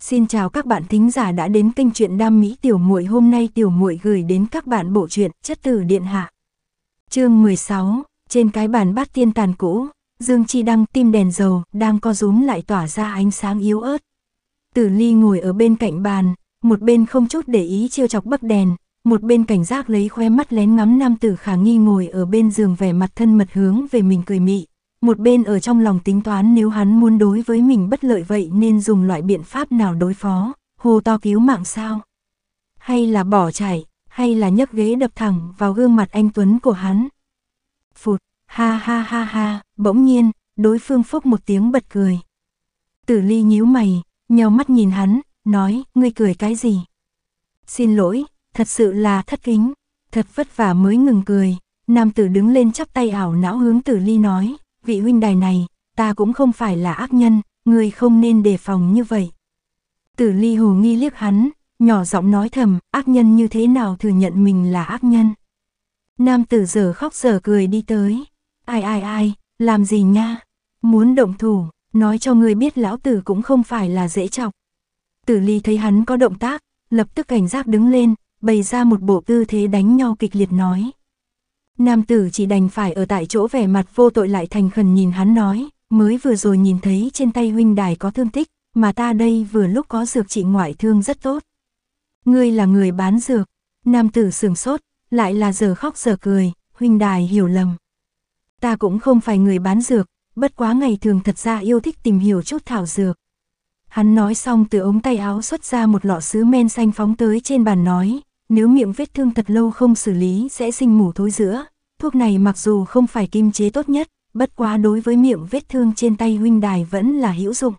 Xin chào các bạn thính giả đã đến kênh truyện Đam Mỹ Tiểu Muội. Hôm nay Tiểu Muội gửi đến các bạn bộ truyện Chất tử điện hạ. Chương 16, trên cái bàn bát tiên tàn cũ, Dương Chi đang tim đèn dầu đang co rúm lại tỏa ra ánh sáng yếu ớt. Tử Ly ngồi ở bên cạnh bàn, một bên không chút để ý chiêu chọc bấc đèn, một bên cảnh giác lấy khoe mắt lén ngắm nam tử khả nghi ngồi ở bên giường vẻ mặt thân mật hướng về mình cười mị, một bên ở trong lòng tính toán nếu hắn muốn đối với mình bất lợi vậy nên dùng loại biện pháp nào đối phó, hô to cứu mạng sao? Hay là bỏ chạy, hay là nhấc ghế đập thẳng vào gương mặt anh Tuấn của hắn? Phụt, ha ha ha ha, bỗng nhiên, đối phương phốc một tiếng bật cười. Tử ly nhíu mày, nheo mắt nhìn hắn, nói, ngươi cười cái gì? Xin lỗi, thật sự là thất kính, thật vất vả mới ngừng cười. Nam tử đứng lên chắp tay ảo não hướng tử ly nói, vị huynh đài này, ta cũng không phải là ác nhân, ngươi không nên đề phòng như vậy. Tử ly hồ nghi liếc hắn, nhỏ giọng nói thầm, ác nhân như thế nào thừa nhận mình là ác nhân. Nam tử giờ khóc giờ cười đi tới, ai ai ai, làm gì nha, muốn động thủ, nói cho ngươi biết lão tử cũng không phải là dễ chọc. Tử ly thấy hắn có động tác, lập tức cảnh giác đứng lên, bày ra một bộ tư thế đánh nhau kịch liệt nói, Nam tử chỉ đành phải ở tại chỗ vẻ mặt vô tội lại thành khẩn nhìn hắn nói, mới vừa rồi nhìn thấy trên tay huynh đài có thương tích, mà ta đây vừa lúc có dược trị ngoại thương rất tốt. Ngươi là người bán dược, nam tử sừng sốt, lại là giờ khóc giờ cười, huynh đài hiểu lầm. Ta cũng không phải người bán dược, bất quá ngày thường thật ra yêu thích tìm hiểu chút thảo dược. Hắn nói xong từ ống tay áo xuất ra một lọ sứ men xanh phóng tới trên bàn nói, nếu miệng vết thương thật lâu không xử lý sẽ sinh mủ thối giữa. Thuốc này mặc dù không phải kim chế tốt nhất, bất quá đối với miệng vết thương trên tay huynh đài vẫn là hữu dụng.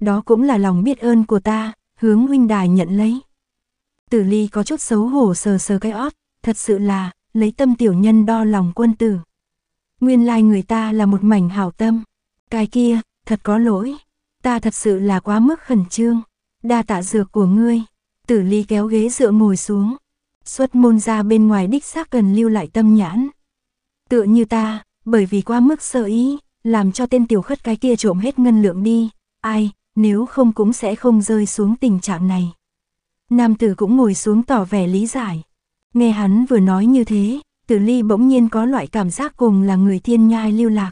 Đó cũng là lòng biết ơn của ta, hướng huynh đài nhận lấy. Tử ly có chút xấu hổ sờ sờ cái ót, thật sự là, lấy tâm tiểu nhân đo lòng quân tử. Nguyên lai người ta là một mảnh hảo tâm. Cái kia, thật có lỗi. Ta thật sự là quá mức khẩn trương. Đa tạ dược của ngươi tử ly kéo ghế dựa ngồi xuống. Xuất môn ra bên ngoài đích xác cần lưu lại tâm nhãn. Tựa như ta, bởi vì qua mức sợ ý, làm cho tên tiểu khất cái kia trộm hết ngân lượng đi, ai, nếu không cũng sẽ không rơi xuống tình trạng này. Nam tử cũng ngồi xuống tỏ vẻ lý giải. Nghe hắn vừa nói như thế, tử ly bỗng nhiên có loại cảm giác cùng là người thiên nhai lưu lạc.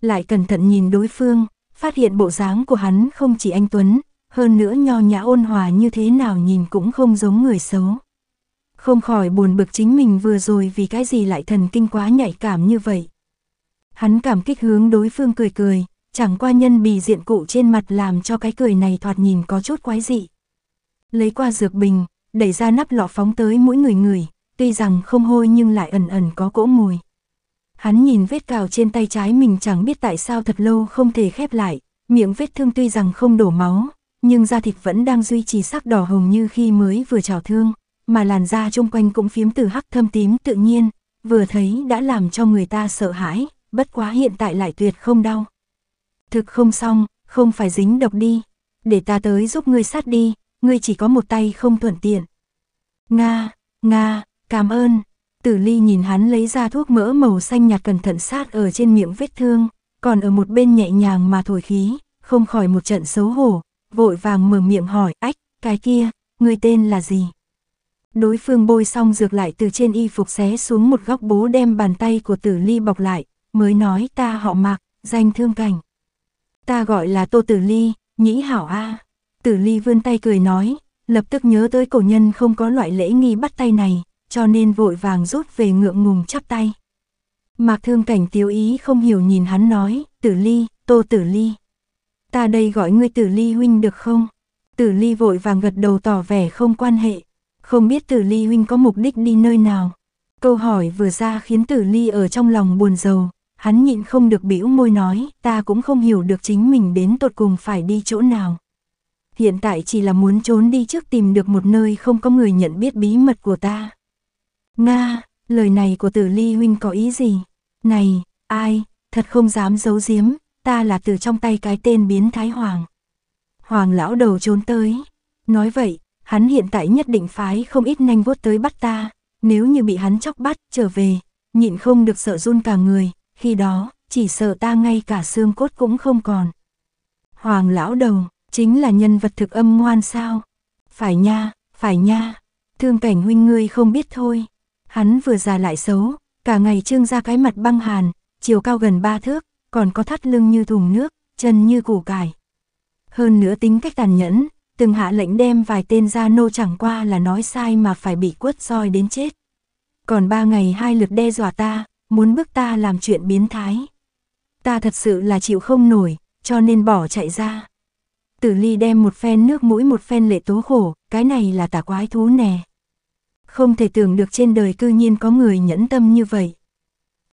Lại cẩn thận nhìn đối phương, phát hiện bộ dáng của hắn không chỉ anh Tuấn, hơn nữa nho nhã ôn hòa như thế nào nhìn cũng không giống người xấu. Không khỏi buồn bực chính mình vừa rồi vì cái gì lại thần kinh quá nhạy cảm như vậy. Hắn cảm kích hướng đối phương cười cười, chẳng qua nhân bì diện cụ trên mặt làm cho cái cười này thoạt nhìn có chút quái dị. Lấy qua dược bình, đẩy ra nắp lọ phóng tới mỗi người người, tuy rằng không hôi nhưng lại ẩn ẩn có cỗ mùi. Hắn nhìn vết cào trên tay trái mình chẳng biết tại sao thật lâu không thể khép lại, miệng vết thương tuy rằng không đổ máu, nhưng da thịt vẫn đang duy trì sắc đỏ hồng như khi mới vừa trào thương, mà làn da chung quanh cũng phiếm từ hắc thâm tím tự nhiên, vừa thấy đã làm cho người ta sợ hãi, bất quá hiện tại lại tuyệt không đau. Thực không xong, không phải dính độc đi, để ta tới giúp ngươi sát đi, ngươi chỉ có một tay không thuận tiện. Nga, Nga, cảm ơn. Tử Ly nhìn hắn lấy ra thuốc mỡ màu xanh nhạt cẩn thận sát ở trên miệng vết thương, còn ở một bên nhẹ nhàng mà thổi khí, không khỏi một trận xấu hổ, vội vàng mở miệng hỏi, ách, cái kia, người tên là gì? Đối phương bôi xong dược lại từ trên y phục xé xuống một góc bố đem bàn tay của tử ly bọc lại, mới nói ta họ mạc, danh thương cảnh. Ta gọi là tô tử ly, nhĩ hảo a Tử ly vươn tay cười nói, lập tức nhớ tới cổ nhân không có loại lễ nghi bắt tay này, cho nên vội vàng rút về ngượng ngùng chắp tay. Mạc thương cảnh tiêu ý không hiểu nhìn hắn nói, tử ly, tô tử ly ta đây gọi ngươi tử ly huynh được không? Tử ly vội vàng gật đầu tỏ vẻ không quan hệ, không biết tử ly huynh có mục đích đi nơi nào. Câu hỏi vừa ra khiến tử ly ở trong lòng buồn rầu, hắn nhịn không được bĩu môi nói, ta cũng không hiểu được chính mình đến tột cùng phải đi chỗ nào. Hiện tại chỉ là muốn trốn đi trước tìm được một nơi không có người nhận biết bí mật của ta. Nga, lời này của tử ly huynh có ý gì? Này, ai, thật không dám giấu giếm, ta là từ trong tay cái tên biến thái hoàng. Hoàng lão đầu trốn tới. Nói vậy, hắn hiện tại nhất định phái không ít nhanh vuốt tới bắt ta, nếu như bị hắn chóc bắt trở về, nhịn không được sợ run cả người, khi đó, chỉ sợ ta ngay cả xương cốt cũng không còn. Hoàng lão đầu, chính là nhân vật thực âm ngoan sao? Phải nha, phải nha, thương cảnh huynh ngươi không biết thôi. Hắn vừa già lại xấu, cả ngày trương ra cái mặt băng hàn, chiều cao gần ba thước, còn có thắt lưng như thùng nước, chân như củ cải. Hơn nữa tính cách tàn nhẫn, từng hạ lệnh đem vài tên ra nô chẳng qua là nói sai mà phải bị quất roi đến chết. Còn ba ngày hai lượt đe dọa ta, muốn bức ta làm chuyện biến thái. Ta thật sự là chịu không nổi, cho nên bỏ chạy ra. Tử ly đem một phen nước mũi một phen lệ tố khổ, cái này là tà quái thú nè. Không thể tưởng được trên đời cư nhiên có người nhẫn tâm như vậy.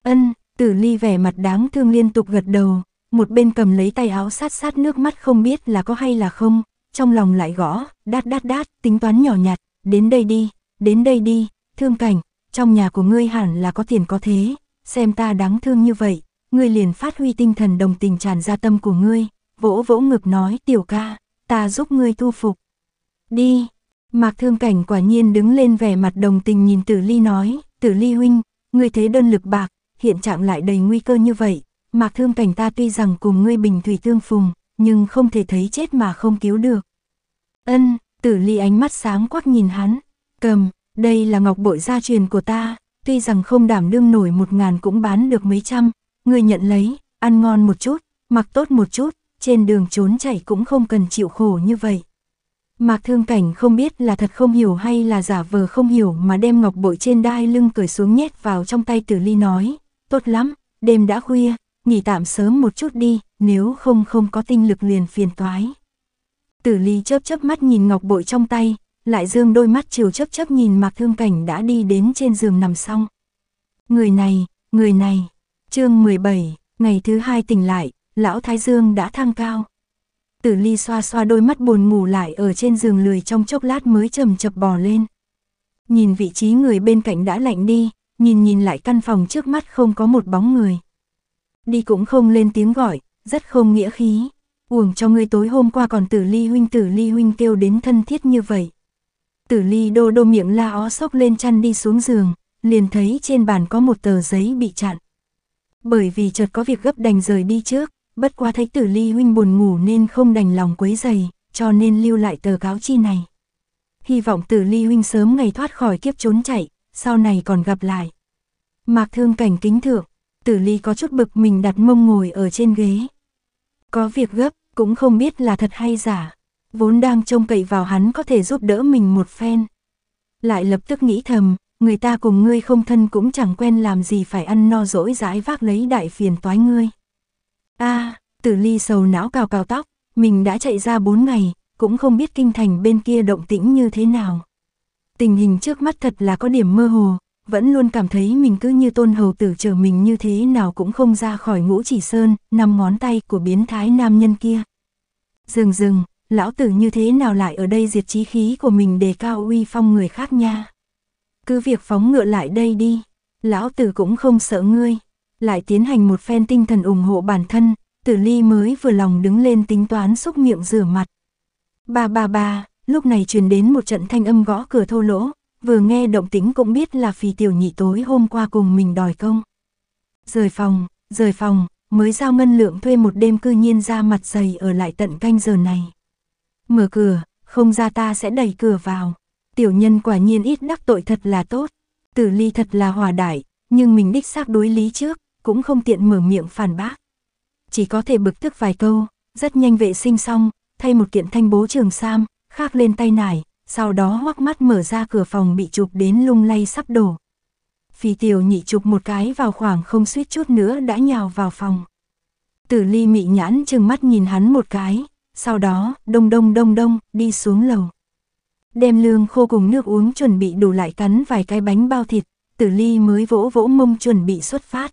Ân, Tử ly vẻ mặt đáng thương liên tục gật đầu, một bên cầm lấy tay áo sát sát nước mắt không biết là có hay là không, trong lòng lại gõ, đát đát đát, tính toán nhỏ nhặt, đến đây đi, đến đây đi, thương cảnh, trong nhà của ngươi hẳn là có tiền có thế, xem ta đáng thương như vậy, ngươi liền phát huy tinh thần đồng tình tràn ra tâm của ngươi, vỗ vỗ ngực nói tiểu ca, ta giúp ngươi thu phục. Đi, mạc thương cảnh quả nhiên đứng lên vẻ mặt đồng tình nhìn tử ly nói, tử ly huynh, ngươi thế đơn lực bạc, hiện trạng lại đầy nguy cơ như vậy, mạc thương cảnh ta tuy rằng cùng ngươi bình thủy tương phùng, nhưng không thể thấy chết mà không cứu được. Ân, tử ly ánh mắt sáng quắc nhìn hắn, cầm, đây là ngọc bội gia truyền của ta, tuy rằng không đảm đương nổi một ngàn cũng bán được mấy trăm, ngươi nhận lấy, ăn ngon một chút, mặc tốt một chút, trên đường trốn chạy cũng không cần chịu khổ như vậy. Mạc thương cảnh không biết là thật không hiểu hay là giả vờ không hiểu mà đem ngọc bội trên đai lưng cởi xuống nhét vào trong tay tử ly nói, Tốt lắm, đêm đã khuya, nghỉ tạm sớm một chút đi, nếu không không có tinh lực liền phiền toái. Tử ly chớp chớp mắt nhìn ngọc bội trong tay, lại dương đôi mắt chiều chớp chớp nhìn mạc thương cảnh đã đi đến trên giường nằm xong. Người này, người này, chương 17, ngày thứ hai tỉnh lại, lão thái dương đã thăng cao. Tử ly xoa xoa đôi mắt buồn ngủ lại ở trên giường lười trong chốc lát mới chầm chập bò lên. Nhìn vị trí người bên cạnh đã lạnh đi, nhìn nhìn lại căn phòng trước mắt không có một bóng người. Đi cũng không lên tiếng gọi, rất không nghĩa khí. Uổng cho ngươi tối hôm qua còn tử ly huynh tử ly huynh kêu đến thân thiết như vậy. Tử ly đô đô miệng la ó sốc lên chăn đi xuống giường, liền thấy trên bàn có một tờ giấy bị chặn. Bởi vì chợt có việc gấp đành rời đi trước, bất qua thấy tử ly huynh buồn ngủ nên không đành lòng quấy giày, cho nên lưu lại tờ cáo chi này. Hy vọng tử ly huynh sớm ngày thoát khỏi kiếp trốn chạy, sau này còn gặp lại. Mạc thương cảnh kính thượng, tử ly có chút bực mình đặt mông ngồi ở trên ghế. Có việc gấp, cũng không biết là thật hay giả, vốn đang trông cậy vào hắn có thể giúp đỡ mình một phen. Lại lập tức nghĩ thầm, người ta cùng ngươi không thân cũng chẳng quen làm gì phải ăn no dỗi dãi vác lấy đại phiền toái ngươi. a à, tử ly sầu não cao cao tóc, mình đã chạy ra bốn ngày, cũng không biết kinh thành bên kia động tĩnh như thế nào. Tình hình trước mắt thật là có điểm mơ hồ, vẫn luôn cảm thấy mình cứ như tôn hầu tử chờ mình như thế nào cũng không ra khỏi ngũ chỉ sơn, năm ngón tay của biến thái nam nhân kia. Dừng dừng, lão tử như thế nào lại ở đây diệt trí khí của mình để cao uy phong người khác nha. Cứ việc phóng ngựa lại đây đi, lão tử cũng không sợ ngươi. Lại tiến hành một phen tinh thần ủng hộ bản thân, tử ly mới vừa lòng đứng lên tính toán xúc miệng rửa mặt. Ba ba ba, lúc này truyền đến một trận thanh âm gõ cửa thô lỗ, vừa nghe động tính cũng biết là phì tiểu nhị tối hôm qua cùng mình đòi công. Rời phòng, rời phòng, mới giao ngân lượng thuê một đêm cư nhiên ra mặt dày ở lại tận canh giờ này. Mở cửa, không ra ta sẽ đẩy cửa vào. Tiểu nhân quả nhiên ít đắc tội thật là tốt. Tử ly thật là hòa đại, nhưng mình đích xác đối lý trước, cũng không tiện mở miệng phản bác. Chỉ có thể bực tức vài câu, rất nhanh vệ sinh xong, thay một kiện thanh bố trường sam, khác lên tay nải, sau đó hoắc mắt mở ra cửa phòng bị chụp đến lung lay sắp đổ. Phi tiểu nhị chụp một cái vào khoảng không suýt chút nữa đã nhào vào phòng. Tử ly mị nhãn chừng mắt nhìn hắn một cái, sau đó đông đông đông đông đi xuống lầu. Đem lương khô cùng nước uống chuẩn bị đủ lại cắn vài cái bánh bao thịt, tử ly mới vỗ vỗ mông chuẩn bị xuất phát.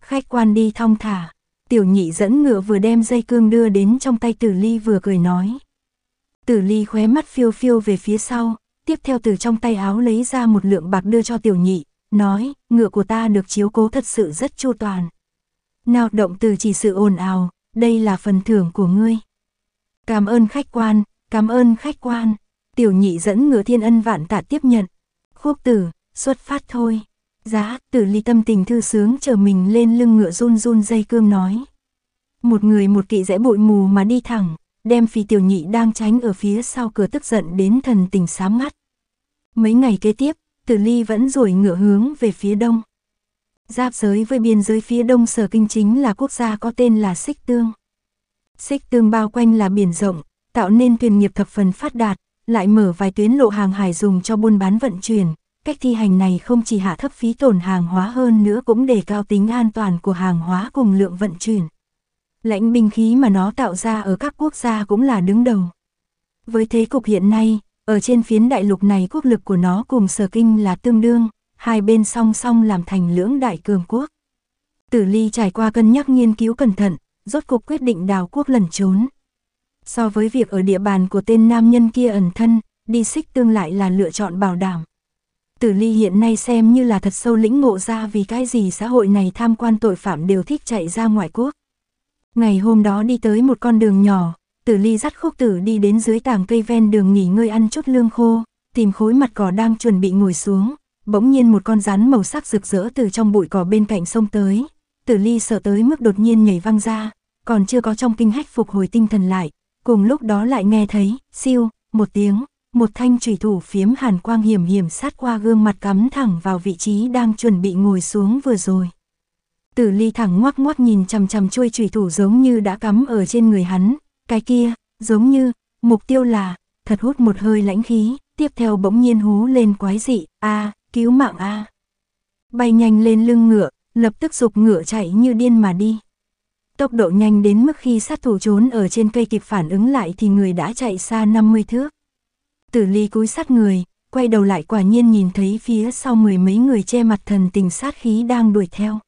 Khách quan đi thong thả, tiểu nhị dẫn ngựa vừa đem dây cương đưa đến trong tay tử ly vừa cười nói. Tử ly khóe mắt phiêu phiêu về phía sau, tiếp theo từ trong tay áo lấy ra một lượng bạc đưa cho tiểu nhị, nói, ngựa của ta được chiếu cố thật sự rất chu toàn. Nào động từ chỉ sự ồn ào, đây là phần thưởng của ngươi. Cảm ơn khách quan, cảm ơn khách quan. Tiểu nhị dẫn ngựa thiên ân vạn tạ tiếp nhận. Khúc tử, xuất phát thôi. Giá, tử ly tâm tình thư sướng chờ mình lên lưng ngựa run run dây cương nói. Một người một kỵ rẽ bụi mù mà đi thẳng đem phi tiểu nhị đang tránh ở phía sau cửa tức giận đến thần tình sám ngắt. Mấy ngày kế tiếp, Tử Ly vẫn rồi ngựa hướng về phía đông. Giáp giới với biên giới phía đông sở kinh chính là quốc gia có tên là Xích Tương. Xích Tương bao quanh là biển rộng, tạo nên thuyền nghiệp thập phần phát đạt, lại mở vài tuyến lộ hàng hải dùng cho buôn bán vận chuyển. Cách thi hành này không chỉ hạ thấp phí tổn hàng hóa hơn nữa cũng đề cao tính an toàn của hàng hóa cùng lượng vận chuyển. Lãnh binh khí mà nó tạo ra ở các quốc gia cũng là đứng đầu. Với thế cục hiện nay, ở trên phiến đại lục này quốc lực của nó cùng sở kinh là tương đương, hai bên song song làm thành lưỡng đại cường quốc. Tử Ly trải qua cân nhắc nghiên cứu cẩn thận, rốt cuộc quyết định đào quốc lần trốn. So với việc ở địa bàn của tên nam nhân kia ẩn thân, đi xích tương lại là lựa chọn bảo đảm. Tử Ly hiện nay xem như là thật sâu lĩnh ngộ ra vì cái gì xã hội này tham quan tội phạm đều thích chạy ra ngoại quốc. Ngày hôm đó đi tới một con đường nhỏ, tử ly dắt khúc tử đi đến dưới tảng cây ven đường nghỉ ngơi ăn chút lương khô, tìm khối mặt cỏ đang chuẩn bị ngồi xuống, bỗng nhiên một con rắn màu sắc rực rỡ từ trong bụi cỏ bên cạnh sông tới, tử ly sợ tới mức đột nhiên nhảy văng ra, còn chưa có trong kinh hách phục hồi tinh thần lại, cùng lúc đó lại nghe thấy, siêu, một tiếng, một thanh trùy thủ phiếm hàn quang hiểm hiểm sát qua gương mặt cắm thẳng vào vị trí đang chuẩn bị ngồi xuống vừa rồi. Tử ly thẳng ngoắc ngoắc nhìn chằm chằm chuôi chủy thủ giống như đã cắm ở trên người hắn, cái kia, giống như, mục tiêu là, thật hút một hơi lãnh khí, tiếp theo bỗng nhiên hú lên quái dị, a cứu mạng a Bay nhanh lên lưng ngựa, lập tức dục ngựa chạy như điên mà đi. Tốc độ nhanh đến mức khi sát thủ trốn ở trên cây kịp phản ứng lại thì người đã chạy xa 50 thước. Tử ly cúi sát người, quay đầu lại quả nhiên nhìn thấy phía sau mười mấy người che mặt thần tình sát khí đang đuổi theo.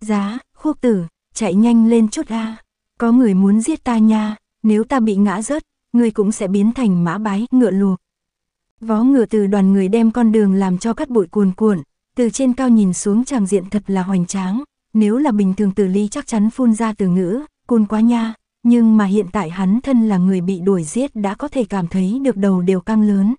Giá, khúc tử, chạy nhanh lên chút a Có người muốn giết ta nha, nếu ta bị ngã rớt, người cũng sẽ biến thành mã bái, ngựa luộc. Vó ngựa từ đoàn người đem con đường làm cho cắt bụi cuồn cuộn, từ trên cao nhìn xuống tràng diện thật là hoành tráng. Nếu là bình thường tử ly chắc chắn phun ra từ ngữ, cuồn quá nha, nhưng mà hiện tại hắn thân là người bị đuổi giết đã có thể cảm thấy được đầu đều căng lớn.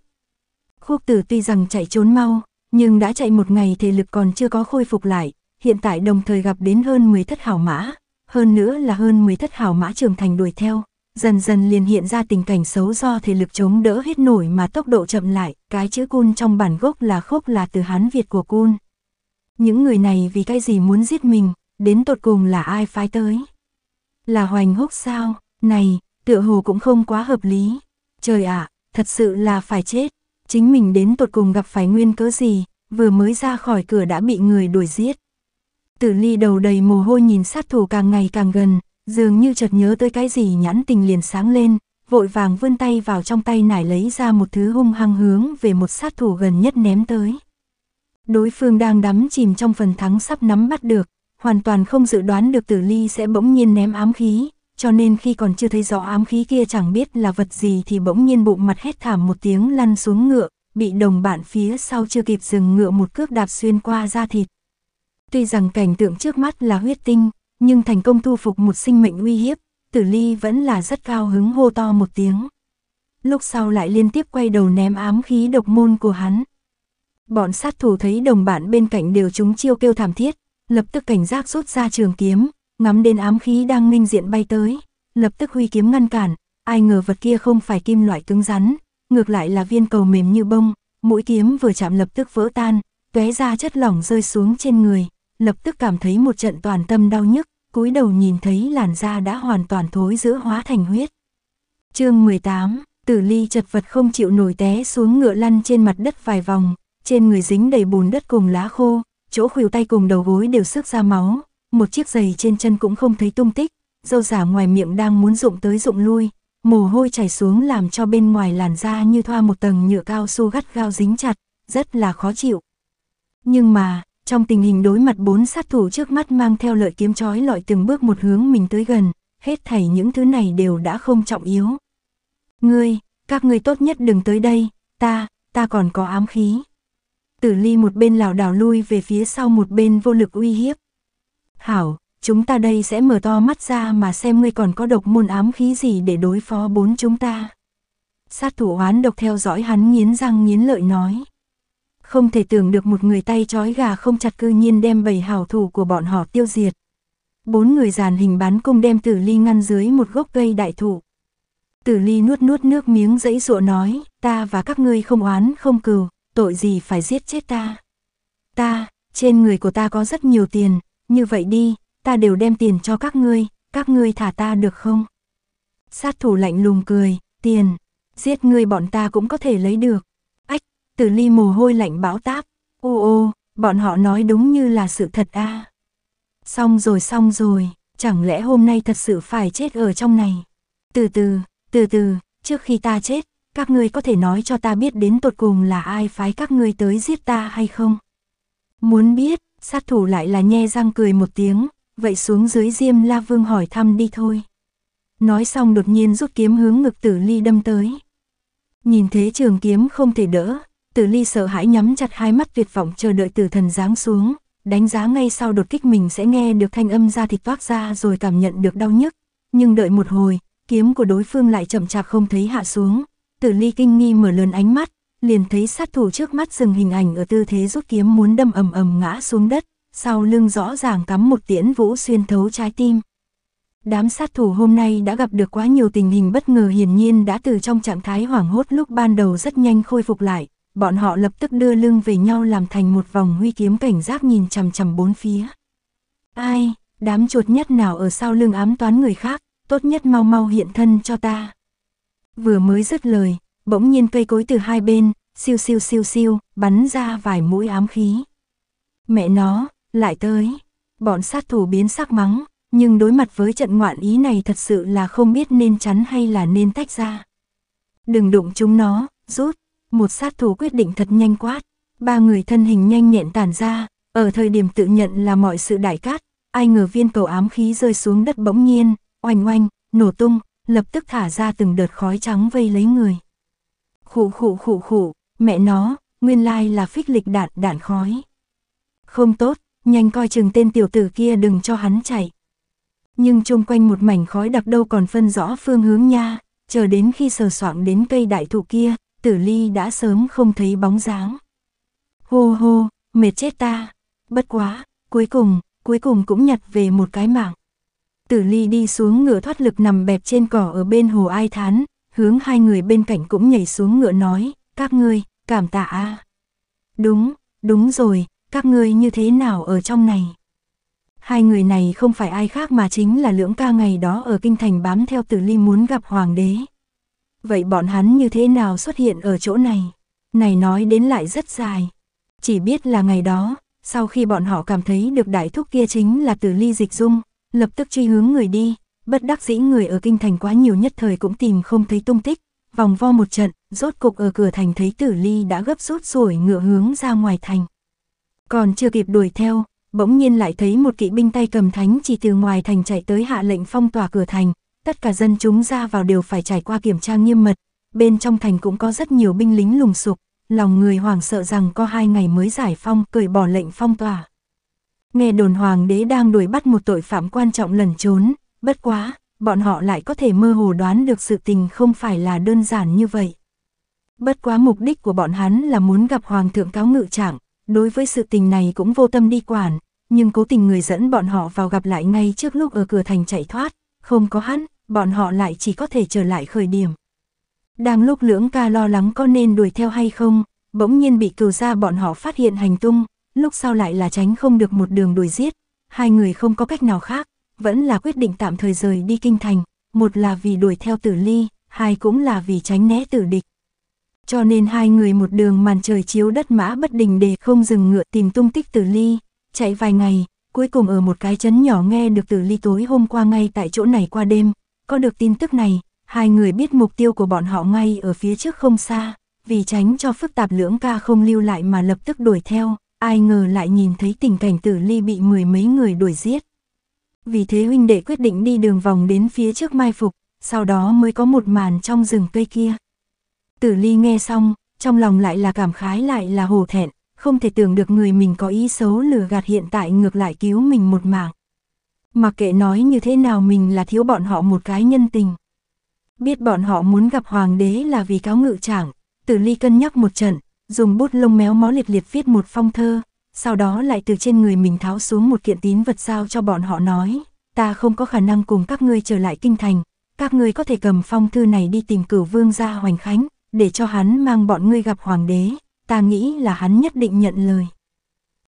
Khúc tử tuy rằng chạy trốn mau, nhưng đã chạy một ngày thể lực còn chưa có khôi phục lại, hiện tại đồng thời gặp đến hơn 10 thất hảo mã, hơn nữa là hơn 10 thất hảo mã trưởng thành đuổi theo, dần dần liền hiện ra tình cảnh xấu do thể lực chống đỡ hết nổi mà tốc độ chậm lại, cái chữ cun trong bản gốc là khốc là từ Hán Việt của cun. Những người này vì cái gì muốn giết mình, đến tột cùng là ai phái tới? Là hoành húc sao, này, tựa hồ cũng không quá hợp lý. Trời ạ, à, thật sự là phải chết, chính mình đến tột cùng gặp phải nguyên cớ gì, vừa mới ra khỏi cửa đã bị người đuổi giết. Tử ly đầu đầy mồ hôi nhìn sát thủ càng ngày càng gần, dường như chợt nhớ tới cái gì nhãn tình liền sáng lên, vội vàng vươn tay vào trong tay nải lấy ra một thứ hung hăng hướng về một sát thủ gần nhất ném tới. Đối phương đang đắm chìm trong phần thắng sắp nắm bắt được, hoàn toàn không dự đoán được tử ly sẽ bỗng nhiên ném ám khí, cho nên khi còn chưa thấy rõ ám khí kia chẳng biết là vật gì thì bỗng nhiên bụng mặt hét thảm một tiếng lăn xuống ngựa, bị đồng bạn phía sau chưa kịp dừng ngựa một cước đạp xuyên qua da thịt. Tuy rằng cảnh tượng trước mắt là huyết tinh, nhưng thành công thu phục một sinh mệnh uy hiếp, tử ly vẫn là rất cao hứng hô to một tiếng. Lúc sau lại liên tiếp quay đầu ném ám khí độc môn của hắn. Bọn sát thủ thấy đồng bạn bên cạnh đều chúng chiêu kêu thảm thiết, lập tức cảnh giác rút ra trường kiếm, ngắm đến ám khí đang nghênh diện bay tới, lập tức huy kiếm ngăn cản, ai ngờ vật kia không phải kim loại cứng rắn, ngược lại là viên cầu mềm như bông, mũi kiếm vừa chạm lập tức vỡ tan, tóe ra chất lỏng rơi xuống trên người lập tức cảm thấy một trận toàn tâm đau nhức, cúi đầu nhìn thấy làn da đã hoàn toàn thối giữa hóa thành huyết. chương 18, tử ly chật vật không chịu nổi té xuống ngựa lăn trên mặt đất vài vòng, trên người dính đầy bùn đất cùng lá khô, chỗ khuỷu tay cùng đầu gối đều sức ra máu, một chiếc giày trên chân cũng không thấy tung tích, dâu giả ngoài miệng đang muốn rụng tới rụng lui, mồ hôi chảy xuống làm cho bên ngoài làn da như thoa một tầng nhựa cao su gắt gao dính chặt, rất là khó chịu. Nhưng mà, trong tình hình đối mặt bốn sát thủ trước mắt mang theo lợi kiếm chói lọi từng bước một hướng mình tới gần, hết thảy những thứ này đều đã không trọng yếu. Ngươi, các ngươi tốt nhất đừng tới đây, ta, ta còn có ám khí. Tử ly một bên lảo đảo lui về phía sau một bên vô lực uy hiếp. Hảo, chúng ta đây sẽ mở to mắt ra mà xem ngươi còn có độc môn ám khí gì để đối phó bốn chúng ta. Sát thủ oán độc theo dõi hắn nghiến răng nghiến lợi nói không thể tưởng được một người tay trói gà không chặt cư nhiên đem bầy hảo thủ của bọn họ tiêu diệt. Bốn người giàn hình bán cung đem tử ly ngăn dưới một gốc cây đại thụ. Tử ly nuốt nuốt nước miếng dẫy dụa nói, ta và các ngươi không oán không cừu, tội gì phải giết chết ta. Ta, trên người của ta có rất nhiều tiền, như vậy đi, ta đều đem tiền cho các ngươi, các ngươi thả ta được không? Sát thủ lạnh lùng cười, tiền, giết ngươi bọn ta cũng có thể lấy được. Từ ly mồ hôi lạnh bão táp. Ô ô, bọn họ nói đúng như là sự thật a. À. Xong rồi xong rồi, chẳng lẽ hôm nay thật sự phải chết ở trong này. Từ từ, từ từ, trước khi ta chết, các ngươi có thể nói cho ta biết đến tột cùng là ai phái các ngươi tới giết ta hay không? Muốn biết, sát thủ lại là nhe răng cười một tiếng, vậy xuống dưới diêm la vương hỏi thăm đi thôi. Nói xong đột nhiên rút kiếm hướng ngực tử ly đâm tới. Nhìn thế trường kiếm không thể đỡ, Tử Ly sợ hãi nhắm chặt hai mắt tuyệt vọng chờ đợi tử thần giáng xuống, đánh giá ngay sau đột kích mình sẽ nghe được thanh âm ra thịt toát ra rồi cảm nhận được đau nhức. Nhưng đợi một hồi, kiếm của đối phương lại chậm chạp không thấy hạ xuống. Tử Ly kinh nghi mở lớn ánh mắt, liền thấy sát thủ trước mắt dừng hình ảnh ở tư thế rút kiếm muốn đâm ầm ầm ngã xuống đất, sau lưng rõ ràng cắm một tiễn vũ xuyên thấu trái tim. Đám sát thủ hôm nay đã gặp được quá nhiều tình hình bất ngờ hiển nhiên đã từ trong trạng thái hoảng hốt lúc ban đầu rất nhanh khôi phục lại, bọn họ lập tức đưa lưng về nhau làm thành một vòng huy kiếm cảnh giác nhìn chằm chằm bốn phía. Ai, đám chuột nhất nào ở sau lưng ám toán người khác, tốt nhất mau mau hiện thân cho ta. Vừa mới dứt lời, bỗng nhiên cây cối từ hai bên, siêu siêu siêu siêu, bắn ra vài mũi ám khí. Mẹ nó, lại tới. Bọn sát thủ biến sắc mắng, nhưng đối mặt với trận ngoạn ý này thật sự là không biết nên chắn hay là nên tách ra. Đừng đụng chúng nó, rút, một sát thủ quyết định thật nhanh quát, ba người thân hình nhanh nhẹn tản ra, ở thời điểm tự nhận là mọi sự đại cát, ai ngờ viên cầu ám khí rơi xuống đất bỗng nhiên, oanh oanh, nổ tung, lập tức thả ra từng đợt khói trắng vây lấy người. Khụ khụ khụ khụ, mẹ nó, nguyên lai là phích lịch đạn đạn khói. Không tốt, nhanh coi chừng tên tiểu tử kia đừng cho hắn chạy. Nhưng chung quanh một mảnh khói đặc đâu còn phân rõ phương hướng nha, chờ đến khi sờ soạng đến cây đại thụ kia, tử ly đã sớm không thấy bóng dáng. Hô hô, mệt chết ta, bất quá, cuối cùng, cuối cùng cũng nhặt về một cái mạng. Tử ly đi xuống ngựa thoát lực nằm bẹp trên cỏ ở bên hồ ai thán, hướng hai người bên cạnh cũng nhảy xuống ngựa nói, các ngươi, cảm tạ a. Đúng, đúng rồi, các ngươi như thế nào ở trong này? Hai người này không phải ai khác mà chính là lưỡng ca ngày đó ở kinh thành bám theo tử ly muốn gặp hoàng đế. Vậy bọn hắn như thế nào xuất hiện ở chỗ này? Này nói đến lại rất dài. Chỉ biết là ngày đó, sau khi bọn họ cảm thấy được đại thúc kia chính là từ ly dịch dung, lập tức truy hướng người đi, bất đắc dĩ người ở kinh thành quá nhiều nhất thời cũng tìm không thấy tung tích, vòng vo một trận, rốt cục ở cửa thành thấy tử ly đã gấp rút rồi ngựa hướng ra ngoài thành. Còn chưa kịp đuổi theo, bỗng nhiên lại thấy một kỵ binh tay cầm thánh chỉ từ ngoài thành chạy tới hạ lệnh phong tỏa cửa thành, tất cả dân chúng ra vào đều phải trải qua kiểm tra nghiêm mật, bên trong thành cũng có rất nhiều binh lính lùng sục, lòng người hoàng sợ rằng có hai ngày mới giải phong cởi bỏ lệnh phong tỏa. Nghe đồn hoàng đế đang đuổi bắt một tội phạm quan trọng lẩn trốn, bất quá, bọn họ lại có thể mơ hồ đoán được sự tình không phải là đơn giản như vậy. Bất quá mục đích của bọn hắn là muốn gặp hoàng thượng cáo ngự trạng, đối với sự tình này cũng vô tâm đi quản, nhưng cố tình người dẫn bọn họ vào gặp lại ngay trước lúc ở cửa thành chạy thoát, không có hắn, bọn họ lại chỉ có thể trở lại khởi điểm. Đang lúc lưỡng ca lo lắng có nên đuổi theo hay không, bỗng nhiên bị cừu ra bọn họ phát hiện hành tung, lúc sau lại là tránh không được một đường đuổi giết, hai người không có cách nào khác, vẫn là quyết định tạm thời rời đi kinh thành, một là vì đuổi theo tử ly, hai cũng là vì tránh né tử địch. Cho nên hai người một đường màn trời chiếu đất mã bất đình để không dừng ngựa tìm tung tích tử ly, chạy vài ngày, cuối cùng ở một cái chấn nhỏ nghe được tử ly tối hôm qua ngay tại chỗ này qua đêm, có được tin tức này, hai người biết mục tiêu của bọn họ ngay ở phía trước không xa, vì tránh cho phức tạp lưỡng ca không lưu lại mà lập tức đuổi theo, ai ngờ lại nhìn thấy tình cảnh tử ly bị mười mấy người đuổi giết. Vì thế huynh đệ quyết định đi đường vòng đến phía trước mai phục, sau đó mới có một màn trong rừng cây kia. Tử ly nghe xong, trong lòng lại là cảm khái lại là hổ thẹn, không thể tưởng được người mình có ý xấu lừa gạt hiện tại ngược lại cứu mình một mạng. Mà kệ nói như thế nào mình là thiếu bọn họ một cái nhân tình. Biết bọn họ muốn gặp hoàng đế là vì cáo ngự trảng, tử ly cân nhắc một trận, dùng bút lông méo mó liệt liệt viết một phong thơ, sau đó lại từ trên người mình tháo xuống một kiện tín vật sao cho bọn họ nói, ta không có khả năng cùng các ngươi trở lại kinh thành, các ngươi có thể cầm phong thư này đi tìm cửu vương gia hoành khánh, để cho hắn mang bọn ngươi gặp hoàng đế, ta nghĩ là hắn nhất định nhận lời.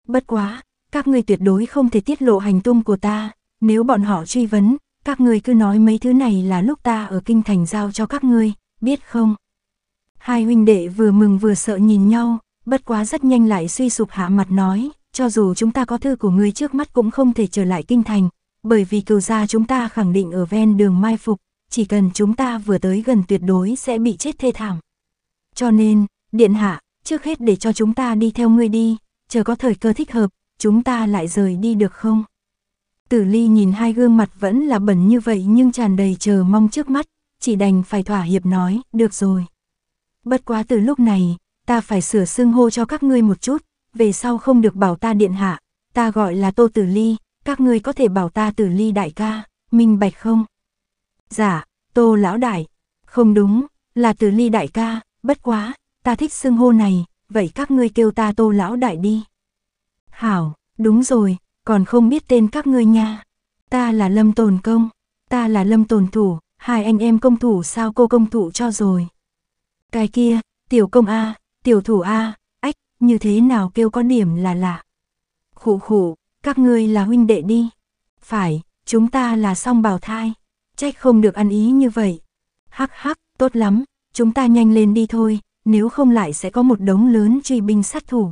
Bất quá, các ngươi tuyệt đối không thể tiết lộ hành tung của ta, nếu bọn họ truy vấn, các ngươi cứ nói mấy thứ này là lúc ta ở kinh thành giao cho các ngươi, biết không? Hai huynh đệ vừa mừng vừa sợ nhìn nhau, bất quá rất nhanh lại suy sụp hạ mặt nói, cho dù chúng ta có thư của ngươi trước mắt cũng không thể trở lại kinh thành, bởi vì cừu gia chúng ta khẳng định ở ven đường mai phục, chỉ cần chúng ta vừa tới gần tuyệt đối sẽ bị chết thê thảm. Cho nên, điện hạ, trước hết để cho chúng ta đi theo ngươi đi, chờ có thời cơ thích hợp, chúng ta lại rời đi được không? Tử Ly nhìn hai gương mặt vẫn là bẩn như vậy nhưng tràn đầy chờ mong trước mắt, chỉ đành phải thỏa hiệp nói, được rồi. Bất quá từ lúc này, ta phải sửa xưng hô cho các ngươi một chút, về sau không được bảo ta điện hạ, ta gọi là Tô Tử Ly, các ngươi có thể bảo ta Tử Ly đại ca, minh bạch không? Dạ, Tô lão đại, không đúng, là Tử Ly đại ca, bất quá, ta thích xưng hô này, vậy các ngươi kêu ta Tô lão đại đi. Hảo, đúng rồi, còn không biết tên các ngươi nha. Ta là Lâm Tồn Công, ta là Lâm Tồn Thủ, hai anh em công thủ sao cô công thủ cho rồi. Cái kia, tiểu công A, tiểu thủ A, ách, như thế nào kêu con điểm là lạ. khủ khủ các ngươi là huynh đệ đi. Phải, chúng ta là song bào thai, trách không được ăn ý như vậy. Hắc hắc, tốt lắm, chúng ta nhanh lên đi thôi, nếu không lại sẽ có một đống lớn truy binh sát thủ.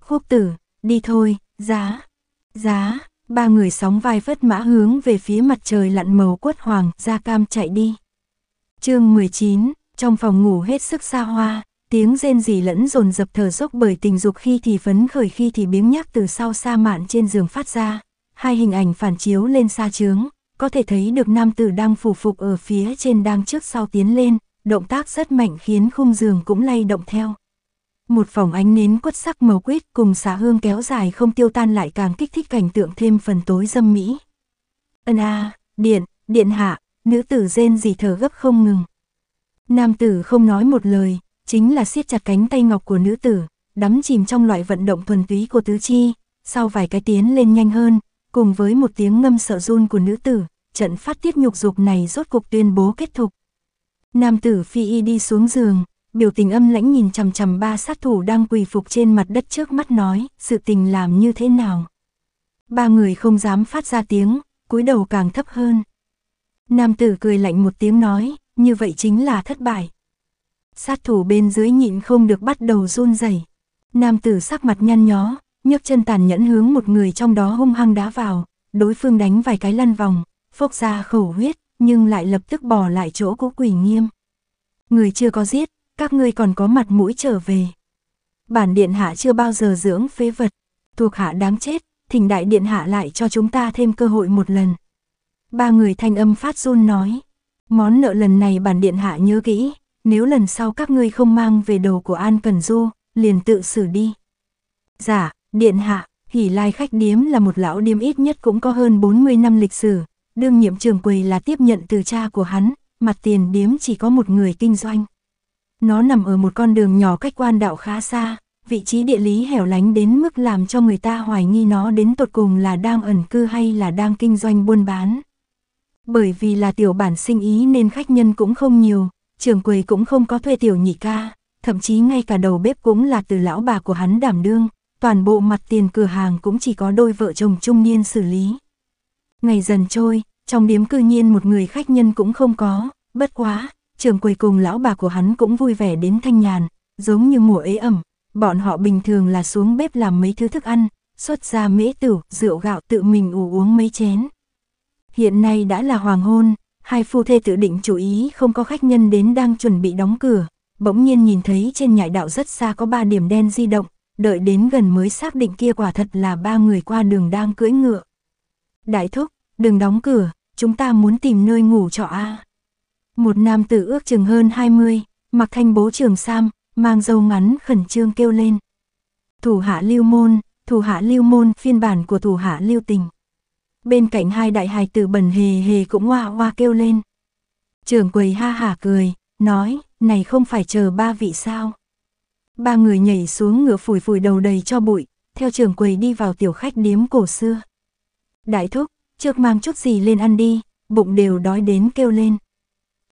Khúc tử, đi thôi, giá. Giá, ba người sóng vai vất mã hướng về phía mặt trời lặn màu quất hoàng, da cam chạy đi. chương 19, trong phòng ngủ hết sức xa hoa, tiếng rên rỉ lẫn dồn dập thở dốc bởi tình dục khi thì phấn khởi khi thì biếng nhác từ sau sa mạn trên giường phát ra. Hai hình ảnh phản chiếu lên xa trướng, có thể thấy được nam tử đang phù phục ở phía trên đang trước sau tiến lên, động tác rất mạnh khiến khung giường cũng lay động theo. Một vòng ánh nến quất sắc màu quýt cùng xà hương kéo dài không tiêu tan lại càng kích thích cảnh tượng thêm phần tối dâm mỹ. Ân a, điện, điện hạ, nữ tử rên gì thở gấp không ngừng. Nam tử không nói một lời, chính là siết chặt cánh tay ngọc của nữ tử, đắm chìm trong loại vận động thuần túy của tứ chi, sau vài cái tiến lên nhanh hơn, cùng với một tiếng ngâm sợ run của nữ tử, trận phát tiết nhục dục này rốt cuộc tuyên bố kết thúc. Nam tử phi y đi xuống giường, biểu tình âm lãnh nhìn chằm chằm ba sát thủ đang quỳ phục trên mặt đất trước mắt nói, sự tình làm như thế nào. Ba người không dám phát ra tiếng, cúi đầu càng thấp hơn. Nam tử cười lạnh một tiếng nói, như vậy chính là thất bại. Sát thủ bên dưới nhịn không được bắt đầu run rẩy. Nam tử sắc mặt nhăn nhó, nhấc chân tàn nhẫn hướng một người trong đó hung hăng đá vào, đối phương đánh vài cái lăn vòng, phốc ra khẩu huyết, nhưng lại lập tức bỏ lại chỗ cũ quỷ nghiêm. Người chưa có giết, các ngươi còn có mặt mũi trở về. Bản điện hạ chưa bao giờ dưỡng phế vật, thuộc hạ đáng chết, thỉnh đại điện hạ lại cho chúng ta thêm cơ hội một lần. Ba người thanh âm phát run nói, món nợ lần này bản điện hạ nhớ kỹ, nếu lần sau các ngươi không mang về đồ của An Cần Du, liền tự xử đi. giả dạ, điện hạ, hỉ lai khách điếm là một lão điếm ít nhất cũng có hơn 40 năm lịch sử, đương nhiệm trường quầy là tiếp nhận từ cha của hắn, mặt tiền điếm chỉ có một người kinh doanh. Nó nằm ở một con đường nhỏ cách quan đạo khá xa, vị trí địa lý hẻo lánh đến mức làm cho người ta hoài nghi nó đến tột cùng là đang ẩn cư hay là đang kinh doanh buôn bán. Bởi vì là tiểu bản sinh ý nên khách nhân cũng không nhiều, trường quầy cũng không có thuê tiểu nhị ca, thậm chí ngay cả đầu bếp cũng là từ lão bà của hắn đảm đương, toàn bộ mặt tiền cửa hàng cũng chỉ có đôi vợ chồng trung niên xử lý. Ngày dần trôi, trong điếm cư nhiên một người khách nhân cũng không có, bất quá, trường quầy cùng lão bà của hắn cũng vui vẻ đến thanh nhàn, giống như mùa ế ẩm. Bọn họ bình thường là xuống bếp làm mấy thứ thức ăn, xuất ra mễ tửu, rượu gạo tự mình ủ uống mấy chén. Hiện nay đã là hoàng hôn, hai phu thê tự định chú ý không có khách nhân đến đang chuẩn bị đóng cửa, bỗng nhiên nhìn thấy trên nhại đạo rất xa có ba điểm đen di động, đợi đến gần mới xác định kia quả thật là ba người qua đường đang cưỡi ngựa. Đại thúc, đừng đóng cửa, chúng ta muốn tìm nơi ngủ trọ a. À. Một nam tử ước chừng hơn 20, mặc thanh bố trường sam, mang dâu ngắn khẩn trương kêu lên. Thủ hạ lưu môn, thủ hạ lưu môn phiên bản của thủ hạ lưu tình. Bên cạnh hai đại hài tử bẩn hề hề cũng hoa hoa kêu lên. trường quầy ha hả cười, nói, này không phải chờ ba vị sao. Ba người nhảy xuống ngựa phủi phủi đầu đầy cho bụi, theo trường quầy đi vào tiểu khách điếm cổ xưa. Đại thúc, trước mang chút gì lên ăn đi, bụng đều đói đến kêu lên.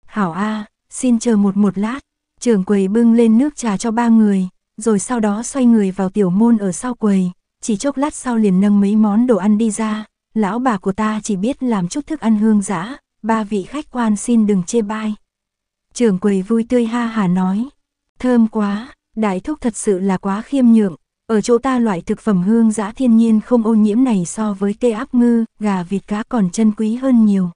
Hảo A, xin chờ một một lát. Trường quầy bưng lên nước trà cho ba người, rồi sau đó xoay người vào tiểu môn ở sau quầy. Chỉ chốc lát sau liền nâng mấy món đồ ăn đi ra. Lão bà của ta chỉ biết làm chút thức ăn hương giã, ba vị khách quan xin đừng chê bai. Trường quầy vui tươi ha hà nói. Thơm quá, đại thúc thật sự là quá khiêm nhượng. Ở chỗ ta loại thực phẩm hương giã thiên nhiên không ô nhiễm này so với cây áp ngư, gà vịt cá còn chân quý hơn nhiều.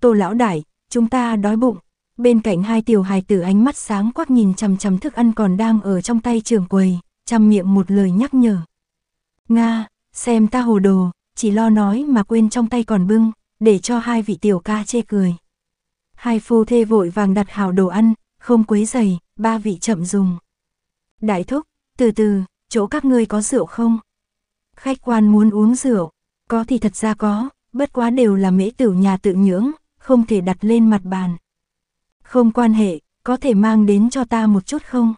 Tô lão đại, chúng ta đói bụng. Bên cạnh hai tiểu hài tử ánh mắt sáng quắc nhìn chằm chằm thức ăn còn đang ở trong tay trưởng quầy, chăm miệng một lời nhắc nhở. Nga, xem ta hồ đồ, chỉ lo nói mà quên trong tay còn bưng, để cho hai vị tiểu ca chê cười. Hai phu thê vội vàng đặt hảo đồ ăn, không quấy dày, ba vị chậm dùng. Đại thúc, từ từ, chỗ các ngươi có rượu không? Khách quan muốn uống rượu, có thì thật ra có, bất quá đều là mễ tử nhà tự nhưỡng, không thể đặt lên mặt bàn. Không quan hệ, có thể mang đến cho ta một chút không?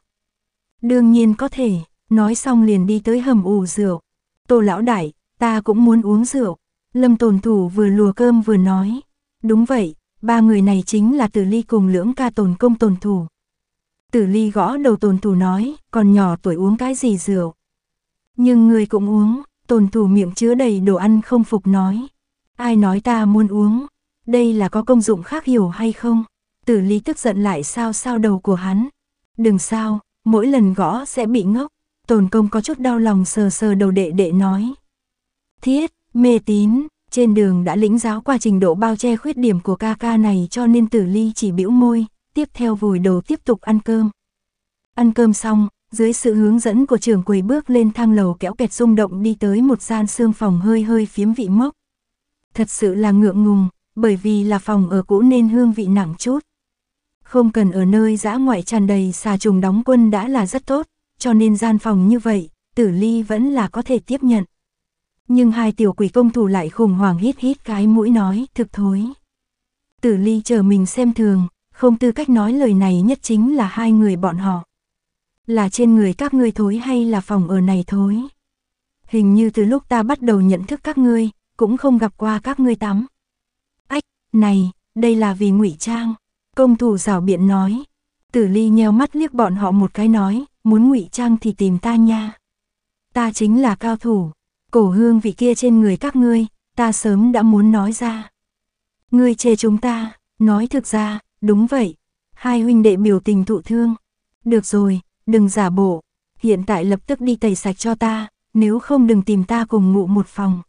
Đương nhiên có thể, nói xong liền đi tới hầm ủ rượu. Tô lão đại, ta cũng muốn uống rượu. Lâm tồn thủ vừa lùa cơm vừa nói. Đúng vậy, ba người này chính là tử ly cùng lưỡng ca tồn công tồn thủ. Tử ly gõ đầu tồn thủ nói, còn nhỏ tuổi uống cái gì rượu. Nhưng người cũng uống, tồn thủ miệng chứa đầy đồ ăn không phục nói. Ai nói ta muốn uống, đây là có công dụng khác hiểu hay không? Tử lý tức giận lại sao sao đầu của hắn. Đừng sao, mỗi lần gõ sẽ bị ngốc. Tồn công có chút đau lòng sờ sờ đầu đệ đệ nói. Thiết, mê tín, trên đường đã lĩnh giáo qua trình độ bao che khuyết điểm của ca ca này cho nên tử ly chỉ bĩu môi, tiếp theo vùi đầu tiếp tục ăn cơm. Ăn cơm xong, dưới sự hướng dẫn của trưởng quầy bước lên thang lầu kéo kẹt rung động đi tới một gian xương phòng hơi hơi phiếm vị mốc. Thật sự là ngượng ngùng, bởi vì là phòng ở cũ nên hương vị nặng chút. Không cần ở nơi dã ngoại tràn đầy xà trùng đóng quân đã là rất tốt, cho nên gian phòng như vậy, tử ly vẫn là có thể tiếp nhận. Nhưng hai tiểu quỷ công thủ lại khủng hoảng hít hít cái mũi nói thực thối. Tử ly chờ mình xem thường, không tư cách nói lời này nhất chính là hai người bọn họ. Là trên người các ngươi thối hay là phòng ở này thối. Hình như từ lúc ta bắt đầu nhận thức các ngươi, cũng không gặp qua các ngươi tắm. Này, đây là vì ngụy trang. Công thủ rảo biện nói. Tử ly nheo mắt liếc bọn họ một cái nói, muốn ngụy trang thì tìm ta nha. Ta chính là cao thủ. Cổ hương vị kia trên người các ngươi, ta sớm đã muốn nói ra. Ngươi chê chúng ta, nói thực ra, đúng vậy. Hai huynh đệ biểu tình thụ thương. Được rồi, đừng giả bộ. Hiện tại lập tức đi tẩy sạch cho ta, nếu không đừng tìm ta cùng ngủ một phòng.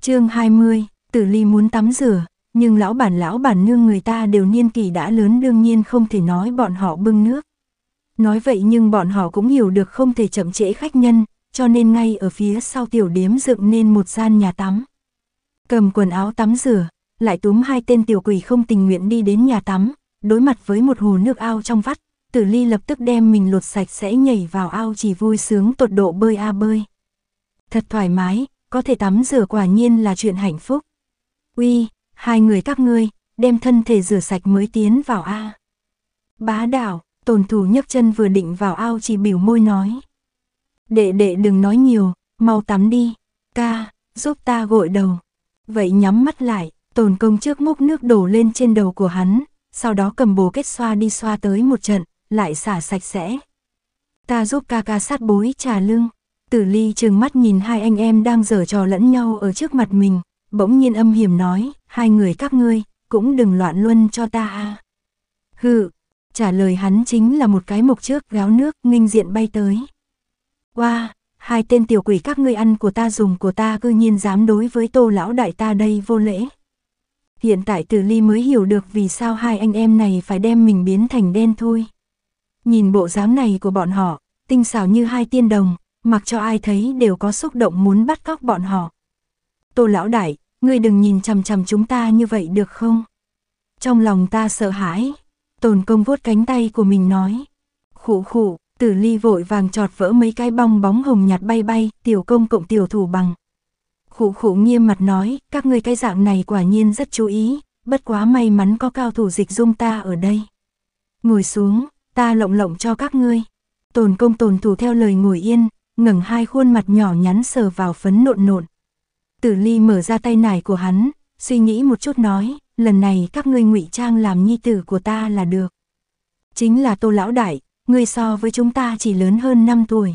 chương 20, tử ly muốn tắm rửa, nhưng lão bản lão bản nương người ta đều niên kỳ đã lớn đương nhiên không thể nói bọn họ bưng nước. Nói vậy nhưng bọn họ cũng hiểu được không thể chậm trễ khách nhân, cho nên ngay ở phía sau tiểu điếm dựng nên một gian nhà tắm. Cầm quần áo tắm rửa, lại túm hai tên tiểu quỷ không tình nguyện đi đến nhà tắm, đối mặt với một hồ nước ao trong vắt, tử ly lập tức đem mình lột sạch sẽ nhảy vào ao chỉ vui sướng tột độ bơi a bơi. Thật thoải mái, có thể tắm rửa quả nhiên là chuyện hạnh phúc. Uy, Hai người các ngươi, đem thân thể rửa sạch mới tiến vào A. Bá đảo, tồn thủ nhấc chân vừa định vào ao chỉ biểu môi nói. Đệ đệ đừng nói nhiều, mau tắm đi, ca, giúp ta gội đầu. Vậy nhắm mắt lại, tồn công trước múc nước đổ lên trên đầu của hắn, sau đó cầm bồ kết xoa đi xoa tới một trận, lại xả sạch sẽ. Ta giúp ca ca sát bối trà lưng. Tử ly trừng mắt nhìn hai anh em đang dở trò lẫn nhau ở trước mặt mình, bỗng nhiên âm hiểm nói, hai người các ngươi, cũng đừng loạn luân cho ta a. Hừ, trả lời hắn chính là một cái mộc trước gáo nước nghênh diện bay tới. Qua, wow, hai tên tiểu quỷ các ngươi ăn của ta dùng của ta cư nhiên dám đối với tô lão đại ta đây vô lễ. Hiện tại tử ly mới hiểu được vì sao hai anh em này phải đem mình biến thành đen thui. Nhìn bộ dáng này của bọn họ, tinh xảo như hai tiên đồng, mặc cho ai thấy đều có xúc động muốn bắt cóc bọn họ. Tô lão đại, ngươi đừng nhìn chằm chằm chúng ta như vậy được không? Trong lòng ta sợ hãi, tồn công vuốt cánh tay của mình nói. Khủ khủ, tử ly vội vàng trọt vỡ mấy cái bong bóng hồng nhạt bay bay, tiểu công cộng tiểu thủ bằng. Khủ khủ nghiêm mặt nói, các ngươi cái dạng này quả nhiên rất chú ý, bất quá may mắn có cao thủ dịch dung ta ở đây. Ngồi xuống, ta lộng lộng cho các ngươi. Tồn công tồn thủ theo lời ngồi yên, ngẩng hai khuôn mặt nhỏ nhắn sờ vào phấn nộn nộn. Tử Ly mở ra tay nải của hắn, suy nghĩ một chút nói, lần này các ngươi ngụy trang làm nhi tử của ta là được. Chính là Tô Lão Đại, ngươi so với chúng ta chỉ lớn hơn 5 tuổi.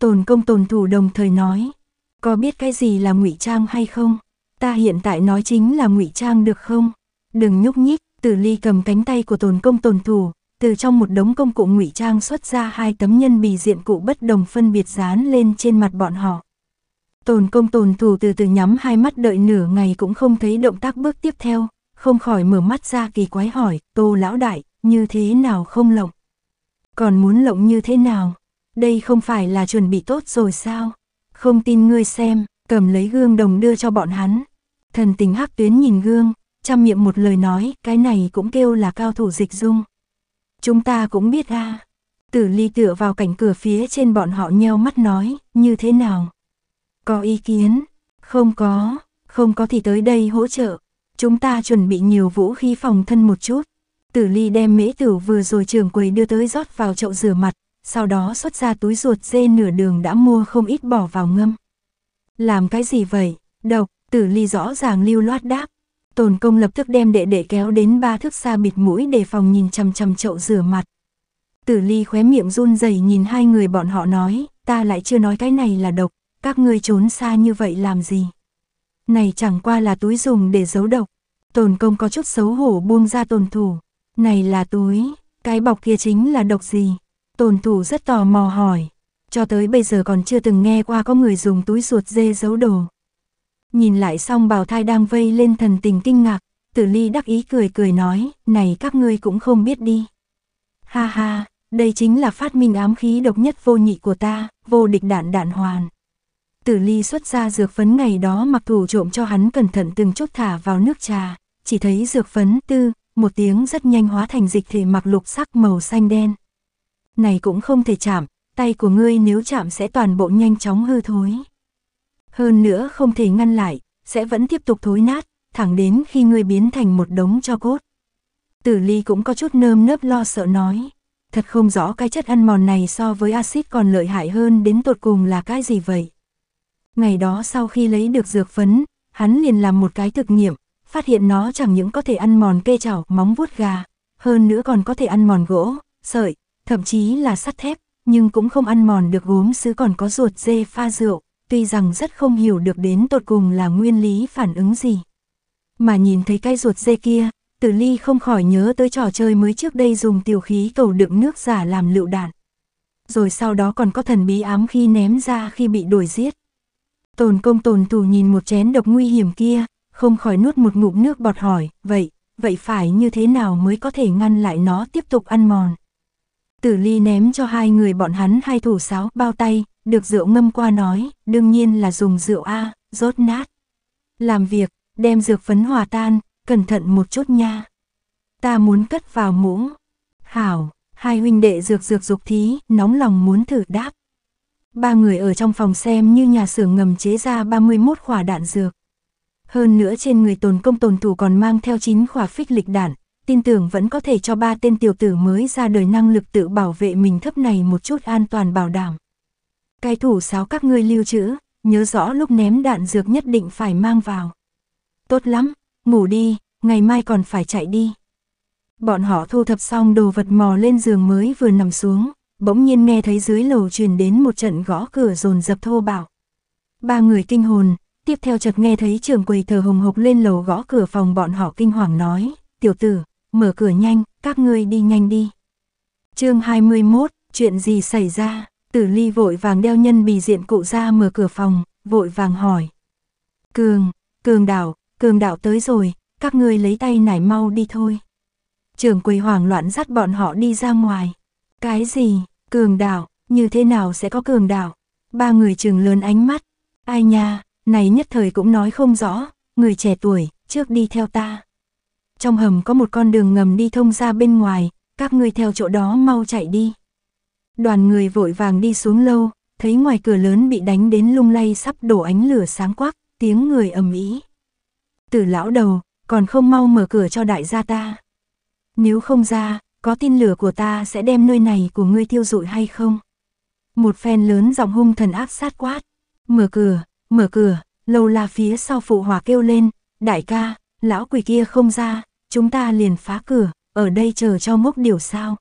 Tồn công tồn thủ đồng thời nói, có biết cái gì là ngụy trang hay không? Ta hiện tại nói chính là ngụy trang được không? Đừng nhúc nhích, Tử Ly cầm cánh tay của tồn công tồn thủ, từ trong một đống công cụ ngụy trang xuất ra hai tấm nhân bì diện cụ bất đồng phân biệt dán lên trên mặt bọn họ. Tồn công tồn thủ từ từ nhắm hai mắt đợi nửa ngày cũng không thấy động tác bước tiếp theo, không khỏi mở mắt ra kỳ quái hỏi, tô lão đại, như thế nào không lộng? Còn muốn lộng như thế nào? Đây không phải là chuẩn bị tốt rồi sao? Không tin ngươi xem, cầm lấy gương đồng đưa cho bọn hắn. Thần tình hắc tuyến nhìn gương, chăm miệng một lời nói, cái này cũng kêu là cao thủ dịch dung. Chúng ta cũng biết ra à. Tử ly tựa vào cảnh cửa phía trên bọn họ nheo mắt nói, như thế nào? Có ý kiến? Không có, không có thì tới đây hỗ trợ. Chúng ta chuẩn bị nhiều vũ khí phòng thân một chút. Tử Ly đem mễ tử vừa rồi trường quầy đưa tới rót vào chậu rửa mặt, sau đó xuất ra túi ruột dê nửa đường đã mua không ít bỏ vào ngâm. Làm cái gì vậy? Độc, Tử Ly rõ ràng lưu loát đáp. Tồn công lập tức đem đệ đệ kéo đến ba thước xa bịt mũi để phòng nhìn chằm chằm chậu rửa mặt. Tử Ly khóe miệng run rẩy nhìn hai người bọn họ nói, ta lại chưa nói cái này là độc, các ngươi trốn xa như vậy làm gì? Này chẳng qua là túi dùng để giấu độc. Tồn công có chút xấu hổ buông ra tồn thủ. Này là túi, cái bọc kia chính là độc gì? Tồn thủ rất tò mò hỏi. Cho tới bây giờ còn chưa từng nghe qua có người dùng túi ruột dê giấu đồ. Nhìn lại xong bào thai đang vây lên thần tình kinh ngạc, tử ly đắc ý cười cười nói, này các ngươi cũng không biết đi. Ha ha, đây chính là phát minh ám khí độc nhất vô nhị của ta, vô địch đạn đạn hoàn. Tử Ly xuất ra dược phấn ngày đó mặc thủ trộm cho hắn cẩn thận từng chút thả vào nước trà, chỉ thấy dược phấn tư, một tiếng rất nhanh hóa thành dịch thể mặc lục sắc màu xanh đen. Này cũng không thể chạm, tay của ngươi nếu chạm sẽ toàn bộ nhanh chóng hư thối. Hơn nữa không thể ngăn lại, sẽ vẫn tiếp tục thối nát, thẳng đến khi ngươi biến thành một đống cho cốt. Tử Ly cũng có chút nơm nớp lo sợ nói, thật không rõ cái chất ăn mòn này so với axit còn lợi hại hơn đến tột cùng là cái gì vậy. Ngày đó sau khi lấy được dược phấn, hắn liền làm một cái thực nghiệm, phát hiện nó chẳng những có thể ăn mòn cây chảo, móng vuốt gà, hơn nữa còn có thể ăn mòn gỗ, sợi, thậm chí là sắt thép, nhưng cũng không ăn mòn được gốm sứ còn có ruột dê pha rượu, tuy rằng rất không hiểu được đến tột cùng là nguyên lý phản ứng gì. Mà nhìn thấy cái ruột dê kia, Tử Ly không khỏi nhớ tới trò chơi mới trước đây dùng tiểu khí cầu đựng nước giả làm lựu đạn. Rồi sau đó còn có thần bí ám khi ném ra khi bị đuổi giết. Tồn công tồn thủ nhìn một chén độc nguy hiểm kia, không khỏi nuốt một ngụm nước bọt hỏi, vậy, vậy phải như thế nào mới có thể ngăn lại nó tiếp tục ăn mòn? Tử ly ném cho hai người bọn hắn hai thủ sáo bao tay, được rượu ngâm qua nói, đương nhiên là dùng rượu A, rốt nát. Làm việc, đem dược phấn hòa tan, cẩn thận một chút nha. Ta muốn cất vào muỗng. Hảo, hai huynh đệ dược dược dục thí, nóng lòng muốn thử đáp. Ba người ở trong phòng xem như nhà xưởng ngầm chế ra 31 khỏa đạn dược. Hơn nữa trên người tồn công tồn thủ còn mang theo 9 khỏa phích lịch đạn, tin tưởng vẫn có thể cho ba tên tiểu tử mới ra đời năng lực tự bảo vệ mình thấp này một chút an toàn bảo đảm. Cái thủ sáo các ngươi lưu trữ, nhớ rõ lúc ném đạn dược nhất định phải mang vào. Tốt lắm, ngủ đi, ngày mai còn phải chạy đi. Bọn họ thu thập xong đồ vật mò lên giường mới vừa nằm xuống, bỗng nhiên nghe thấy dưới lầu truyền đến một trận gõ cửa rồn dập thô bạo Ba người kinh hồn, tiếp theo chợt nghe thấy trưởng quầy thờ hồng hộc lên lầu gõ cửa phòng bọn họ kinh hoàng nói, tiểu tử, mở cửa nhanh, các ngươi đi nhanh đi. chương 21, chuyện gì xảy ra, tử ly vội vàng đeo nhân bì diện cụ ra mở cửa phòng, vội vàng hỏi. Cường, cường đảo, cường đảo tới rồi, các ngươi lấy tay nải mau đi thôi. trường quầy hoảng loạn dắt bọn họ đi ra ngoài. Cái gì, Cường đảo, như thế nào sẽ có cường đảo? Ba người trừng lớn ánh mắt. Ai nha, này nhất thời cũng nói không rõ, người trẻ tuổi, trước đi theo ta. Trong hầm có một con đường ngầm đi thông ra bên ngoài, các ngươi theo chỗ đó mau chạy đi. Đoàn người vội vàng đi xuống lâu, thấy ngoài cửa lớn bị đánh đến lung lay sắp đổ ánh lửa sáng quắc, tiếng người ầm ĩ. từ lão đầu, còn không mau mở cửa cho đại gia ta. Nếu không ra, có tin lửa của ta sẽ đem nơi này của ngươi tiêu dụi hay không? Một phen lớn giọng hung thần áp sát quát, mở cửa, mở cửa, lâu la phía sau phụ hòa kêu lên, đại ca, lão quỷ kia không ra, chúng ta liền phá cửa, ở đây chờ cho mốc điều sao.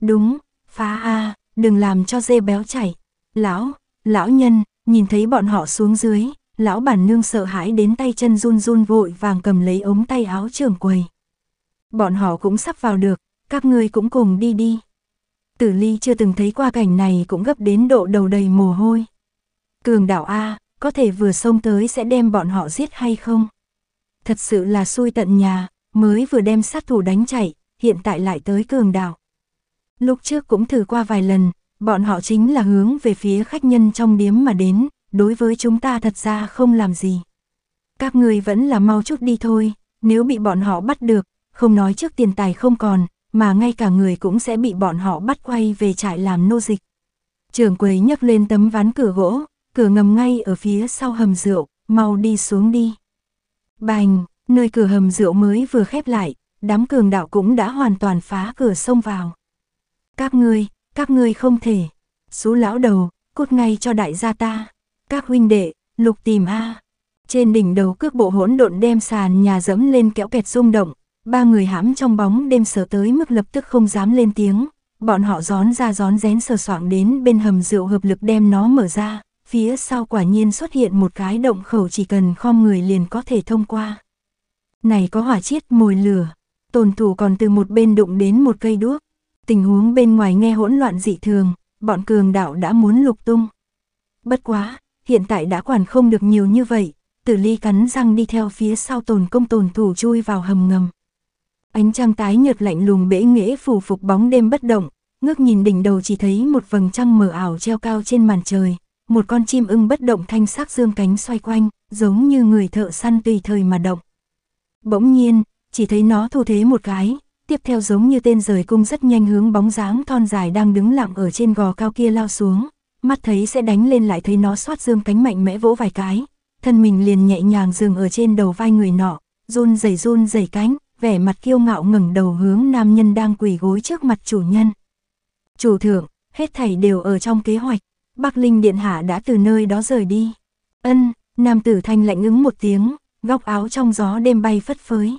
Đúng, phá a đừng làm cho dê béo chảy. Lão, lão nhân, nhìn thấy bọn họ xuống dưới, lão bản nương sợ hãi đến tay chân run run vội vàng cầm lấy ống tay áo trưởng quầy. Bọn họ cũng sắp vào được, các ngươi cũng cùng đi đi. Tử Ly chưa từng thấy qua cảnh này cũng gấp đến độ đầu đầy mồ hôi. Cường đảo A, có thể vừa xông tới sẽ đem bọn họ giết hay không? Thật sự là xui tận nhà, mới vừa đem sát thủ đánh chạy, hiện tại lại tới cường đảo. Lúc trước cũng thử qua vài lần, bọn họ chính là hướng về phía khách nhân trong điếm mà đến, đối với chúng ta thật ra không làm gì. Các người vẫn là mau chút đi thôi, nếu bị bọn họ bắt được, không nói trước tiền tài không còn, mà ngay cả người cũng sẽ bị bọn họ bắt quay về trại làm nô dịch. Trường quầy nhấc lên tấm ván cửa gỗ, cửa ngầm ngay ở phía sau hầm rượu, mau đi xuống đi. Bành, nơi cửa hầm rượu mới vừa khép lại, đám cường đạo cũng đã hoàn toàn phá cửa xông vào. Các ngươi, các ngươi không thể. Xú lão đầu, cút ngay cho đại gia ta. Các huynh đệ, lục tìm a. Trên đỉnh đầu cước bộ hỗn độn đem sàn nhà dẫm lên kéo kẹt rung động, Ba người hãm trong bóng đêm sờ tới mức lập tức không dám lên tiếng, bọn họ gión ra gión rén sờ soạng đến bên hầm rượu hợp lực đem nó mở ra, phía sau quả nhiên xuất hiện một cái động khẩu chỉ cần khom người liền có thể thông qua. Này có hỏa chiết mồi lửa, tồn thủ còn từ một bên đụng đến một cây đuốc, tình huống bên ngoài nghe hỗn loạn dị thường, bọn cường đạo đã muốn lục tung. Bất quá, hiện tại đã quản không được nhiều như vậy, tử ly cắn răng đi theo phía sau tồn công tồn thủ chui vào hầm ngầm. Ánh trăng tái nhợt lạnh lùng bể nghễ phủ phục bóng đêm bất động, ngước nhìn đỉnh đầu chỉ thấy một vầng trăng mờ ảo treo cao trên màn trời, một con chim ưng bất động thanh sắc dương cánh xoay quanh, giống như người thợ săn tùy thời mà động. Bỗng nhiên, chỉ thấy nó thu thế một cái, tiếp theo giống như tên rời cung rất nhanh hướng bóng dáng thon dài đang đứng lặng ở trên gò cao kia lao xuống, mắt thấy sẽ đánh lên lại thấy nó xoát dương cánh mạnh mẽ vỗ vài cái, thân mình liền nhẹ nhàng dừng ở trên đầu vai người nọ, run rẩy run rẩy cánh, vẻ mặt kiêu ngạo ngẩng đầu hướng nam nhân đang quỳ gối trước mặt chủ nhân. Chủ thượng, hết thảy đều ở trong kế hoạch, Bắc Linh Điện Hạ đã từ nơi đó rời đi. Ân, nam tử thanh lạnh ứng một tiếng, góc áo trong gió đêm bay phất phới.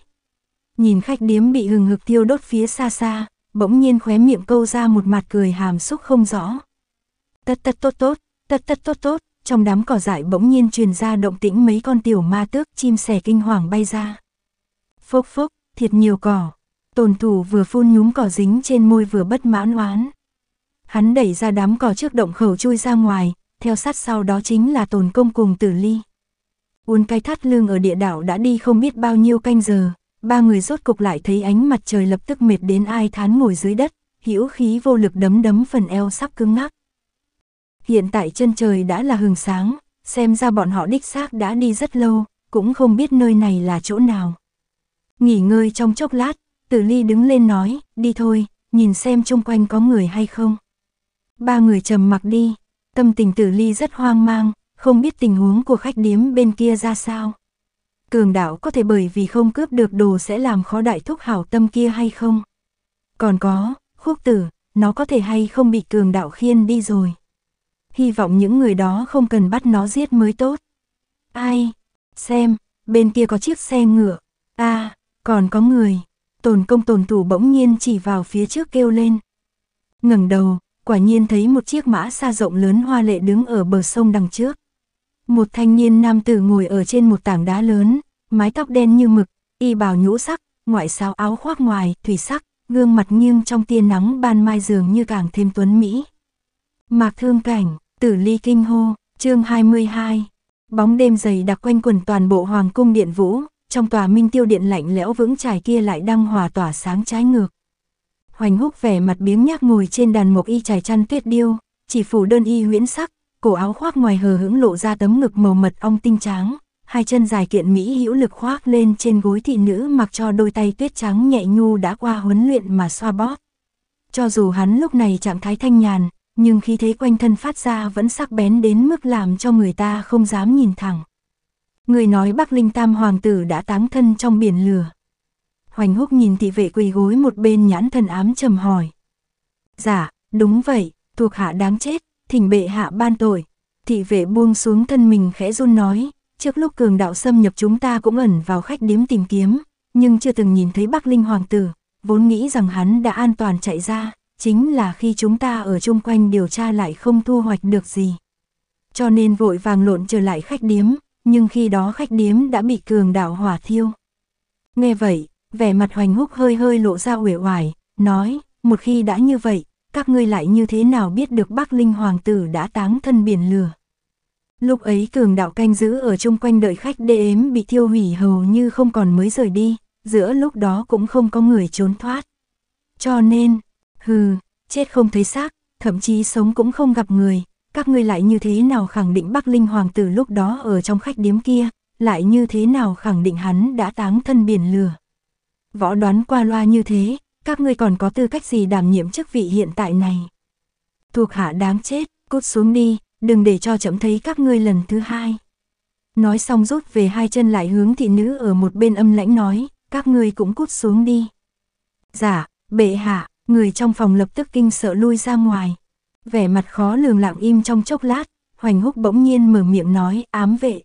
Nhìn khách điếm bị hừng hực tiêu đốt phía xa xa, bỗng nhiên khóe miệng câu ra một mặt cười hàm xúc không rõ. Tất tất tốt tốt, tất tất tốt tốt, trong đám cỏ dại bỗng nhiên truyền ra động tĩnh mấy con tiểu ma tước chim sẻ kinh hoàng bay ra. Phốc phốc, thiệt nhiều cỏ. Tồn thủ vừa phun nhúm cỏ dính trên môi vừa bất mãn oán. Hắn đẩy ra đám cỏ trước động khẩu chui ra ngoài, theo sát sau đó chính là tồn công cùng tử ly. Uốn cái thắt lưng ở địa đảo đã đi không biết bao nhiêu canh giờ, ba người rốt cục lại thấy ánh mặt trời lập tức mệt đến ai thán ngồi dưới đất, hữu khí vô lực đấm đấm phần eo sắp cứng ngắc. Hiện tại chân trời đã là hừng sáng, xem ra bọn họ đích xác đã đi rất lâu, cũng không biết nơi này là chỗ nào. Nghỉ ngơi trong chốc lát, Tử Ly đứng lên nói, đi thôi, nhìn xem chung quanh có người hay không. Ba người trầm mặc đi, tâm tình Tử Ly rất hoang mang, không biết tình huống của khách điếm bên kia ra sao. Cường đạo có thể bởi vì không cướp được đồ sẽ làm khó đại thúc hảo tâm kia hay không? Còn có, khúc tử, nó có thể hay không bị cường đạo khiên đi rồi. Hy vọng những người đó không cần bắt nó giết mới tốt. Ai? Xem, bên kia có chiếc xe ngựa. à, còn có người, tồn công tồn thủ bỗng nhiên chỉ vào phía trước kêu lên. ngẩng đầu, quả nhiên thấy một chiếc mã xa rộng lớn hoa lệ đứng ở bờ sông đằng trước. Một thanh niên nam tử ngồi ở trên một tảng đá lớn, mái tóc đen như mực, y bào nhũ sắc, ngoại sao áo khoác ngoài, thủy sắc, gương mặt nghiêng trong tia nắng ban mai dường như càng thêm tuấn Mỹ. Mạc thương cảnh, tử ly kinh hô, chương 22, bóng đêm dày đặc quanh quần toàn bộ hoàng cung điện vũ, trong tòa minh tiêu điện lạnh lẽo vững chải kia lại đang hòa tỏa sáng trái ngược. Hoành húc vẻ mặt biếng nhác ngồi trên đàn mộc y trải chăn tuyết điêu, chỉ phủ đơn y huyễn sắc, cổ áo khoác ngoài hờ hững lộ ra tấm ngực màu mật ong tinh trắng, hai chân dài kiện mỹ hữu lực khoác lên trên gối thị nữ mặc cho đôi tay tuyết trắng nhẹ nhu đã qua huấn luyện mà xoa bóp. Cho dù hắn lúc này trạng thái thanh nhàn, nhưng khí thế quanh thân phát ra vẫn sắc bén đến mức làm cho người ta không dám nhìn thẳng. Người nói Bắc Linh Tam Hoàng tử đã táng thân trong biển lửa. Hoành húc nhìn thị vệ quỳ gối một bên nhãn thần ám trầm hỏi. Dạ, đúng vậy, thuộc hạ đáng chết, thỉnh bệ hạ ban tội. Thị vệ buông xuống thân mình khẽ run nói, trước lúc cường đạo xâm nhập chúng ta cũng ẩn vào khách điếm tìm kiếm, nhưng chưa từng nhìn thấy Bắc Linh Hoàng tử, vốn nghĩ rằng hắn đã an toàn chạy ra, chính là khi chúng ta ở chung quanh điều tra lại không thu hoạch được gì. Cho nên vội vàng lộn trở lại khách điếm, nhưng khi đó khách điếm đã bị cường đạo hỏa thiêu. Nghe vậy, vẻ mặt hoành húc hơi hơi lộ ra uể oải, nói, một khi đã như vậy, các ngươi lại như thế nào biết được Bắc Linh Hoàng tử đã táng thân biển lửa. Lúc ấy cường đạo canh giữ ở chung quanh đợi khách đê ếm bị thiêu hủy hầu như không còn mới rời đi, giữa lúc đó cũng không có người trốn thoát. Cho nên, hừ, chết không thấy xác, thậm chí sống cũng không gặp người, các ngươi lại như thế nào khẳng định Bắc Linh Hoàng tử lúc đó ở trong khách điếm kia, lại như thế nào khẳng định hắn đã táng thân biển lửa. Võ đoán qua loa như thế, các ngươi còn có tư cách gì đảm nhiệm chức vị hiện tại này. Thuộc hạ đáng chết, cút xuống đi, đừng để cho chậm thấy các ngươi lần thứ hai. Nói xong rút về hai chân lại hướng thị nữ ở một bên âm lãnh nói, các ngươi cũng cút xuống đi. giả dạ, bệ hạ, người trong phòng lập tức kinh sợ lui ra ngoài, vẻ mặt khó lường lặng im trong chốc lát, Hoành Húc bỗng nhiên mở miệng nói ám vệ.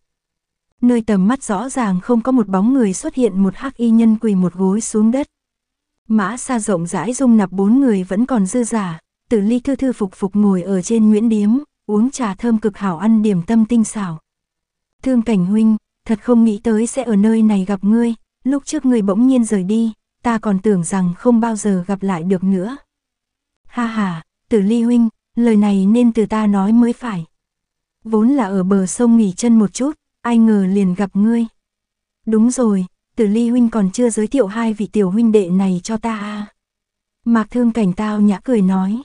Nơi tầm mắt rõ ràng không có một bóng người xuất hiện một hắc y nhân quỳ một gối xuống đất. Mã xa rộng rãi dung nạp bốn người vẫn còn dư giả, tử ly thư thư phục phục ngồi ở trên Nguyễn Điếm, uống trà thơm cực hảo ăn điểm tâm tinh xảo. Thương cảnh huynh, thật không nghĩ tới sẽ ở nơi này gặp ngươi, lúc trước ngươi bỗng nhiên rời đi, ta còn tưởng rằng không bao giờ gặp lại được nữa. Ha ha, tử ly huynh, lời này nên từ ta nói mới phải. Vốn là ở bờ sông nghỉ chân một chút, ai ngờ liền gặp ngươi. Đúng rồi, từ ly huynh còn chưa giới thiệu hai vị tiểu huynh đệ này cho ta à. Mạc thương cảnh tao nhã cười nói.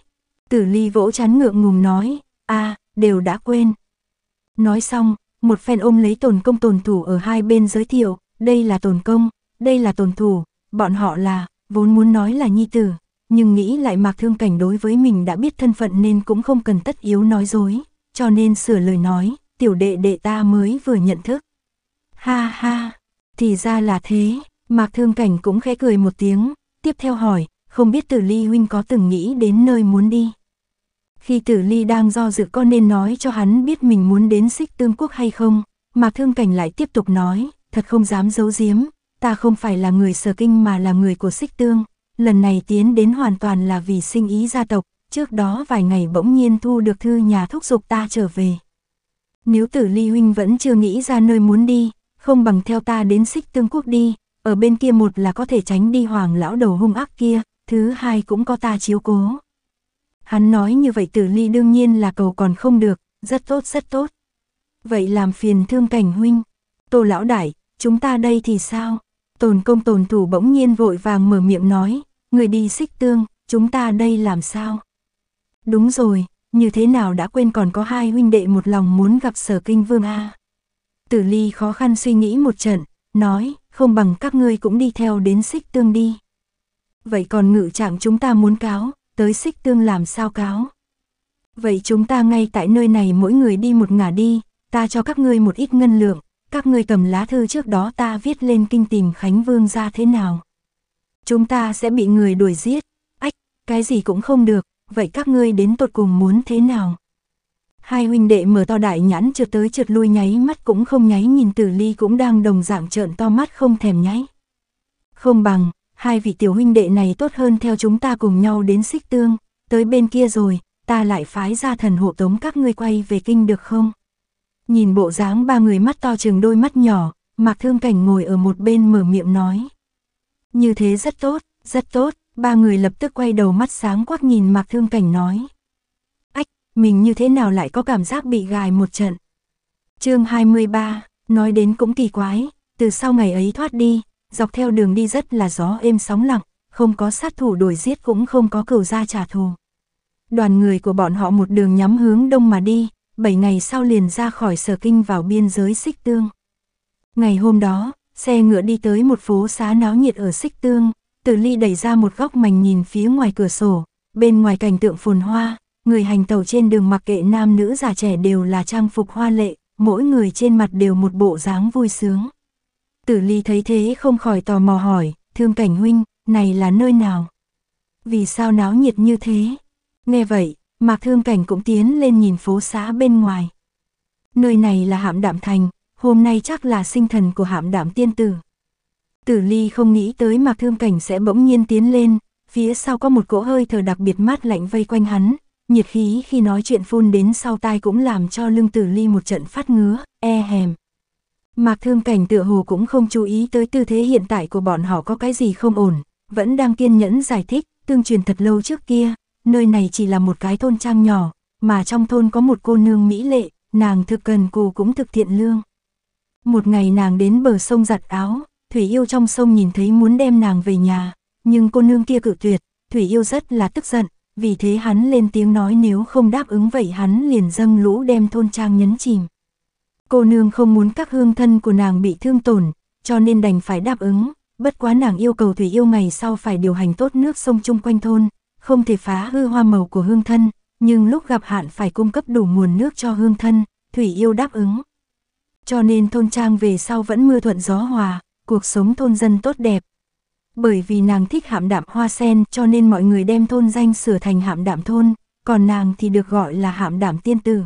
Tử ly vỗ chán ngượng ngùng nói, a đều đã quên. Nói xong, một phen ôm lấy tồn công tồn thủ ở hai bên giới thiệu, đây là tồn công, đây là tồn thủ, bọn họ là, vốn muốn nói là nhi tử nhưng nghĩ lại mạc thương cảnh đối với mình đã biết thân phận nên cũng không cần tất yếu nói dối, cho nên sửa lời nói, tiểu đệ đệ ta mới vừa nhận thức. Ha ha, thì ra là thế, mạc thương cảnh cũng khẽ cười một tiếng, tiếp theo hỏi, không biết tử ly huynh có từng nghĩ đến nơi muốn đi. Khi tử ly đang do dự con nên nói cho hắn biết mình muốn đến xích tương quốc hay không, mạc thương cảnh lại tiếp tục nói, thật không dám giấu giếm, ta không phải là người sở kinh mà là người của xích tương, lần này tiến đến hoàn toàn là vì sinh ý gia tộc, trước đó vài ngày bỗng nhiên thu được thư nhà thúc giục ta trở về. Nếu tử ly huynh vẫn chưa nghĩ ra nơi muốn đi, không bằng theo ta đến xích tương quốc đi, ở bên kia một là có thể tránh đi hoàng lão đầu hung ác kia, thứ hai cũng có ta chiếu cố. Hắn nói như vậy tử ly đương nhiên là cầu còn không được, rất tốt rất tốt. Vậy làm phiền thương cảnh huynh, tô lão đại, chúng ta đây thì sao? Tồn công tồn thủ bỗng nhiên vội vàng mở miệng nói, người đi xích tương, chúng ta đây làm sao? Đúng rồi, như thế nào đã quên còn có hai huynh đệ một lòng muốn gặp sở kinh vương A. Tử ly khó khăn suy nghĩ một trận, nói, không bằng các ngươi cũng đi theo đến xích tương đi. Vậy còn ngự trạng chúng ta muốn cáo, tới xích tương làm sao cáo? Vậy chúng ta ngay tại nơi này mỗi người đi một ngả đi, ta cho các ngươi một ít ngân lượng, các ngươi cầm lá thư trước đó ta viết lên kinh tìm Khánh Vương ra thế nào chúng ta sẽ bị người đuổi giết. Ách, cái gì cũng không được, vậy các ngươi đến tột cùng muốn thế nào? Hai huynh đệ mở to đại nhãn trượt tới trượt lui nháy mắt cũng không nháy nhìn tử ly cũng đang đồng dạng trợn to mắt không thèm nháy. Không bằng, hai vị tiểu huynh đệ này tốt hơn theo chúng ta cùng nhau đến xích tương, tới bên kia rồi, ta lại phái ra thần hộ tống các ngươi quay về kinh được không? Nhìn bộ dáng ba người mắt to chừng đôi mắt nhỏ, Mạc Thương Cảnh ngồi ở một bên mở miệng nói. Như thế rất tốt, rất tốt, ba người lập tức quay đầu mắt sáng quắc nhìn Mạc Thương Cảnh nói. Ách, mình như thế nào lại có cảm giác bị gài một trận. chương 23, nói đến cũng kỳ quái, từ sau ngày ấy thoát đi, dọc theo đường đi rất là gió êm sóng lặng, không có sát thủ đuổi giết cũng không có cửu gia trả thù. Đoàn người của bọn họ một đường nhắm hướng đông mà đi, 7 ngày sau liền ra khỏi sở kinh vào biên giới xích tương. Ngày hôm đó, xe ngựa đi tới một phố xá náo nhiệt ở Xích Tương, Tử Ly đẩy ra một góc mảnh nhìn phía ngoài cửa sổ, bên ngoài cảnh tượng phồn hoa, người hành tàu trên đường mặc kệ nam nữ già trẻ đều là trang phục hoa lệ, mỗi người trên mặt đều một bộ dáng vui sướng. Tử Ly thấy thế không khỏi tò mò hỏi, thương cảnh huynh, này là nơi nào? Vì sao náo nhiệt như thế? Nghe vậy, Mạc Thương Cảnh cũng tiến lên nhìn phố xá bên ngoài. Nơi này là hạm đạm thành, hôm nay chắc là sinh thần của hạm đảm tiên tử. Tử ly không nghĩ tới mạc thương cảnh sẽ bỗng nhiên tiến lên, phía sau có một cỗ hơi thở đặc biệt mát lạnh vây quanh hắn, nhiệt khí khi nói chuyện phun đến sau tai cũng làm cho lưng tử ly một trận phát ngứa, e hèm. Mạc thương cảnh tựa hồ cũng không chú ý tới tư thế hiện tại của bọn họ có cái gì không ổn, vẫn đang kiên nhẫn giải thích, tương truyền thật lâu trước kia, nơi này chỉ là một cái thôn trang nhỏ, mà trong thôn có một cô nương mỹ lệ, nàng thực cần cù cũng thực thiện lương. Một ngày nàng đến bờ sông giặt áo, Thủy Yêu trong sông nhìn thấy muốn đem nàng về nhà, nhưng cô nương kia cự tuyệt, Thủy Yêu rất là tức giận, vì thế hắn lên tiếng nói nếu không đáp ứng vậy hắn liền dâng lũ đem thôn trang nhấn chìm. Cô nương không muốn các hương thân của nàng bị thương tổn, cho nên đành phải đáp ứng, bất quá nàng yêu cầu Thủy Yêu ngày sau phải điều hành tốt nước sông chung quanh thôn, không thể phá hư hoa màu của hương thân, nhưng lúc gặp hạn phải cung cấp đủ nguồn nước cho hương thân, Thủy Yêu đáp ứng cho nên thôn trang về sau vẫn mưa thuận gió hòa, cuộc sống thôn dân tốt đẹp. Bởi vì nàng thích hạm đạm hoa sen cho nên mọi người đem thôn danh sửa thành hạm đạm thôn, còn nàng thì được gọi là hạm đạm tiên tử.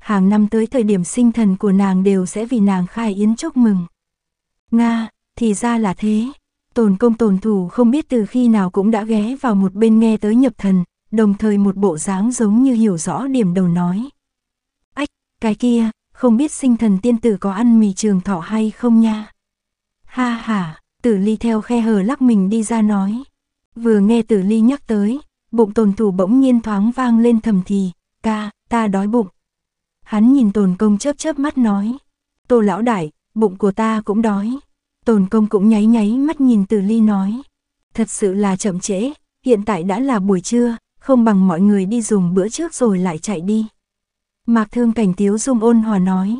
Hàng năm tới thời điểm sinh thần của nàng đều sẽ vì nàng khai yến chúc mừng. Nga, thì ra là thế. Tồn công tồn thủ không biết từ khi nào cũng đã ghé vào một bên nghe tới nhập thần, đồng thời một bộ dáng giống như hiểu rõ điểm đầu nói. Ách, cái kia, không biết sinh thần tiên tử có ăn mì trường thọ hay không nha. Ha ha, tử ly theo khe hở lắc mình đi ra nói. Vừa nghe tử ly nhắc tới, bụng tồn thủ bỗng nhiên thoáng vang lên thầm thì, ca, ta đói bụng. Hắn nhìn tồn công chớp chớp mắt nói. Tô lão đại, bụng của ta cũng đói. Tồn công cũng nháy nháy mắt nhìn tử ly nói. Thật sự là chậm trễ, hiện tại đã là buổi trưa, không bằng mọi người đi dùng bữa trước rồi lại chạy đi. Mạc Thương Cảnh Tiếu Dung ôn hòa nói.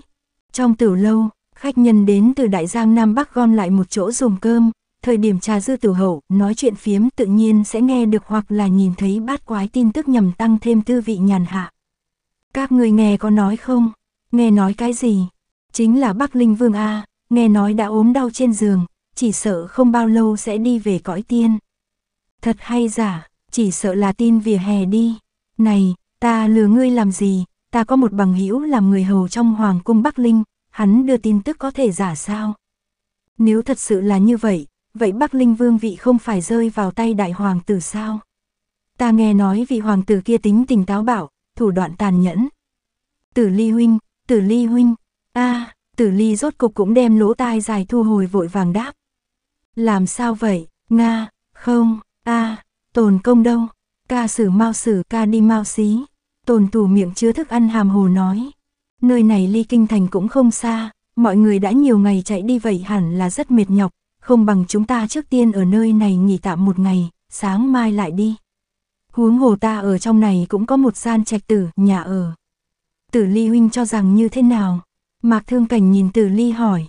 Trong tử lâu, khách nhân đến từ Đại Giang Nam Bắc gom lại một chỗ dùng cơm, thời điểm trà dư tử hậu, nói chuyện phiếm tự nhiên sẽ nghe được hoặc là nhìn thấy bát quái tin tức nhằm tăng thêm tư vị nhàn hạ. Các người nghe có nói không? Nghe nói cái gì? Chính là Bắc Linh Vương A, nghe nói đã ốm đau trên giường, chỉ sợ không bao lâu sẽ đi về cõi tiên. Thật hay giả, chỉ sợ là tin vỉa hè đi. Này, ta lừa ngươi làm gì, ta có một bằng hữu làm người hầu trong Hoàng cung Bắc Linh, hắn đưa tin tức có thể giả sao? Nếu thật sự là như vậy, vậy Bắc Linh vương vị không phải rơi vào tay đại hoàng tử sao? Ta nghe nói vị hoàng tử kia tính tình táo bạo, thủ đoạn tàn nhẫn. Tử ly huynh, tử ly huynh, a à, tử ly rốt cục cũng đem lỗ tai dài thu hồi vội vàng đáp. Làm sao vậy, Nga, không, a à, tồn công đâu, ca sử mau sử ca đi mau xí. Tồn tù miệng chứa thức ăn hàm hồ nói. Nơi này ly kinh thành cũng không xa, mọi người đã nhiều ngày chạy đi vậy hẳn là rất mệt nhọc, không bằng chúng ta trước tiên ở nơi này nghỉ tạm một ngày, sáng mai lại đi. Huống hồ ta ở trong này cũng có một gian trạch tử, nhà ở. Tử ly huynh cho rằng như thế nào? Mạc thương cảnh nhìn tử ly hỏi.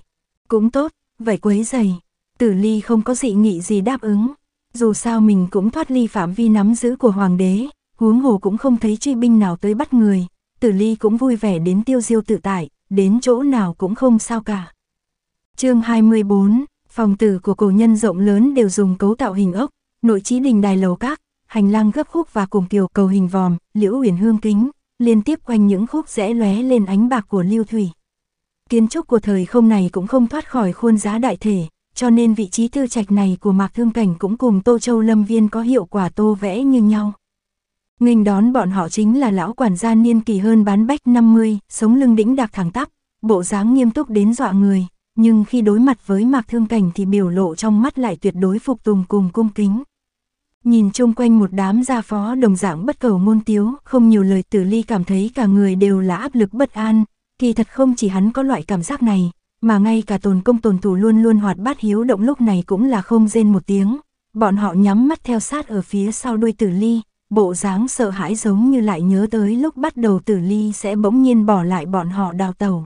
Cũng tốt, vậy quấy giày. Tử ly không có dị nghị gì đáp ứng. Dù sao mình cũng thoát ly phạm vi nắm giữ của hoàng đế, huống hồ cũng không thấy truy binh nào tới bắt người, tử ly cũng vui vẻ đến tiêu diêu tự tại, đến chỗ nào cũng không sao cả. chương 24, phòng tử của cổ nhân rộng lớn đều dùng cấu tạo hình ốc, nội trí đình đài lầu các, hành lang gấp khúc và cùng kiều cầu hình vòm, liễu huyền hương kính, liên tiếp quanh những khúc rẽ lóe lên ánh bạc của lưu thủy. Kiến trúc của thời không này cũng không thoát khỏi khuôn giá đại thể, cho nên vị trí tư trạch này của Mạc Thương Cảnh cũng cùng Tô Châu Lâm Viên có hiệu quả tô vẽ như nhau nghênh đón bọn họ chính là lão quản gia niên kỳ hơn bán bách 50, sống lưng đĩnh đạc thẳng tắp, bộ dáng nghiêm túc đến dọa người, nhưng khi đối mặt với mạc thương cảnh thì biểu lộ trong mắt lại tuyệt đối phục tùng cùng cung kính. Nhìn chung quanh một đám gia phó đồng dạng bất cầu ngôn tiếu, không nhiều lời tử ly cảm thấy cả người đều là áp lực bất an, kỳ thật không chỉ hắn có loại cảm giác này, mà ngay cả tồn công tồn thủ luôn luôn hoạt bát hiếu động lúc này cũng là không rên một tiếng, bọn họ nhắm mắt theo sát ở phía sau đuôi tử ly, Bộ dáng sợ hãi giống như lại nhớ tới lúc bắt đầu tử ly sẽ bỗng nhiên bỏ lại bọn họ đào tàu.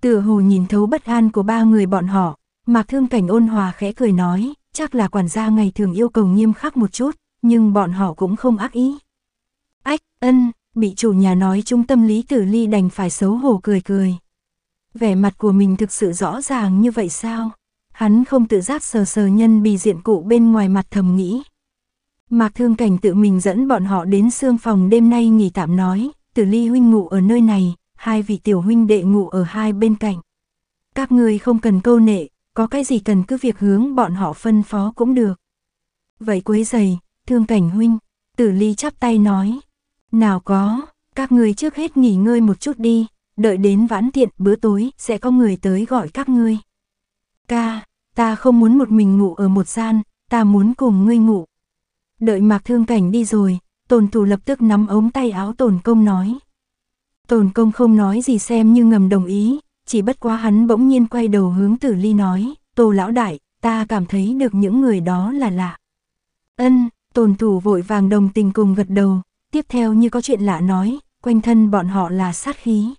Tựa hồ nhìn thấu bất an của ba người bọn họ, Mạc Thương Cảnh ôn hòa khẽ cười nói, chắc là quản gia ngày thường yêu cầu nghiêm khắc một chút, nhưng bọn họ cũng không ác ý. Ách, ân, bị chủ nhà nói trung tâm lý tử ly đành phải xấu hổ cười cười. Vẻ mặt của mình thực sự rõ ràng như vậy sao? Hắn không tự giác sờ sờ nhân bì diện cụ bên ngoài mặt thầm nghĩ. Mạc Thương Cảnh tự mình dẫn bọn họ đến xương phòng đêm nay nghỉ tạm nói, Tử Ly huynh ngủ ở nơi này, hai vị tiểu huynh đệ ngủ ở hai bên cạnh. Các ngươi không cần câu nệ, có cái gì cần cứ việc hướng bọn họ phân phó cũng được. Vậy quấy giày, Thương Cảnh huynh, Tử Ly chắp tay nói, nào có, các ngươi trước hết nghỉ ngơi một chút đi, đợi đến vãn thiện bữa tối sẽ có người tới gọi các ngươi. Ca, ta không muốn một mình ngủ ở một gian, ta muốn cùng ngươi ngủ. Đợi mạc thương cảnh đi rồi, tồn thủ lập tức nắm ống tay áo tồn công nói. Tồn công không nói gì xem như ngầm đồng ý, chỉ bất quá hắn bỗng nhiên quay đầu hướng tử ly nói, tô lão đại, ta cảm thấy được những người đó là lạ. Ân, tồn thủ vội vàng đồng tình cùng gật đầu, tiếp theo như có chuyện lạ nói, quanh thân bọn họ là sát khí.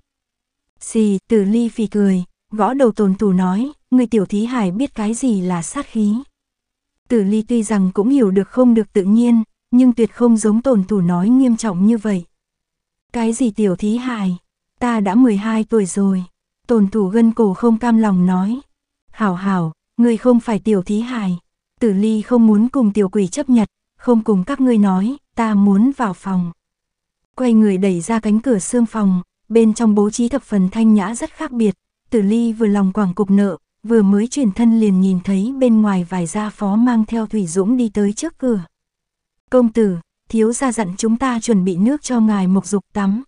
Xì, tử ly phì cười, gõ đầu tồn thủ nói, người tiểu thí hải biết cái gì là sát khí. Tử Ly tuy rằng cũng hiểu được không được tự nhiên, nhưng tuyệt không giống tổn thủ nói nghiêm trọng như vậy. Cái gì tiểu thí hài? Ta đã 12 tuổi rồi. Tổn thủ gân cổ không cam lòng nói. Hảo hảo, người không phải tiểu thí hài. Tử Ly không muốn cùng tiểu quỷ chấp nhặt, không cùng các ngươi nói, ta muốn vào phòng. Quay người đẩy ra cánh cửa xương phòng, bên trong bố trí thập phần thanh nhã rất khác biệt. Tử Ly vừa lòng quảng cục nợ, vừa mới chuyển thân liền nhìn thấy bên ngoài vài gia phó mang theo Thủy Dũng đi tới trước cửa. Công tử, thiếu gia dặn chúng ta chuẩn bị nước cho ngài mục dục tắm.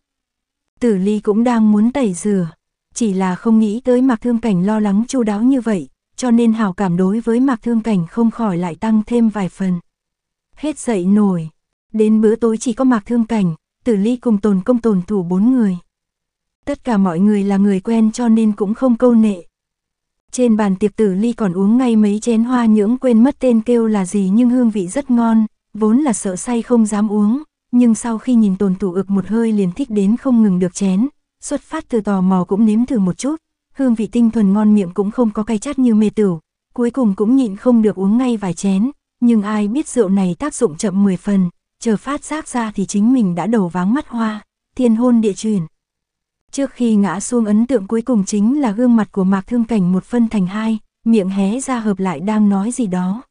Tử Ly cũng đang muốn tẩy rửa, chỉ là không nghĩ tới Mạc Thương Cảnh lo lắng chu đáo như vậy, cho nên hào cảm đối với Mạc Thương Cảnh không khỏi lại tăng thêm vài phần. Hết dậy nổi, đến bữa tối chỉ có Mạc Thương Cảnh, Tử Ly cùng tồn công tồn thủ bốn người. Tất cả mọi người là người quen cho nên cũng không câu nệ trên bàn tiệc tử ly còn uống ngay mấy chén hoa nhưỡng quên mất tên kêu là gì nhưng hương vị rất ngon, vốn là sợ say không dám uống, nhưng sau khi nhìn tồn tủ ực một hơi liền thích đến không ngừng được chén, xuất phát từ tò mò cũng nếm thử một chút, hương vị tinh thuần ngon miệng cũng không có cay chát như mê tửu, cuối cùng cũng nhịn không được uống ngay vài chén, nhưng ai biết rượu này tác dụng chậm 10 phần, chờ phát giác ra thì chính mình đã đầu váng mắt hoa, thiên hôn địa chuyển. Trước khi ngã xuống ấn tượng cuối cùng chính là gương mặt của Mạc Thương Cảnh một phân thành hai, miệng hé ra hợp lại đang nói gì đó.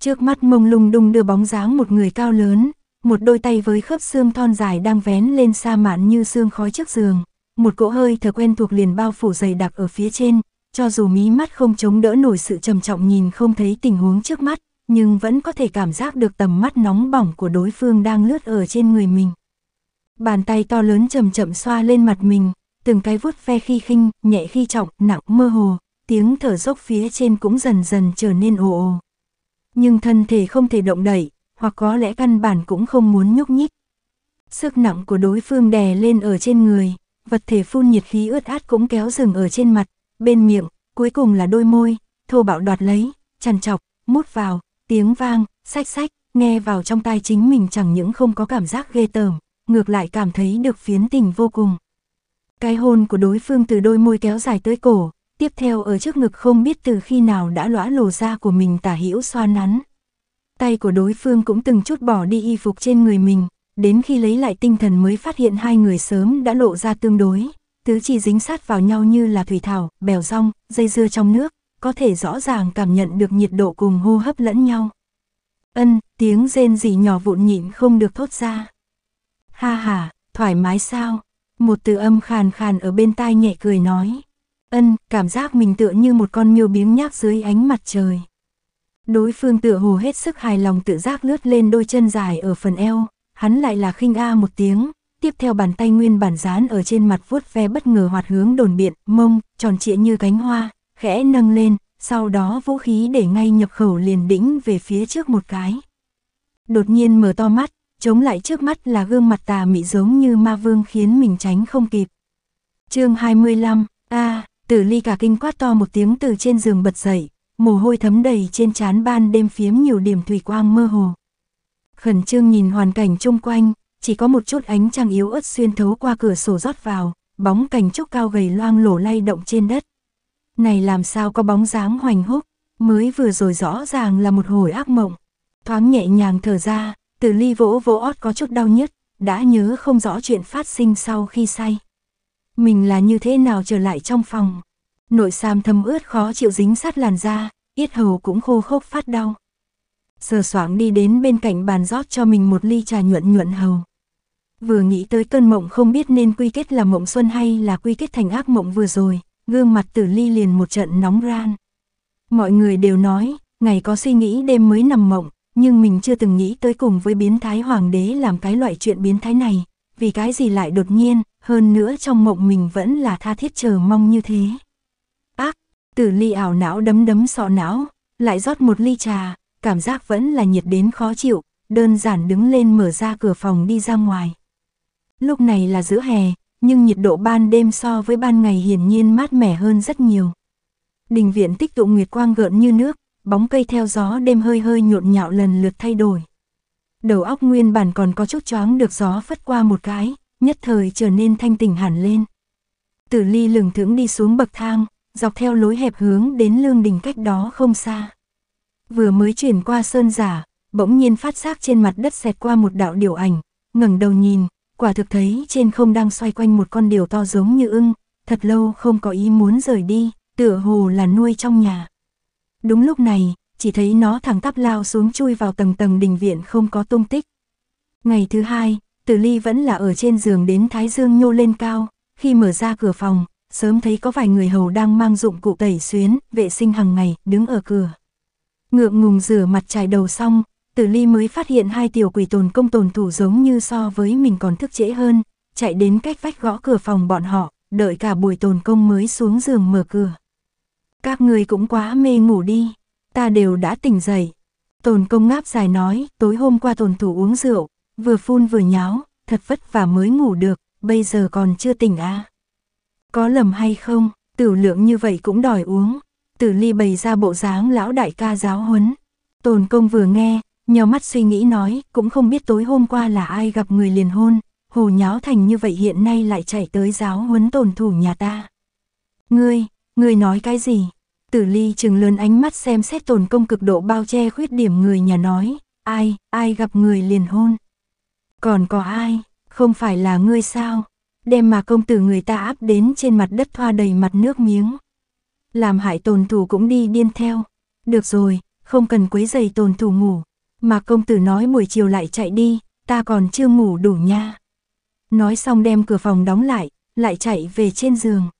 Trước mắt mông lung đung đưa bóng dáng một người cao lớn, một đôi tay với khớp xương thon dài đang vén lên xa mạn như xương khói trước giường. Một cỗ hơi thở quen thuộc liền bao phủ dày đặc ở phía trên, cho dù mí mắt không chống đỡ nổi sự trầm trọng nhìn không thấy tình huống trước mắt, nhưng vẫn có thể cảm giác được tầm mắt nóng bỏng của đối phương đang lướt ở trên người mình. Bàn tay to lớn chậm chậm xoa lên mặt mình, từng cái vuốt ve khi khinh, nhẹ khi trọng, nặng mơ hồ, tiếng thở dốc phía trên cũng dần dần trở nên ồ ồ. Nhưng thân thể không thể động đậy, hoặc có lẽ căn bản cũng không muốn nhúc nhích. Sức nặng của đối phương đè lên ở trên người, vật thể phun nhiệt khí ướt át cũng kéo rừng ở trên mặt, bên miệng, cuối cùng là đôi môi, thô bạo đoạt lấy, chằn chọc, mút vào, tiếng vang, sách sách, nghe vào trong tai chính mình chẳng những không có cảm giác ghê tởm, ngược lại cảm thấy được phiến tình vô cùng. Cái hôn của đối phương từ đôi môi kéo dài tới cổ, tiếp theo ở trước ngực không biết từ khi nào đã lõa lồ da của mình tả hữu xoa nắn. Tay của đối phương cũng từng chút bỏ đi y phục trên người mình, đến khi lấy lại tinh thần mới phát hiện hai người sớm đã lộ ra tương đối, tứ chi dính sát vào nhau như là thủy thảo, bèo rong, dây dưa trong nước, có thể rõ ràng cảm nhận được nhiệt độ cùng hô hấp lẫn nhau. Ân, tiếng rên rỉ nhỏ vụn nhịn không được thốt ra. Ha ha, thoải mái sao? Một từ âm khàn khàn ở bên tai nhẹ cười nói. Ân, cảm giác mình tựa như một con miêu biếng nhác dưới ánh mặt trời. Đối phương tựa hồ hết sức hài lòng tự giác lướt lên đôi chân dài ở phần eo, hắn lại là khinh a một tiếng, tiếp theo bàn tay nguyên bản dán ở trên mặt vuốt ve bất ngờ hoạt hướng đồn biện, mông, tròn trịa như cánh hoa, khẽ nâng lên, sau đó vũ khí để ngay nhập khẩu liền đĩnh về phía trước một cái. Đột nhiên mở to mắt, chống lại trước mắt là gương mặt tà mị giống như ma vương khiến mình tránh không kịp. chương 25, a tử ly cả kinh quát to một tiếng từ trên giường bật dậy, mồ hôi thấm đầy trên trán ban đêm phiếm nhiều điểm thủy quang mơ hồ. Khẩn trương nhìn hoàn cảnh chung quanh, chỉ có một chút ánh trăng yếu ớt xuyên thấu qua cửa sổ rót vào, bóng cành trúc cao gầy loang lổ lay động trên đất. Này làm sao có bóng dáng hoành húc, mới vừa rồi rõ ràng là một hồi ác mộng. Thoáng nhẹ nhàng thở ra, từ ly vỗ vỗ ót có chút đau nhất, đã nhớ không rõ chuyện phát sinh sau khi say. Mình là như thế nào trở lại trong phòng. Nội sam thâm ướt khó chịu dính sát làn da, yết hầu cũng khô khốc phát đau. Sờ soảng đi đến bên cạnh bàn rót cho mình một ly trà nhuận nhuận hầu. Vừa nghĩ tới cơn mộng không biết nên quy kết là mộng xuân hay là quy kết thành ác mộng vừa rồi, gương mặt tử ly liền một trận nóng ran. Mọi người đều nói, ngày có suy nghĩ đêm mới nằm mộng, nhưng mình chưa từng nghĩ tới cùng với biến thái hoàng đế làm cái loại chuyện biến thái này, vì cái gì lại đột nhiên, hơn nữa trong mộng mình vẫn là tha thiết chờ mong như thế. Ác, tử ly ảo não đấm đấm sọ não, lại rót một ly trà, cảm giác vẫn là nhiệt đến khó chịu, đơn giản đứng lên mở ra cửa phòng đi ra ngoài. Lúc này là giữa hè, nhưng nhiệt độ ban đêm so với ban ngày hiển nhiên mát mẻ hơn rất nhiều. Đình viện tích tụ nguyệt quang gợn như nước, bóng cây theo gió đêm hơi hơi nhộn nhạo lần lượt thay đổi. Đầu óc nguyên bản còn có chút choáng được gió phất qua một cái, nhất thời trở nên thanh tỉnh hẳn lên. Tử ly lừng thưởng đi xuống bậc thang, dọc theo lối hẹp hướng đến lương đình cách đó không xa. Vừa mới chuyển qua sơn giả, bỗng nhiên phát giác trên mặt đất xẹt qua một đạo điều ảnh, ngẩng đầu nhìn, quả thực thấy trên không đang xoay quanh một con điều to giống như ưng, thật lâu không có ý muốn rời đi, tựa hồ là nuôi trong nhà. Đúng lúc này, chỉ thấy nó thẳng tắp lao xuống chui vào tầng tầng đình viện không có tung tích. Ngày thứ hai, Tử Ly vẫn là ở trên giường đến Thái Dương nhô lên cao, khi mở ra cửa phòng, sớm thấy có vài người hầu đang mang dụng cụ tẩy xuyến, vệ sinh hàng ngày, đứng ở cửa. Ngượng ngùng rửa mặt chải đầu xong, Tử Ly mới phát hiện hai tiểu quỷ tồn công tồn thủ giống như so với mình còn thức trễ hơn, chạy đến cách vách gõ cửa phòng bọn họ, đợi cả buổi tồn công mới xuống giường mở cửa. Các người cũng quá mê ngủ đi, ta đều đã tỉnh dậy. Tồn công ngáp dài nói, tối hôm qua tồn thủ uống rượu, vừa phun vừa nháo, thật vất vả mới ngủ được, bây giờ còn chưa tỉnh à. Có lầm hay không, tử lượng như vậy cũng đòi uống. Tử ly bày ra bộ dáng lão đại ca giáo huấn. Tồn công vừa nghe, nhào mắt suy nghĩ nói, cũng không biết tối hôm qua là ai gặp người liền hôn, hồ nháo thành như vậy hiện nay lại chạy tới giáo huấn tồn thủ nhà ta. Ngươi, Người nói cái gì? Tử ly chừng lớn ánh mắt xem xét tồn công cực độ bao che khuyết điểm người nhà nói, ai, ai gặp người liền hôn. Còn có ai, không phải là ngươi sao? Đem mà công tử người ta áp đến trên mặt đất thoa đầy mặt nước miếng. Làm hại tồn thủ cũng đi điên theo. Được rồi, không cần quấy giày tồn thủ ngủ. Mà công tử nói buổi chiều lại chạy đi, ta còn chưa ngủ đủ nha. Nói xong đem cửa phòng đóng lại, lại chạy về trên giường.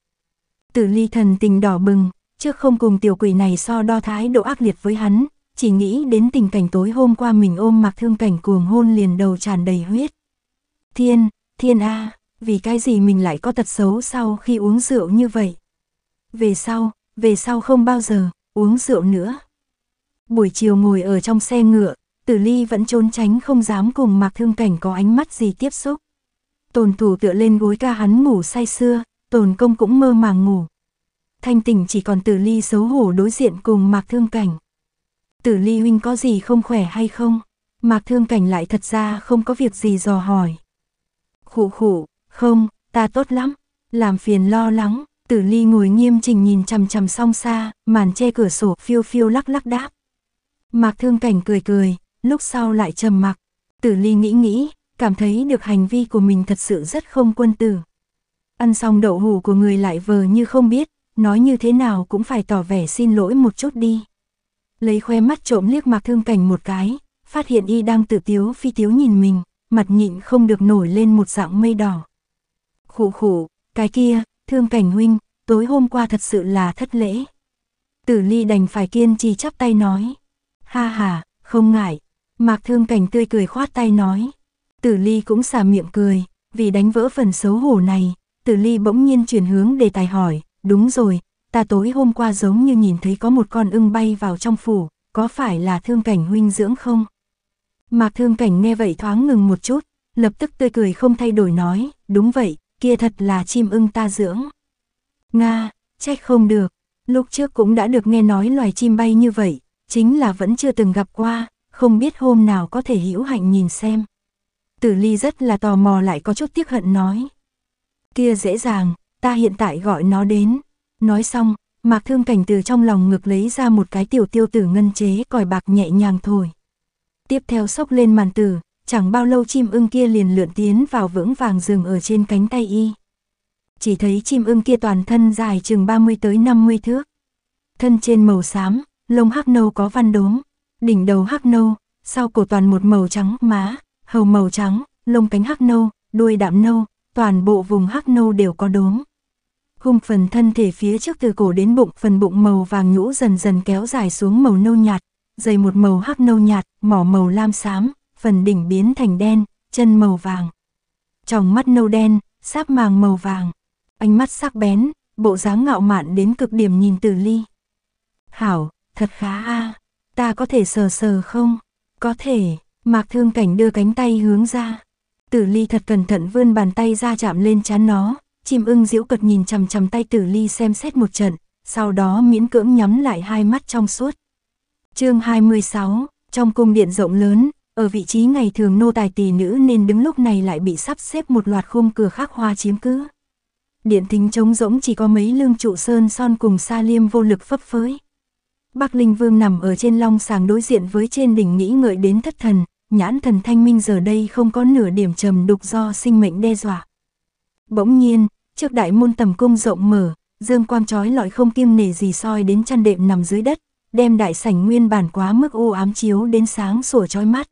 Tử ly thần tình đỏ bừng, trước không cùng tiểu quỷ này so đo thái độ ác liệt với hắn, chỉ nghĩ đến tình cảnh tối hôm qua mình ôm mặc thương cảnh cuồng hôn liền đầu tràn đầy huyết. Thiên, thiên a, vì cái gì mình lại có tật xấu sau khi uống rượu như vậy? Về sau, về sau không bao giờ, uống rượu nữa. Buổi chiều ngồi ở trong xe ngựa, tử ly vẫn trốn tránh không dám cùng mặc thương cảnh có ánh mắt gì tiếp xúc. Tồn thủ tựa lên gối ca hắn ngủ say xưa, tồn công cũng mơ màng ngủ. Thanh tỉnh chỉ còn tử ly xấu hổ đối diện cùng mạc thương cảnh. Tử ly huynh có gì không khỏe hay không? Mạc thương cảnh lại thật ra không có việc gì dò hỏi. Khụ khụ, không, ta tốt lắm, làm phiền lo lắng, tử ly ngồi nghiêm trình nhìn chằm chằm song xa, màn che cửa sổ phiêu phiêu lắc lắc đáp. Mạc thương cảnh cười cười, lúc sau lại trầm mặc. Tử ly nghĩ nghĩ, cảm thấy được hành vi của mình thật sự rất không quân tử. Ăn xong đậu hù của người lại vờ như không biết, nói như thế nào cũng phải tỏ vẻ xin lỗi một chút đi. Lấy khoe mắt trộm liếc mặc thương cảnh một cái, phát hiện y đang tự tiếu phi tiếu nhìn mình, mặt nhịn không được nổi lên một dạng mây đỏ. Khủ khủ, cái kia, thương cảnh huynh, tối hôm qua thật sự là thất lễ. Tử ly đành phải kiên trì chắp tay nói. Ha ha, không ngại. Mạc thương cảnh tươi cười khoát tay nói. Tử ly cũng xả miệng cười, vì đánh vỡ phần xấu hổ này, từ ly bỗng nhiên chuyển hướng đề tài hỏi, đúng rồi, ta tối hôm qua giống như nhìn thấy có một con ưng bay vào trong phủ, có phải là thương cảnh huynh dưỡng không? Mạc thương cảnh nghe vậy thoáng ngừng một chút, lập tức tươi cười không thay đổi nói, đúng vậy, kia thật là chim ưng ta dưỡng. Nga, trách không được, lúc trước cũng đã được nghe nói loài chim bay như vậy, chính là vẫn chưa từng gặp qua, không biết hôm nào có thể hữu hạnh nhìn xem. Tử Ly rất là tò mò lại có chút tiếc hận nói, kia dễ dàng, ta hiện tại gọi nó đến. Nói xong, Mạc Thương Cảnh từ trong lòng ngực lấy ra một cái tiểu tiêu tử ngân chế còi bạc nhẹ nhàng thổi. Tiếp theo sốc lên màn tử, chẳng bao lâu chim ưng kia liền lượn tiến vào vững vàng rừng ở trên cánh tay y. Chỉ thấy chim ưng kia toàn thân dài chừng 30 tới 50 thước. Thân trên màu xám, lông hắc nâu có văn đốm, đỉnh đầu hắc nâu, sau cổ toàn một màu trắng má, hầu màu trắng, lông cánh hắc nâu, đuôi đạm nâu, toàn bộ vùng hắc nâu đều có đốm. hùng phần thân thể phía trước từ cổ đến bụng, phần bụng màu vàng nhũ dần dần kéo dài xuống màu nâu nhạt, dày một màu hắc nâu nhạt, mỏ màu lam xám, phần đỉnh biến thành đen, chân màu vàng. Tròng mắt nâu đen, sáp màng màu vàng, ánh mắt sắc bén, bộ dáng ngạo mạn đến cực điểm nhìn từ ly. Hảo, thật khá a à. ta có thể sờ sờ không? Có thể, mạc thương cảnh đưa cánh tay hướng ra. Tử Ly thật cẩn thận vươn bàn tay ra chạm lên chán nó, chim ưng diễu cật nhìn chằm chằm tay Tử Ly xem xét một trận, sau đó miễn cưỡng nhắm lại hai mắt trong suốt. chương 26, trong cung điện rộng lớn, ở vị trí ngày thường nô tài tỷ nữ nên đứng lúc này lại bị sắp xếp một loạt khung cửa khắc hoa chiếm cứ. Điện thính trống rỗng chỉ có mấy lương trụ sơn son cùng sa liêm vô lực phấp phới. Bắc Linh Vương nằm ở trên long sàng đối diện với trên đỉnh nghĩ ngợi đến thất thần, nhãn thần thanh minh giờ đây không có nửa điểm trầm đục do sinh mệnh đe dọa. Bỗng nhiên, trước đại môn tầm cung rộng mở, dương quang trói lọi không kiêm nể gì soi đến chăn đệm nằm dưới đất, đem đại sảnh nguyên bản quá mức u ám chiếu đến sáng sủa trói mắt.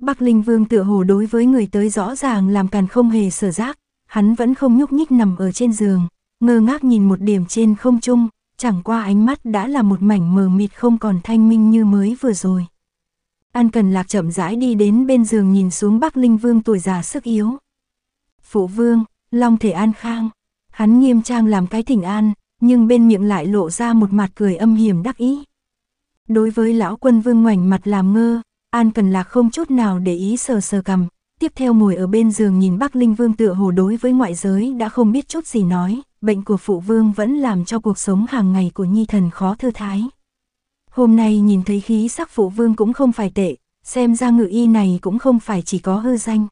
Bắc Linh Vương tựa hồ đối với người tới rõ ràng làm càn không hề sở giác, hắn vẫn không nhúc nhích nằm ở trên giường, ngơ ngác nhìn một điểm trên không trung, chẳng qua ánh mắt đã là một mảnh mờ mịt không còn thanh minh như mới vừa rồi. An Cần Lạc chậm rãi đi đến bên giường nhìn xuống Bắc Linh Vương tuổi già sức yếu. Phụ Vương, Long Thể An Khang, hắn nghiêm trang làm cái thỉnh an, nhưng bên miệng lại lộ ra một mặt cười âm hiểm đắc ý. Đối với lão quân vương ngoảnh mặt làm ngơ, An Cần Lạc không chút nào để ý sờ sờ cầm, tiếp theo ngồi ở bên giường nhìn Bắc Linh Vương tựa hồ đối với ngoại giới đã không biết chút gì nói, bệnh của phụ vương vẫn làm cho cuộc sống hàng ngày của nhi thần khó thư thái. Hôm nay nhìn thấy khí sắc phụ vương cũng không phải tệ, xem ra ngự y này cũng không phải chỉ có hư danh.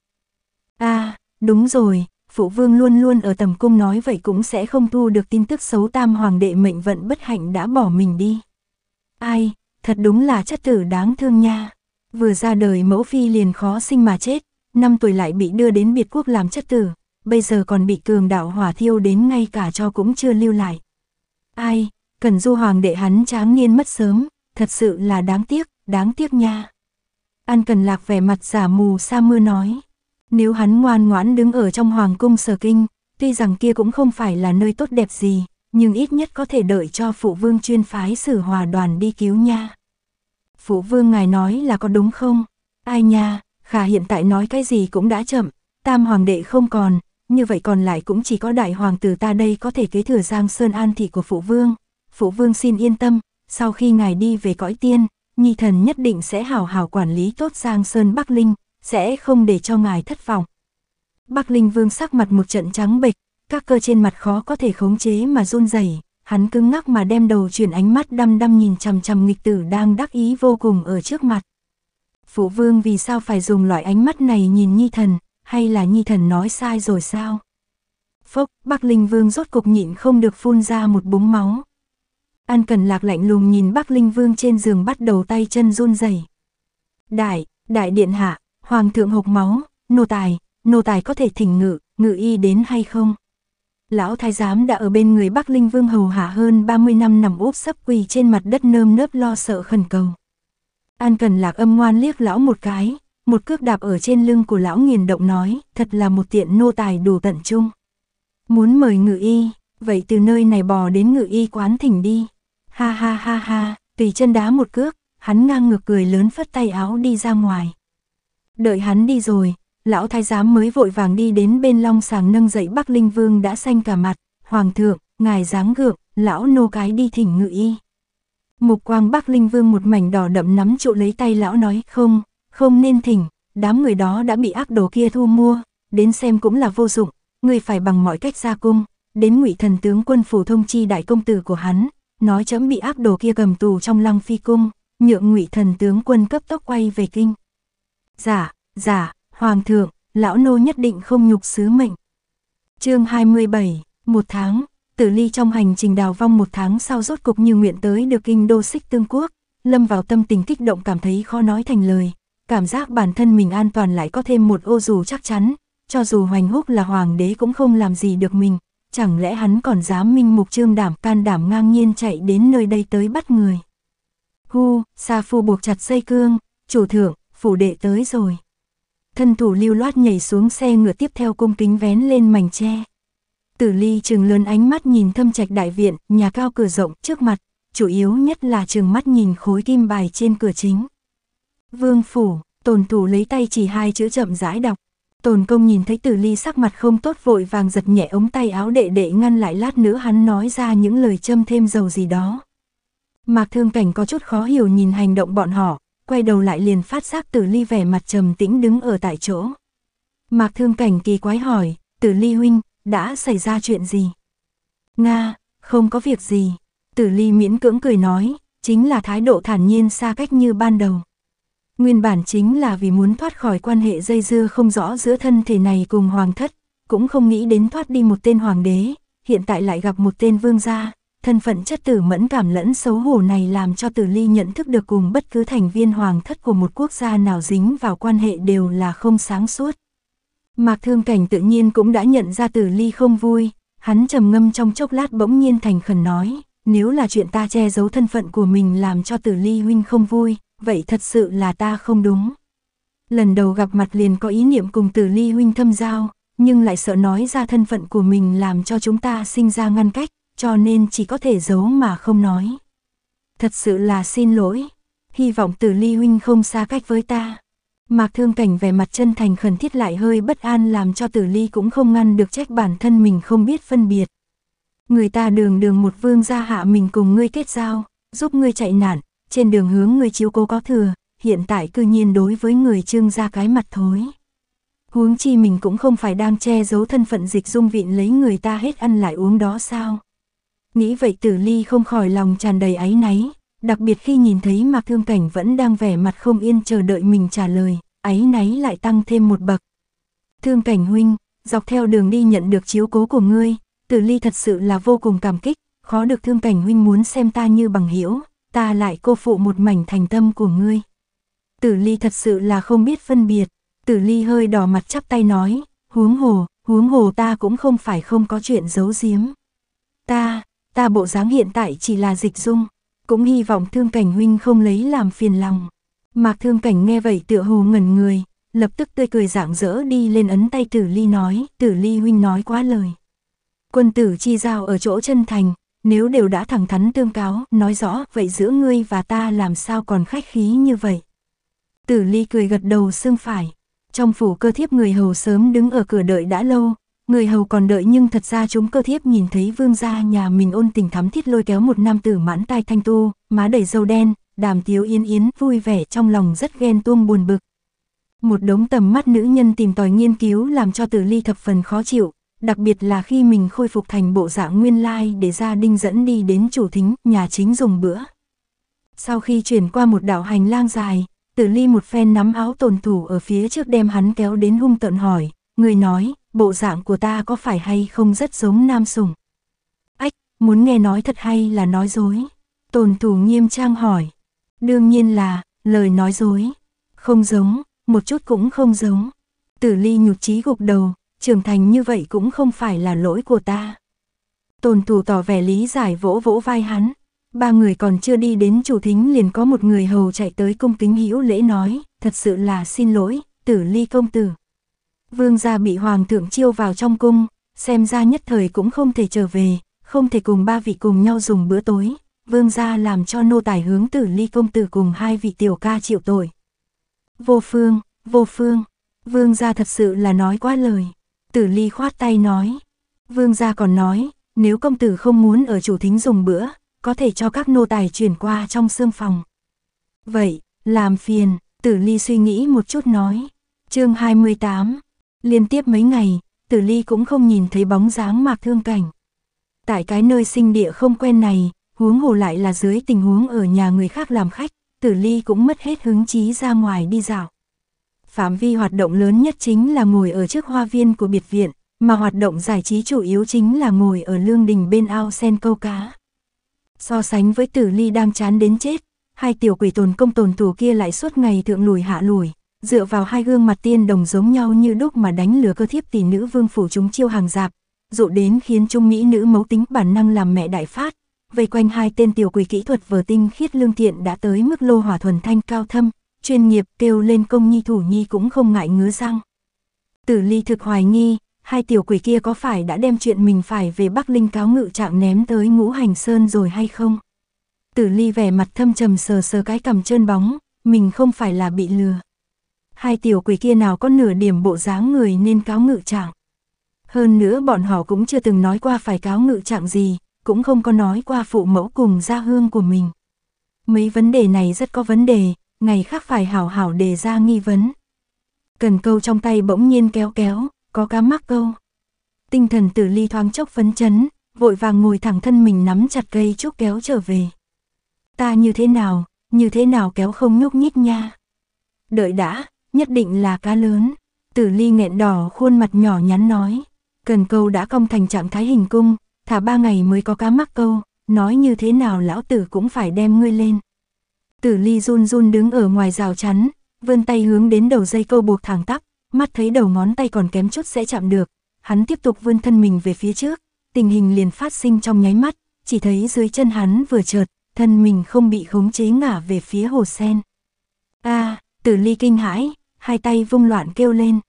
à, đúng rồi, phụ vương luôn luôn ở tầm cung nói vậy cũng sẽ không thu được tin tức xấu tam hoàng đệ mệnh vận bất hạnh đã bỏ mình đi. Ai, thật đúng là chất tử đáng thương nha. Vừa ra đời mẫu phi liền khó sinh mà chết, năm tuổi lại bị đưa đến biệt quốc làm chất tử, bây giờ còn bị cường đạo hỏa thiêu đến ngay cả cho cũng chưa lưu lại. Ai, cần du hoàng đệ hắn tráng niên mất sớm, thật sự là đáng tiếc, đáng tiếc nha. An Cần Lạc vẻ mặt giả mù sa mưa nói. Nếu hắn ngoan ngoãn đứng ở trong hoàng cung sở kinh, tuy rằng kia cũng không phải là nơi tốt đẹp gì, nhưng ít nhất có thể đợi cho phụ vương chuyên phái sử hòa đoàn đi cứu nha. Phụ vương ngài nói là có đúng không? Ai nha, khả hiện tại nói cái gì cũng đã chậm, tam hoàng đệ không còn, như vậy còn lại cũng chỉ có đại hoàng tử ta đây có thể kế thừa giang sơn an thị của phụ vương. Phụ vương xin yên tâm, sau khi ngài đi về cõi tiên, Nhi thần nhất định sẽ hào hào quản lý tốt Giang Sơn Bắc Linh, sẽ không để cho ngài thất vọng. Bắc Linh Vương sắc mặt một trận trắng bệch, các cơ trên mặt khó có thể khống chế mà run rẩy, hắn cứng ngắc mà đem đầu chuyển ánh mắt đăm đăm nhìn chằm chằm nghịch tử đang đắc ý vô cùng ở trước mặt. Phụ vương vì sao phải dùng loại ánh mắt này nhìn Nhi thần, hay là Nhi thần nói sai rồi sao? Phốc, Bắc Linh Vương rốt cục nhịn không được phun ra một búng máu, An Cần Lạc lạnh lùng nhìn Bắc Linh Vương trên giường bắt đầu tay chân run rẩy. Đại, đại điện hạ, hoàng thượng hộc máu, nô tài, nô tài có thể thỉnh ngự, ngự y đến hay không? Lão thái giám đã ở bên người Bắc Linh Vương hầu hạ hơn 30 năm nằm úp sấp quỳ trên mặt đất nơm nớp lo sợ khẩn cầu. An Cần Lạc âm ngoan liếc lão một cái, một cước đạp ở trên lưng của lão nghiền động nói, thật là một tiện nô tài đủ tận trung. Muốn mời ngự y, vậy từ nơi này bò đến ngự y quán thỉnh đi. Ha ha ha ha, tùy chân đá một cước, hắn ngang ngược cười lớn phất tay áo đi ra ngoài. Đợi hắn đi rồi, lão thái giám mới vội vàng đi đến bên long sàng nâng dậy Bắc Linh Vương đã xanh cả mặt, hoàng thượng, ngài dáng gượng, lão nô cái đi thỉnh ngự y. Mục quang Bắc Linh Vương một mảnh đỏ đậm nắm trụ lấy tay lão nói không, không nên thỉnh, đám người đó đã bị ác đồ kia thu mua, đến xem cũng là vô dụng, người phải bằng mọi cách ra cung, đến ngụy thần tướng quân phủ thông chi đại công tử của hắn, nói chấm bị ác đồ kia cầm tù trong lăng phi cung, nhượng ngụy thần tướng quân cấp tốc quay về kinh. Giả, dạ, giả, dạ, hoàng thượng, lão nô nhất định không nhục sứ mệnh. chương 27, một tháng, tử ly trong hành trình đào vong một tháng sau rốt cục như nguyện tới được kinh đô xích tương quốc, lâm vào tâm tình kích động cảm thấy khó nói thành lời, cảm giác bản thân mình an toàn lại có thêm một ô dù chắc chắn, cho dù hoành húc là hoàng đế cũng không làm gì được mình, chẳng lẽ hắn còn dám minh mục trương đảm can đảm ngang nhiên chạy đến nơi đây tới bắt người. Hu, Sa Phu buộc chặt dây cương, chủ thượng, phủ đệ tới rồi. Thân thủ lưu loát nhảy xuống xe ngựa tiếp theo cung kính vén lên mảnh tre. Tử ly trừng lớn ánh mắt nhìn thâm trạch đại viện, nhà cao cửa rộng trước mặt, chủ yếu nhất là trừng mắt nhìn khối kim bài trên cửa chính. Vương phủ, tồn thủ lấy tay chỉ hai chữ chậm rãi đọc, Tồn công nhìn thấy tử ly sắc mặt không tốt vội vàng giật nhẹ ống tay áo đệ đệ ngăn lại lát nữa hắn nói ra những lời châm thêm dầu gì đó. Mạc thương cảnh có chút khó hiểu nhìn hành động bọn họ, quay đầu lại liền phát giác tử ly vẻ mặt trầm tĩnh đứng ở tại chỗ. Mạc thương cảnh kỳ quái hỏi, tử ly huynh, đã xảy ra chuyện gì? Nga, không có việc gì. Tử ly miễn cưỡng cười nói, chính là thái độ thản nhiên xa cách như ban đầu. Nguyên bản chính là vì muốn thoát khỏi quan hệ dây dưa không rõ giữa thân thể này cùng hoàng thất, cũng không nghĩ đến thoát đi một tên hoàng đế, hiện tại lại gặp một tên vương gia, thân phận chất tử mẫn cảm lẫn xấu hổ này làm cho tử ly nhận thức được cùng bất cứ thành viên hoàng thất của một quốc gia nào dính vào quan hệ đều là không sáng suốt. Mạc Thương Cảnh tự nhiên cũng đã nhận ra Tử Ly không vui, hắn trầm ngâm trong chốc lát bỗng nhiên thành khẩn nói, nếu là chuyện ta che giấu thân phận của mình làm cho Tử Ly huynh không vui, vậy thật sự là ta không đúng. Lần đầu gặp mặt liền có ý niệm cùng tử ly huynh thâm giao, nhưng lại sợ nói ra thân phận của mình làm cho chúng ta sinh ra ngăn cách, cho nên chỉ có thể giấu mà không nói. Thật sự là xin lỗi, hy vọng tử ly huynh không xa cách với ta. Mạc Thương Cảnh vẻ mặt chân thành khẩn thiết lại hơi bất an làm cho Tử Ly cũng không ngăn được trách bản thân mình không biết phân biệt. Người ta đường đường một vương gia hạ mình cùng ngươi kết giao, giúp ngươi chạy nạn, trên đường hướng người chiếu cố có thừa, hiện tại cư nhiên đối với người trương ra cái mặt thối. Huống chi mình cũng không phải đang che giấu thân phận dịch dung vịn lấy người ta hết ăn lại uống đó sao. Nghĩ vậy tử ly không khỏi lòng tràn đầy áy náy, đặc biệt khi nhìn thấy mạc thương cảnh vẫn đang vẻ mặt không yên chờ đợi mình trả lời, áy náy lại tăng thêm một bậc. Thương cảnh huynh, dọc theo đường đi nhận được chiếu cố của ngươi, tử ly thật sự là vô cùng cảm kích, khó được thương cảnh huynh muốn xem ta như bằng hữu ta lại cô phụ một mảnh thành tâm của ngươi. Tử ly thật sự là không biết phân biệt, tử ly hơi đỏ mặt chắp tay nói, huống hồ, huống hồ ta cũng không phải không có chuyện giấu giếm. Ta, ta bộ dáng hiện tại chỉ là dịch dung, cũng hy vọng thương cảnh huynh không lấy làm phiền lòng. Mạc thương cảnh nghe vậy tựa hồ ngẩn người, lập tức tươi cười rạng rỡ đi lên ấn tay tử ly nói, tử ly huynh nói quá lời. Quân tử chi giao ở chỗ chân thành, nếu đều đã thẳng thắn tương cáo, nói rõ, vậy giữa ngươi và ta làm sao còn khách khí như vậy? Tử ly cười gật đầu xương phải. Trong phủ cơ thiếp người hầu sớm đứng ở cửa đợi đã lâu, người hầu còn đợi nhưng thật ra chúng cơ thiếp nhìn thấy vương gia nhà mình ôn tình thắm thiết lôi kéo một nam tử mãn tai thanh tu, má đầy dâu đen, đàm tiếu yên yến vui vẻ trong lòng rất ghen tuông buồn bực. Một đống tầm mắt nữ nhân tìm tòi nghiên cứu làm cho tử ly thập phần khó chịu, đặc biệt là khi mình khôi phục thành bộ dạng nguyên lai để gia đình dẫn đi đến chủ thính, nhà chính dùng bữa. Sau khi chuyển qua một đảo hành lang dài, tử ly một phen nắm áo tồn thủ ở phía trước đem hắn kéo đến hung tợn hỏi, người nói, bộ dạng của ta có phải hay không rất giống nam sủng. Ách, muốn nghe nói thật hay là nói dối? Tồn thủ nghiêm trang hỏi. Đương nhiên là, lời nói dối. Không giống, một chút cũng không giống. Tử ly nhục trí gục đầu, trưởng thành như vậy cũng không phải là lỗi của ta. Tôn thủ tỏ vẻ lý giải vỗ vỗ vai hắn, ba người còn chưa đi đến chủ thính liền có một người hầu chạy tới cung kính hữu lễ nói, thật sự là xin lỗi, tử ly công tử. Vương gia bị hoàng thượng chiêu vào trong cung, xem ra nhất thời cũng không thể trở về, không thể cùng ba vị cùng nhau dùng bữa tối, vương gia làm cho nô tài hướng tử ly công tử cùng hai vị tiểu ca chịu tội. Vô phương, vô phương, vương gia thật sự là nói quá lời. Tử Ly khoát tay nói. Vương gia còn nói, nếu công tử không muốn ở chủ thính dùng bữa, có thể cho các nô tài chuyển qua trong sương phòng. Vậy, làm phiền, Tử Ly suy nghĩ một chút nói. chương 28, liên tiếp mấy ngày, Tử Ly cũng không nhìn thấy bóng dáng mạc thương cảnh. Tại cái nơi sinh địa không quen này, huống hồ lại là dưới tình huống ở nhà người khác làm khách, Tử Ly cũng mất hết hứng chí ra ngoài đi dạo phạm vi hoạt động lớn nhất chính là ngồi ở trước hoa viên của biệt viện, mà hoạt động giải trí chủ yếu chính là ngồi ở lương đình bên ao sen câu cá. So sánh với tử ly đang chán đến chết, hai tiểu quỷ tồn công tồn tù kia lại suốt ngày thượng lùi hạ lùi, dựa vào hai gương mặt tiên đồng giống nhau như đúc mà đánh lừa cơ thiếp tỷ nữ vương phủ chúng chiêu hàng dạp, dụ đến khiến trung mỹ nữ mấu tính bản năng làm mẹ đại phát, vây quanh hai tên tiểu quỷ kỹ thuật vờ tinh khiết lương thiện đã tới mức lô hỏa thuần thanh cao thâm, chuyên nghiệp kêu lên công nhi thủ nhi cũng không ngại ngứa răng. Tử ly thực hoài nghi, hai tiểu quỷ kia có phải đã đem chuyện mình phải về Bắc Linh cáo ngự trạng ném tới ngũ hành sơn rồi hay không? Tử ly vẻ mặt thâm trầm sờ sờ cái cầm trơn bóng, mình không phải là bị lừa. Hai tiểu quỷ kia nào có nửa điểm bộ dáng người nên cáo ngự trạng. Hơn nữa bọn họ cũng chưa từng nói qua phải cáo ngự trạng gì, cũng không có nói qua phụ mẫu cùng gia hương của mình. Mấy vấn đề này rất có vấn đề, ngày khác phải hảo hảo đề ra nghi vấn. Cần câu trong tay bỗng nhiên kéo kéo, có cá mắc câu. Tinh thần tử ly thoáng chốc phấn chấn, vội vàng ngồi thẳng thân mình nắm chặt cây trúc kéo trở về. Ta như thế nào, như thế nào kéo không nhúc nhích nha. Đợi đã, nhất định là cá lớn. Tử ly nghẹn đỏ khuôn mặt nhỏ nhắn nói. Cần câu đã cong thành trạng thái hình cung, thả ba ngày mới có cá mắc câu, nói như thế nào lão tử cũng phải đem ngươi lên. Tử ly run run đứng ở ngoài rào chắn, vươn tay hướng đến đầu dây câu buộc thẳng tắp, mắt thấy đầu ngón tay còn kém chút sẽ chạm được. Hắn tiếp tục vươn thân mình về phía trước, tình hình liền phát sinh trong nháy mắt, chỉ thấy dưới chân hắn vừa trượt, thân mình không bị khống chế ngả về phía hồ sen. a à, tử ly kinh hãi, hai tay vung loạn kêu lên.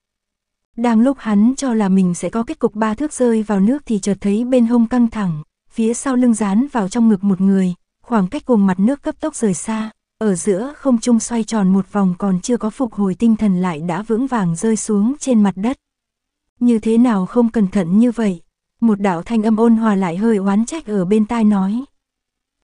Đang lúc hắn cho là mình sẽ có kết cục ba thước rơi vào nước thì chợt thấy bên hông căng thẳng, phía sau lưng dán vào trong ngực một người, khoảng cách cùng mặt nước cấp tốc rời xa ở giữa không trung xoay tròn một vòng còn chưa có phục hồi tinh thần lại đã vững vàng rơi xuống trên mặt đất. Như thế nào không cẩn thận như vậy? Một đạo thanh âm ôn hòa lại hơi oán trách ở bên tai nói.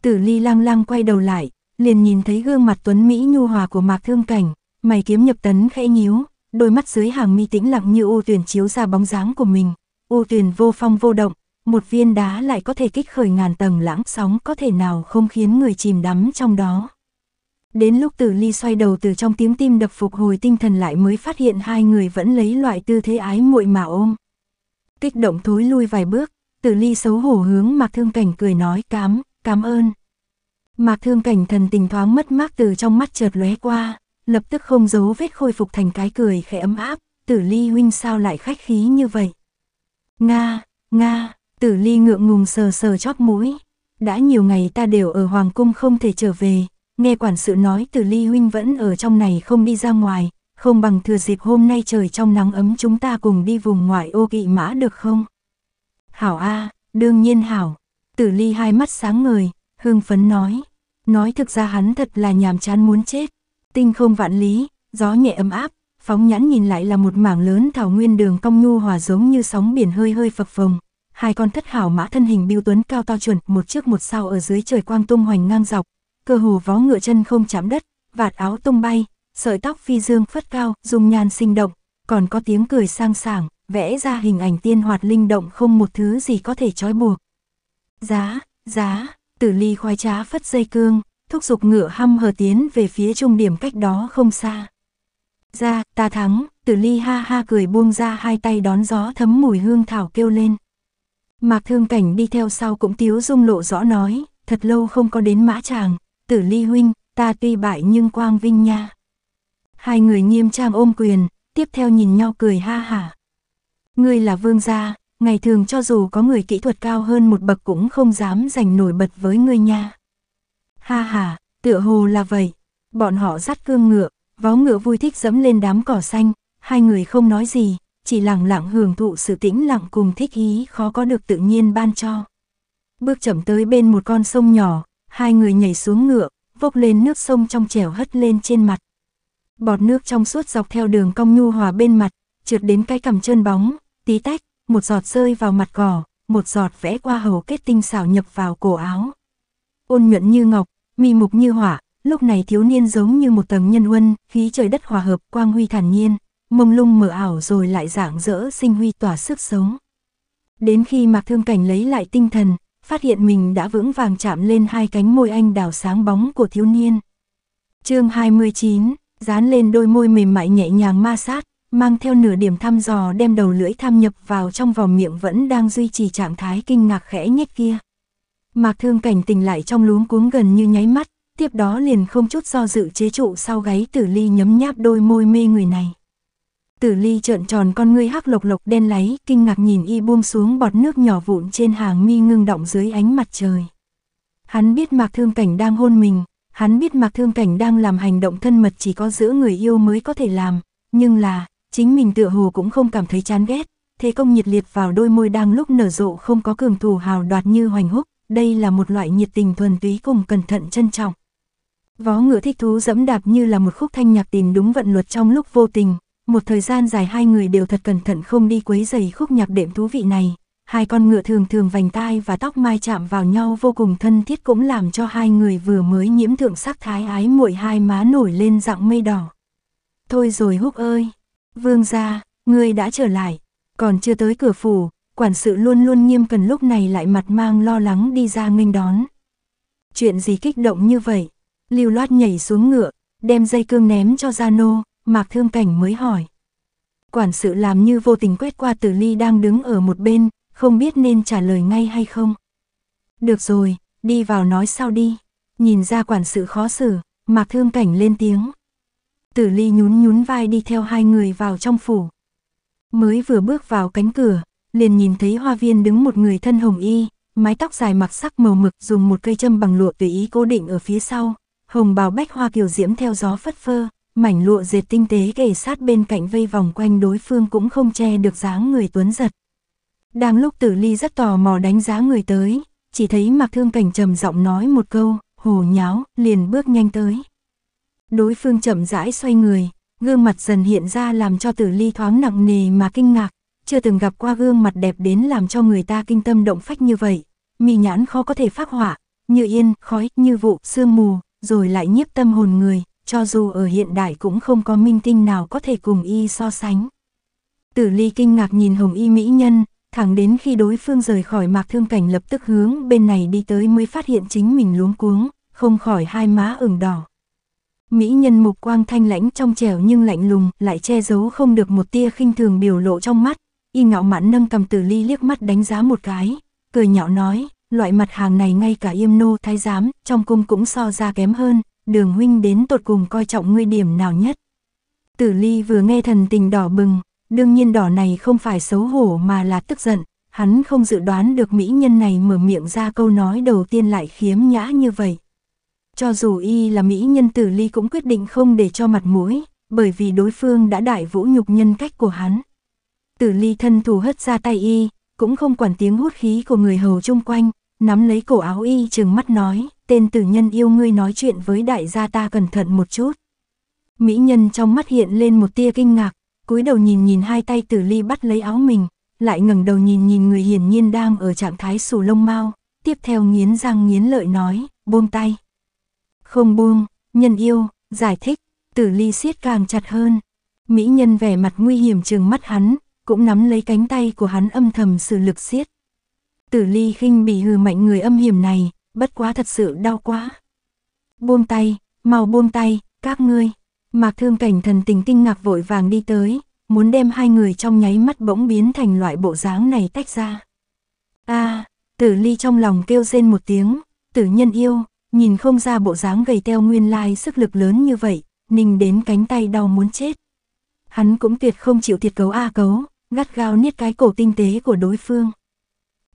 Tử ly lang lang quay đầu lại, liền nhìn thấy gương mặt tuấn Mỹ nhu hòa của mạc thương cảnh, mày kiếm nhập tấn khẽ nhíu, đôi mắt dưới hàng mi tĩnh lặng như u tuyển chiếu ra bóng dáng của mình. U tuyển vô phong vô động, một viên đá lại có thể kích khởi ngàn tầng lãng sóng có thể nào không khiến người chìm đắm trong đó đến lúc tử ly xoay đầu từ trong tiếng tim đập phục hồi tinh thần lại mới phát hiện hai người vẫn lấy loại tư thế ái muội mà ôm. Kích động thối lui vài bước, tử ly xấu hổ hướng mạc thương cảnh cười nói cám, cám ơn. Mạc thương cảnh thần tình thoáng mất mát từ trong mắt chợt lóe qua, lập tức không giấu vết khôi phục thành cái cười khẽ ấm áp, tử ly huynh sao lại khách khí như vậy. Nga, Nga, tử ly ngượng ngùng sờ sờ chót mũi, đã nhiều ngày ta đều ở Hoàng Cung không thể trở về, nghe quản sự nói từ ly huynh vẫn ở trong này không đi ra ngoài, không bằng thừa dịp hôm nay trời trong nắng ấm chúng ta cùng đi vùng ngoại ô kỵ mã được không? Hảo a, đương nhiên hảo. Tử ly hai mắt sáng ngời, hương phấn nói. Nói thực ra hắn thật là nhàm chán muốn chết. Tinh không vạn lý, gió nhẹ ấm áp, phóng nhãn nhìn lại là một mảng lớn thảo nguyên đường cong nhu hòa giống như sóng biển hơi hơi phập phồng. Hai con thất hảo mã thân hình biêu tuấn cao to chuẩn, một trước một sau ở dưới trời quang tung hoành ngang dọc, cơ hồ vó ngựa chân không chạm đất, vạt áo tung bay, sợi tóc phi dương phất cao, dung nhan sinh động, còn có tiếng cười sang sảng, vẽ ra hình ảnh tiên hoạt linh động không một thứ gì có thể trói buộc. Giá, giá, tử ly khoai trá phất dây cương, thúc giục ngựa hăm hờ tiến về phía trung điểm cách đó không xa. Ra, ta thắng, tử ly ha ha cười buông ra hai tay đón gió thấm mùi hương thảo kêu lên. Mạc thương cảnh đi theo sau cũng tiếu dung lộ rõ nói, thật lâu không có đến mã chàng, tử ly huynh, ta tuy bại nhưng quang vinh nha. Hai người nghiêm trang ôm quyền, tiếp theo nhìn nhau cười ha hả. Ngươi là vương gia, ngày thường cho dù có người kỹ thuật cao hơn một bậc cũng không dám giành nổi bật với ngươi nha. Ha ha, tựa hồ là vậy. Bọn họ dắt cương ngựa, vó ngựa vui thích dẫm lên đám cỏ xanh, hai người không nói gì, chỉ lặng lặng hưởng thụ sự tĩnh lặng cùng thích ý khó có được tự nhiên ban cho. Bước chậm tới bên một con sông nhỏ, Hai người nhảy xuống ngựa, vốc lên nước sông trong trẻo hất lên trên mặt. Bọt nước trong suốt dọc theo đường cong nhu hòa bên mặt, trượt đến cái cằm chân bóng, tí tách, một giọt rơi vào mặt gò, một giọt vẽ qua hầu kết tinh xảo nhập vào cổ áo. Ôn nhuận như ngọc, mi mục như hỏa, lúc này thiếu niên giống như một tầng nhân huân, khí trời đất hòa hợp quang huy thản nhiên, mông lung mở ảo rồi lại rạng rỡ sinh huy tỏa sức sống. Đến khi Mạc Thương Cảnh lấy lại tinh thần, phát hiện mình đã vững vàng chạm lên hai cánh môi anh đào sáng bóng của thiếu niên. chương 29, dán lên đôi môi mềm mại nhẹ nhàng ma sát, mang theo nửa điểm thăm dò đem đầu lưỡi tham nhập vào trong vòng miệng vẫn đang duy trì trạng thái kinh ngạc khẽ nhếch kia. Mạc thương cảnh tỉnh lại trong luống cuống gần như nháy mắt, tiếp đó liền không chút do dự chế trụ sau gáy tử ly nhấm nháp đôi môi mê người này. Tử ly trợn tròn con ngươi hắc lộc lộc đen láy, kinh ngạc nhìn y buông xuống bọt nước nhỏ vụn trên hàng mi ngưng động dưới ánh mặt trời. Hắn biết mạc thương cảnh đang hôn mình, hắn biết mạc thương cảnh đang làm hành động thân mật chỉ có giữa người yêu mới có thể làm, nhưng là, chính mình tựa hồ cũng không cảm thấy chán ghét, thế công nhiệt liệt vào đôi môi đang lúc nở rộ không có cường thủ hào đoạt như hoành húc, đây là một loại nhiệt tình thuần túy cùng cẩn thận trân trọng. Vó ngựa thích thú dẫm đạp như là một khúc thanh nhạc tìm đúng vận luật trong lúc vô tình, một thời gian dài hai người đều thật cẩn thận không đi quấy giày khúc nhạc đệm thú vị này. Hai con ngựa thường thường vành tai và tóc mai chạm vào nhau vô cùng thân thiết cũng làm cho hai người vừa mới nhiễm thượng sắc thái ái muội hai má nổi lên dạng mây đỏ. Thôi rồi húc ơi, vương gia, ngươi đã trở lại, còn chưa tới cửa phủ, quản sự luôn luôn nghiêm cần lúc này lại mặt mang lo lắng đi ra nghênh đón. Chuyện gì kích động như vậy? Lưu loát nhảy xuống ngựa, đem dây cương ném cho Gia Nô, Mạc Thương Cảnh mới hỏi. Quản sự làm như vô tình quét qua Từ Ly đang đứng ở một bên, không biết nên trả lời ngay hay không. Được rồi, đi vào nói sau đi. Nhìn ra quản sự khó xử, Mạc Thương Cảnh lên tiếng. Tử Ly nhún nhún vai đi theo hai người vào trong phủ. Mới vừa bước vào cánh cửa, liền nhìn thấy hoa viên đứng một người thân hồng y, mái tóc dài mặc sắc màu mực dùng một cây châm bằng lụa tùy ý cố định ở phía sau, hồng bào bách hoa kiều diễm theo gió phất phơ, mảnh lụa dệt tinh tế kề sát bên cạnh vây vòng quanh đối phương cũng không che được dáng người tuấn giật. Đang lúc tử ly rất tò mò đánh giá người tới, chỉ thấy mặc thương cảnh trầm giọng nói một câu, hồ nháo, liền bước nhanh tới. Đối phương chậm rãi xoay người, gương mặt dần hiện ra làm cho tử ly thoáng nặng nề mà kinh ngạc, chưa từng gặp qua gương mặt đẹp đến làm cho người ta kinh tâm động phách như vậy, mì nhãn khó có thể phát hỏa, như yên, khói, như vụ, sương mù, rồi lại nhiếp tâm hồn người, cho dù ở hiện đại cũng không có minh tinh nào có thể cùng y so sánh. Tử ly kinh ngạc nhìn hồng y mỹ nhân, thẳng đến khi đối phương rời khỏi mạc thương cảnh lập tức hướng bên này đi tới mới phát hiện chính mình luống cuống, không khỏi hai má ửng đỏ. Mỹ nhân mục quang thanh lãnh trong trẻo nhưng lạnh lùng, lại che giấu không được một tia khinh thường biểu lộ trong mắt, y ngạo mạn nâng cầm tử ly liếc mắt đánh giá một cái, cười nhạo nói, loại mặt hàng này ngay cả yêm nô thái giám, trong cung cũng so ra kém hơn, đường huynh đến tột cùng coi trọng nguy điểm nào nhất. Tử ly vừa nghe thần tình đỏ bừng, đương nhiên đỏ này không phải xấu hổ mà là tức giận, hắn không dự đoán được mỹ nhân này mở miệng ra câu nói đầu tiên lại khiếm nhã như vậy. Cho dù y là mỹ nhân tử ly cũng quyết định không để cho mặt mũi, bởi vì đối phương đã đại vũ nhục nhân cách của hắn. Tử ly thân thủ hất ra tay y, cũng không quản tiếng hút khí của người hầu chung quanh, nắm lấy cổ áo y chừng mắt nói, tên tử nhân yêu ngươi nói chuyện với đại gia ta cẩn thận một chút. Mỹ nhân trong mắt hiện lên một tia kinh ngạc, cúi đầu nhìn nhìn hai tay tử ly bắt lấy áo mình, lại ngẩng đầu nhìn nhìn người hiển nhiên đang ở trạng thái sù lông mau, tiếp theo nghiến răng nghiến lợi nói, buông tay. Không buông, nhân yêu, giải thích, tử ly siết càng chặt hơn. Mỹ nhân vẻ mặt nguy hiểm trừng mắt hắn, cũng nắm lấy cánh tay của hắn âm thầm sự lực siết. Tử ly khinh bị hừ mạnh người âm hiểm này, bất quá thật sự đau quá. Buông tay, mau buông tay, các ngươi. Mạc thương cảnh thần tình tinh ngạc vội vàng đi tới, muốn đem hai người trong nháy mắt bỗng biến thành loại bộ dáng này tách ra. a à, tử ly trong lòng kêu rên một tiếng, tử nhân yêu, nhìn không ra bộ dáng gầy teo nguyên lai sức lực lớn như vậy, ninh đến cánh tay đau muốn chết. Hắn cũng tuyệt không chịu thiệt cấu a cấu, gắt gao niết cái cổ tinh tế của đối phương.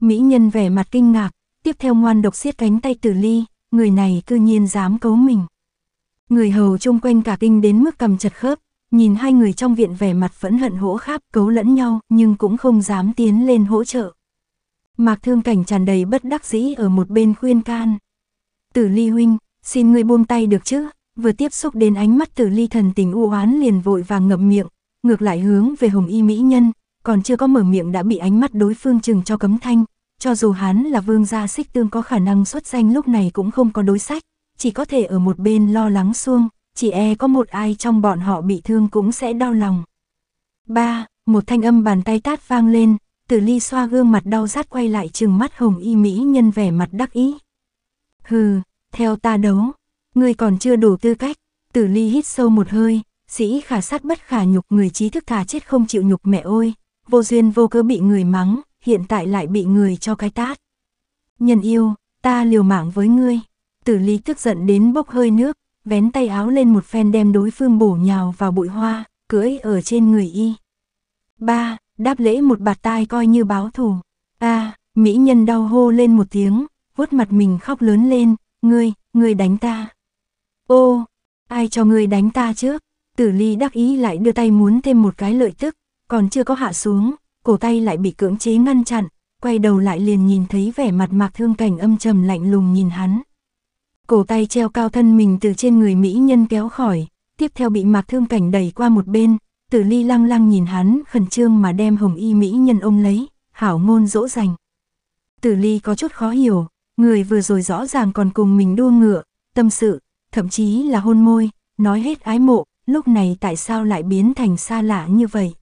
Mỹ nhân vẻ mặt kinh ngạc, tiếp theo ngoan độc siết cánh tay tử ly, người này cư nhiên dám cấu mình. Người hầu chung quanh cả kinh đến mức cầm chật khớp, nhìn hai người trong viện vẻ mặt phẫn hận hỗ kháp cấu lẫn nhau nhưng cũng không dám tiến lên hỗ trợ. Mạc thương cảnh tràn đầy bất đắc dĩ ở một bên khuyên can. Tử ly huynh, xin ngươi buông tay được chứ, vừa tiếp xúc đến ánh mắt tử ly thần tình u oán liền vội vàng ngậm miệng, ngược lại hướng về hồng y mỹ nhân, còn chưa có mở miệng đã bị ánh mắt đối phương chừng cho cấm thanh, cho dù hắn là vương gia xích tương có khả năng xuất danh lúc này cũng không có đối sách, chỉ có thể ở một bên lo lắng xuông, chỉ e có một ai trong bọn họ bị thương cũng sẽ đau lòng. ba Một thanh âm bàn tay tát vang lên, tử ly xoa gương mặt đau rát quay lại chừng mắt hồng y mỹ nhân vẻ mặt đắc ý. Hừ, theo ta đấu, ngươi còn chưa đủ tư cách, tử ly hít sâu một hơi, sĩ khả sát bất khả nhục người trí thức thà chết không chịu nhục mẹ ôi, vô duyên vô cớ bị người mắng, hiện tại lại bị người cho cái tát. Nhân yêu, ta liều mạng với ngươi. Tử lý tức giận đến bốc hơi nước, vén tay áo lên một phen đem đối phương bổ nhào vào bụi hoa, cưỡi ở trên người y. Ba, đáp lễ một bạt tai coi như báo thù. A, mỹ nhân đau hô lên một tiếng, vuốt mặt mình khóc lớn lên, ngươi, ngươi đánh ta. Ô, ai cho ngươi đánh ta trước? Tử ly đắc ý lại đưa tay muốn thêm một cái lợi tức, còn chưa có hạ xuống, cổ tay lại bị cưỡng chế ngăn chặn, quay đầu lại liền nhìn thấy vẻ mặt mạc thương cảnh âm trầm lạnh lùng nhìn hắn. Cổ tay treo cao thân mình từ trên người Mỹ nhân kéo khỏi, tiếp theo bị mạc thương cảnh đẩy qua một bên, tử ly lăng lăng nhìn hắn khẩn trương mà đem hồng y Mỹ nhân ôm lấy, hảo ngôn dỗ dành. Tử ly có chút khó hiểu, người vừa rồi rõ ràng còn cùng mình đua ngựa, tâm sự, thậm chí là hôn môi, nói hết ái mộ, lúc này tại sao lại biến thành xa lạ như vậy.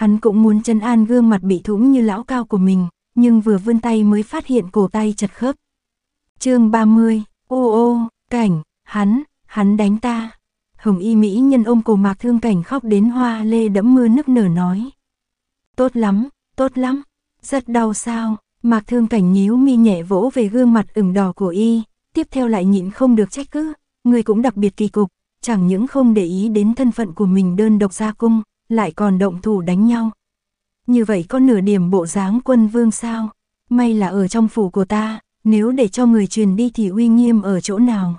Hắn cũng muốn chân an gương mặt bị thủng như lão cao của mình, nhưng vừa vươn tay mới phát hiện cổ tay chật khớp. chương 30, ô ô, cảnh, hắn, hắn đánh ta. Hồng y mỹ nhân ôm cổ mạc thương cảnh khóc đến hoa lê đẫm mưa nức nở nói. Tốt lắm, tốt lắm, rất đau sao, mạc thương cảnh nhíu mi nhẹ vỗ về gương mặt ửng đỏ của y, tiếp theo lại nhịn không được trách cứ, người cũng đặc biệt kỳ cục, chẳng những không để ý đến thân phận của mình đơn độc ra cung, lại còn động thủ đánh nhau. Như vậy có nửa điểm bộ dáng quân vương sao? May là ở trong phủ của ta, nếu để cho người truyền đi thì uy nghiêm ở chỗ nào?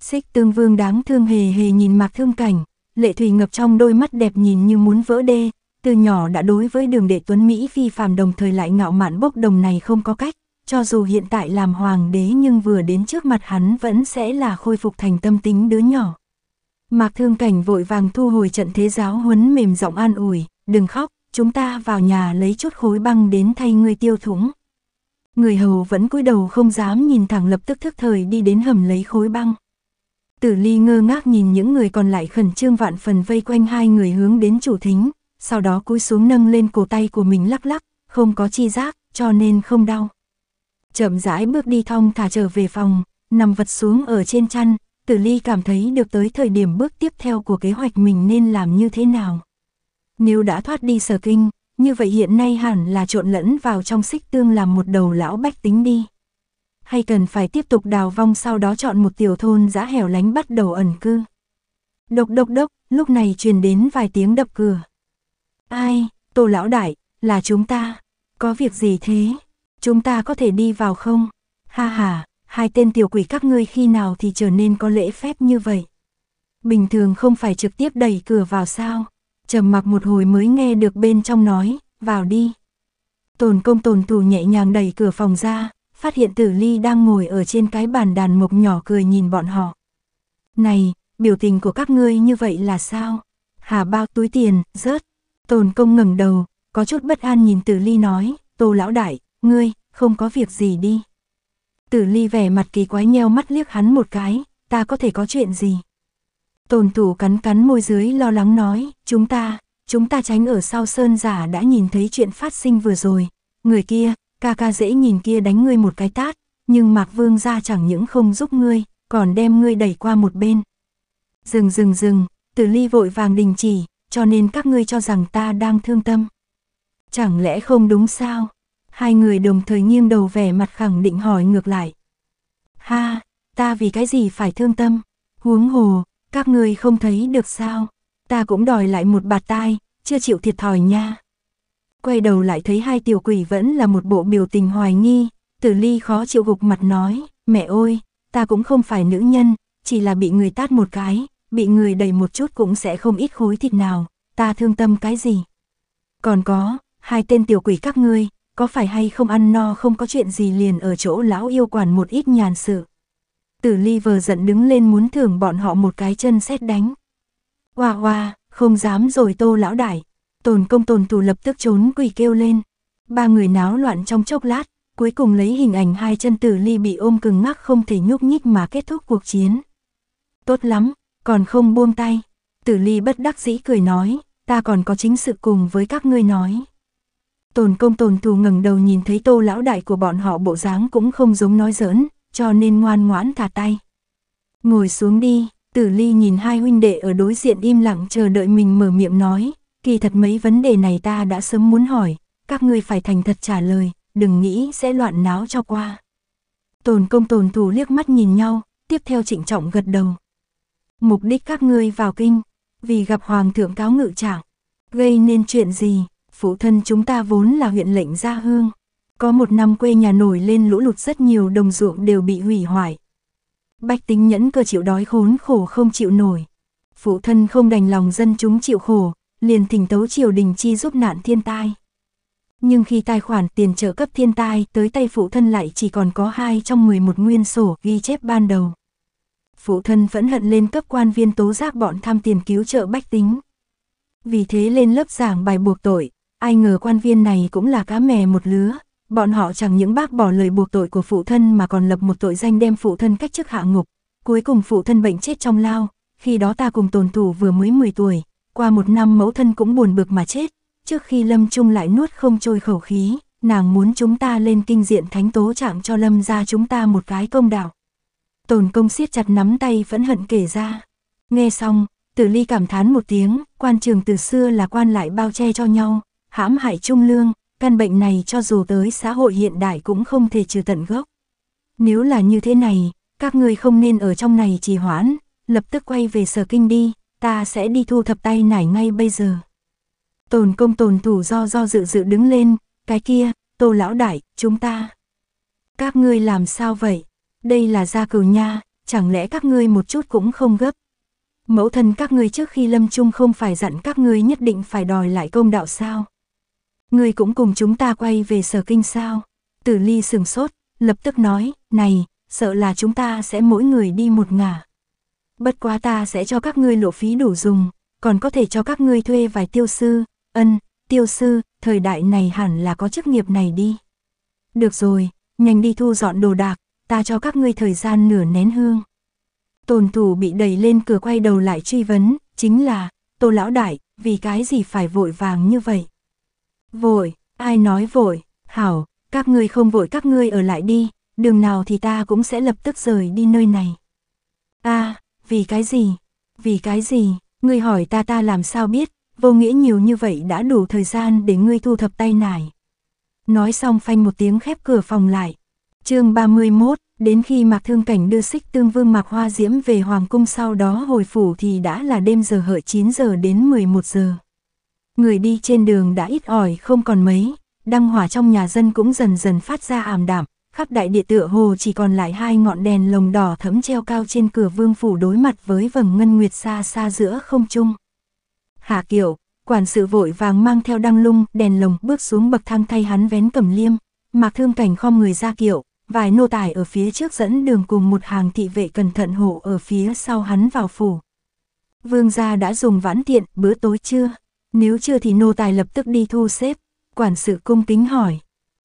Xích tương vương đáng thương hề hề nhìn mạc thương cảnh, lệ thủy ngập trong đôi mắt đẹp nhìn như muốn vỡ đê, từ nhỏ đã đối với đường đệ tuấn Mỹ phi phàm đồng thời lại ngạo mạn bốc đồng này không có cách, cho dù hiện tại làm hoàng đế nhưng vừa đến trước mặt hắn vẫn sẽ là khôi phục thành tâm tính đứa nhỏ. Mạc Thương Cảnh vội vàng thu hồi trận thế giáo huấn mềm giọng an ủi, đừng khóc, chúng ta vào nhà lấy chút khối băng đến thay ngươi tiêu thủng. Người hầu vẫn cúi đầu không dám nhìn thẳng lập tức thức thời đi đến hầm lấy khối băng. Tử Ly ngơ ngác nhìn những người còn lại khẩn trương vạn phần vây quanh hai người hướng đến chủ thính, sau đó cúi xuống nâng lên cổ tay của mình lắc lắc, không có chi giác, cho nên không đau. Chậm rãi bước đi thong thả trở về phòng, nằm vật xuống ở trên chăn, Tử Ly cảm thấy được tới thời điểm bước tiếp theo của kế hoạch mình nên làm như thế nào. Nếu đã thoát đi sở kinh, như vậy hiện nay hẳn là trộn lẫn vào trong xích tương làm một đầu lão bách tính đi. Hay cần phải tiếp tục đào vong sau đó chọn một tiểu thôn giã hẻo lánh bắt đầu ẩn cư. Độc độc độc, lúc này truyền đến vài tiếng đập cửa. Ai, tô lão đại, là chúng ta, có việc gì thế, chúng ta có thể đi vào không? Ha ha, hai tên tiểu quỷ các ngươi khi nào thì trở nên có lễ phép như vậy. Bình thường không phải trực tiếp đẩy cửa vào sao, trầm mặc một hồi mới nghe được bên trong nói, vào đi. Tồn công tồn thủ nhẹ nhàng đẩy cửa phòng ra, phát hiện tử ly đang ngồi ở trên cái bàn đàn mộc nhỏ cười nhìn bọn họ. Này, biểu tình của các ngươi như vậy là sao? Hà bao túi tiền, rớt. Tồn công ngẩng đầu, có chút bất an nhìn tử ly nói, tô lão đại, ngươi, không có việc gì đi. Tử ly vẻ mặt kỳ quái nheo mắt liếc hắn một cái, ta có thể có chuyện gì? Tồn thủ cắn cắn môi dưới lo lắng nói, chúng ta, chúng ta tránh ở sau sơn giả đã nhìn thấy chuyện phát sinh vừa rồi. Người kia, ca ca dễ nhìn kia đánh ngươi một cái tát, nhưng Mạc Vương ra chẳng những không giúp ngươi, còn đem ngươi đẩy qua một bên. Dừng dừng dừng, tử ly vội vàng đình chỉ, cho nên các ngươi cho rằng ta đang thương tâm. Chẳng lẽ không đúng sao? Hai người đồng thời nghiêng đầu vẻ mặt khẳng định hỏi ngược lại. Ha, ta vì cái gì phải thương tâm? Huống hồ, các ngươi không thấy được sao? Ta cũng đòi lại một bạt tai, chưa chịu thiệt thòi nha. Quay đầu lại thấy hai tiểu quỷ vẫn là một bộ biểu tình hoài nghi, tử ly khó chịu gục mặt nói, mẹ ơi, ta cũng không phải nữ nhân, chỉ là bị người tát một cái, bị người đẩy một chút cũng sẽ không ít khối thịt nào, ta thương tâm cái gì. Còn có, hai tên tiểu quỷ các ngươi, có phải hay không ăn no không có chuyện gì liền ở chỗ lão yêu quản một ít nhàn sự. Tử ly vờ giận đứng lên muốn thưởng bọn họ một cái chân xét đánh. Hoa hoa, không dám rồi tô lão đại. Tồn công tồn thủ lập tức trốn quỳ kêu lên. Ba người náo loạn trong chốc lát, cuối cùng lấy hình ảnh hai chân tử ly bị ôm cứng ngắc không thể nhúc nhích mà kết thúc cuộc chiến. Tốt lắm, còn không buông tay. Tử ly bất đắc dĩ cười nói, ta còn có chính sự cùng với các ngươi nói. Tồn công tồn thù ngẩng đầu nhìn thấy tô lão đại của bọn họ bộ dáng cũng không giống nói giỡn, cho nên ngoan ngoãn thả tay. Ngồi xuống đi, tử ly nhìn hai huynh đệ ở đối diện im lặng chờ đợi mình mở miệng nói, kỳ thật mấy vấn đề này ta đã sớm muốn hỏi, các ngươi phải thành thật trả lời, đừng nghĩ sẽ loạn náo cho qua. Tồn công tồn thù liếc mắt nhìn nhau, tiếp theo trịnh trọng gật đầu. Mục đích các ngươi vào kinh, vì gặp hoàng thượng cáo ngự trạng, gây nên chuyện gì, phụ thân chúng ta vốn là huyện lệnh gia hương. Có một năm quê nhà nổi lên lũ lụt rất nhiều đồng ruộng đều bị hủy hoại. Bách tính nhẫn cơ chịu đói khốn khổ không chịu nổi. Phụ thân không đành lòng dân chúng chịu khổ, liền thỉnh tấu triều đình chi giúp nạn thiên tai. Nhưng khi tài khoản tiền trợ cấp thiên tai tới tay phụ thân lại chỉ còn có hai trong 11 nguyên sổ ghi chép ban đầu. Phụ thân vẫn hận lên cấp quan viên tố giác bọn tham tiền cứu trợ bách tính. Vì thế lên lớp giảng bài buộc tội, Ai ngờ quan viên này cũng là cá mè một lứa, bọn họ chẳng những bác bỏ lời buộc tội của phụ thân mà còn lập một tội danh đem phụ thân cách chức hạ ngục. Cuối cùng phụ thân bệnh chết trong lao, khi đó ta cùng tồn thủ vừa mới 10 tuổi, qua một năm mẫu thân cũng buồn bực mà chết, trước khi Lâm Trung lại nuốt không trôi khẩu khí, nàng muốn chúng ta lên kinh diện thánh tố trạng cho Lâm ra chúng ta một cái công đạo. Tồn công siết chặt nắm tay vẫn hận kể ra. Nghe xong, tử ly cảm thán một tiếng, quan trường từ xưa là quan lại bao che cho nhau, hãm hại trung lương, căn bệnh này cho dù tới xã hội hiện đại cũng không thể trừ tận gốc. Nếu là như thế này, các ngươi không nên ở trong này trì hoãn, lập tức quay về sở kinh đi, ta sẽ đi thu thập tay nải ngay bây giờ. Tồn công tồn thủ do do dự dự đứng lên, cái kia, tô lão đại, chúng ta. Các ngươi làm sao vậy? Đây là gia cừu nha, chẳng lẽ các ngươi một chút cũng không gấp? Mẫu thân các ngươi trước khi lâm chung không phải dặn các ngươi nhất định phải đòi lại công đạo sao? Người cũng cùng chúng ta quay về sở kinh sao? Tử ly sừng sốt, lập tức nói, này, sợ là chúng ta sẽ mỗi người đi một ngả. Bất quá ta sẽ cho các ngươi lộ phí đủ dùng, còn có thể cho các ngươi thuê vài tiêu sư, ân, tiêu sư, thời đại này hẳn là có chức nghiệp này đi. Được rồi, nhanh đi thu dọn đồ đạc, ta cho các ngươi thời gian nửa nén hương. Tồn thủ bị đẩy lên cửa quay đầu lại truy vấn, chính là, tô lão đại, vì cái gì phải vội vàng như vậy? Vội, ai nói vội, hảo, các ngươi không vội các ngươi ở lại đi, đường nào thì ta cũng sẽ lập tức rời đi nơi này. a à, vì cái gì? Vì cái gì? Ngươi hỏi ta ta làm sao biết, vô nghĩa nhiều như vậy đã đủ thời gian để ngươi thu thập tay nải. Nói xong phanh một tiếng khép cửa phòng lại. chương 31, đến khi Mạc Thương Cảnh đưa xích tương vương Mạc Hoa Diễm về Hoàng Cung sau đó hồi phủ thì đã là đêm giờ hợi 9 giờ đến 11 giờ. Người đi trên đường đã ít ỏi không còn mấy, đăng hỏa trong nhà dân cũng dần dần phát ra ảm đạm, khắp đại địa tựa hồ chỉ còn lại hai ngọn đèn lồng đỏ thẫm treo cao trên cửa vương phủ đối mặt với vầng ngân nguyệt xa xa giữa không trung. Hạ Kiều, quản sự vội vàng mang theo đăng lung, đèn lồng bước xuống bậc thang thay hắn vén cầm liêm, Mạc Thương Cảnh khom người ra kiệu, vài nô tài ở phía trước dẫn đường cùng một hàng thị vệ cẩn thận hộ ở phía sau hắn vào phủ. Vương gia đã dùng vãn tiện bữa tối chưa? Nếu chưa thì nô tài lập tức đi thu xếp. Quản sự cung kính hỏi.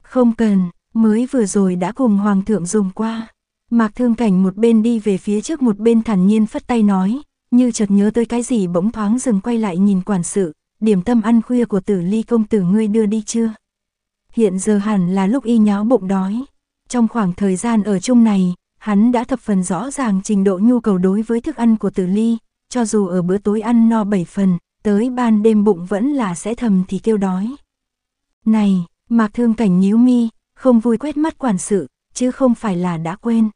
Không cần, mới vừa rồi đã cùng hoàng thượng dùng qua. Mạc thương cảnh một bên đi về phía trước một bên thản nhiên phất tay nói. Như chợt nhớ tới cái gì bỗng thoáng dừng quay lại nhìn quản sự. Điểm tâm ăn khuya của tử ly công tử ngươi đưa đi chưa? Hiện giờ hẳn là lúc y nháo bụng đói. Trong khoảng thời gian ở chung này, hắn đã thập phần rõ ràng trình độ nhu cầu đối với thức ăn của tử ly, cho dù ở bữa tối ăn no bảy phần, tới ban đêm bụng vẫn là sẽ thầm thì kêu đói. Này, Mạc Thương Cảnh nhíu mi, không vui quét mắt quản sự, chứ không phải là đã quên.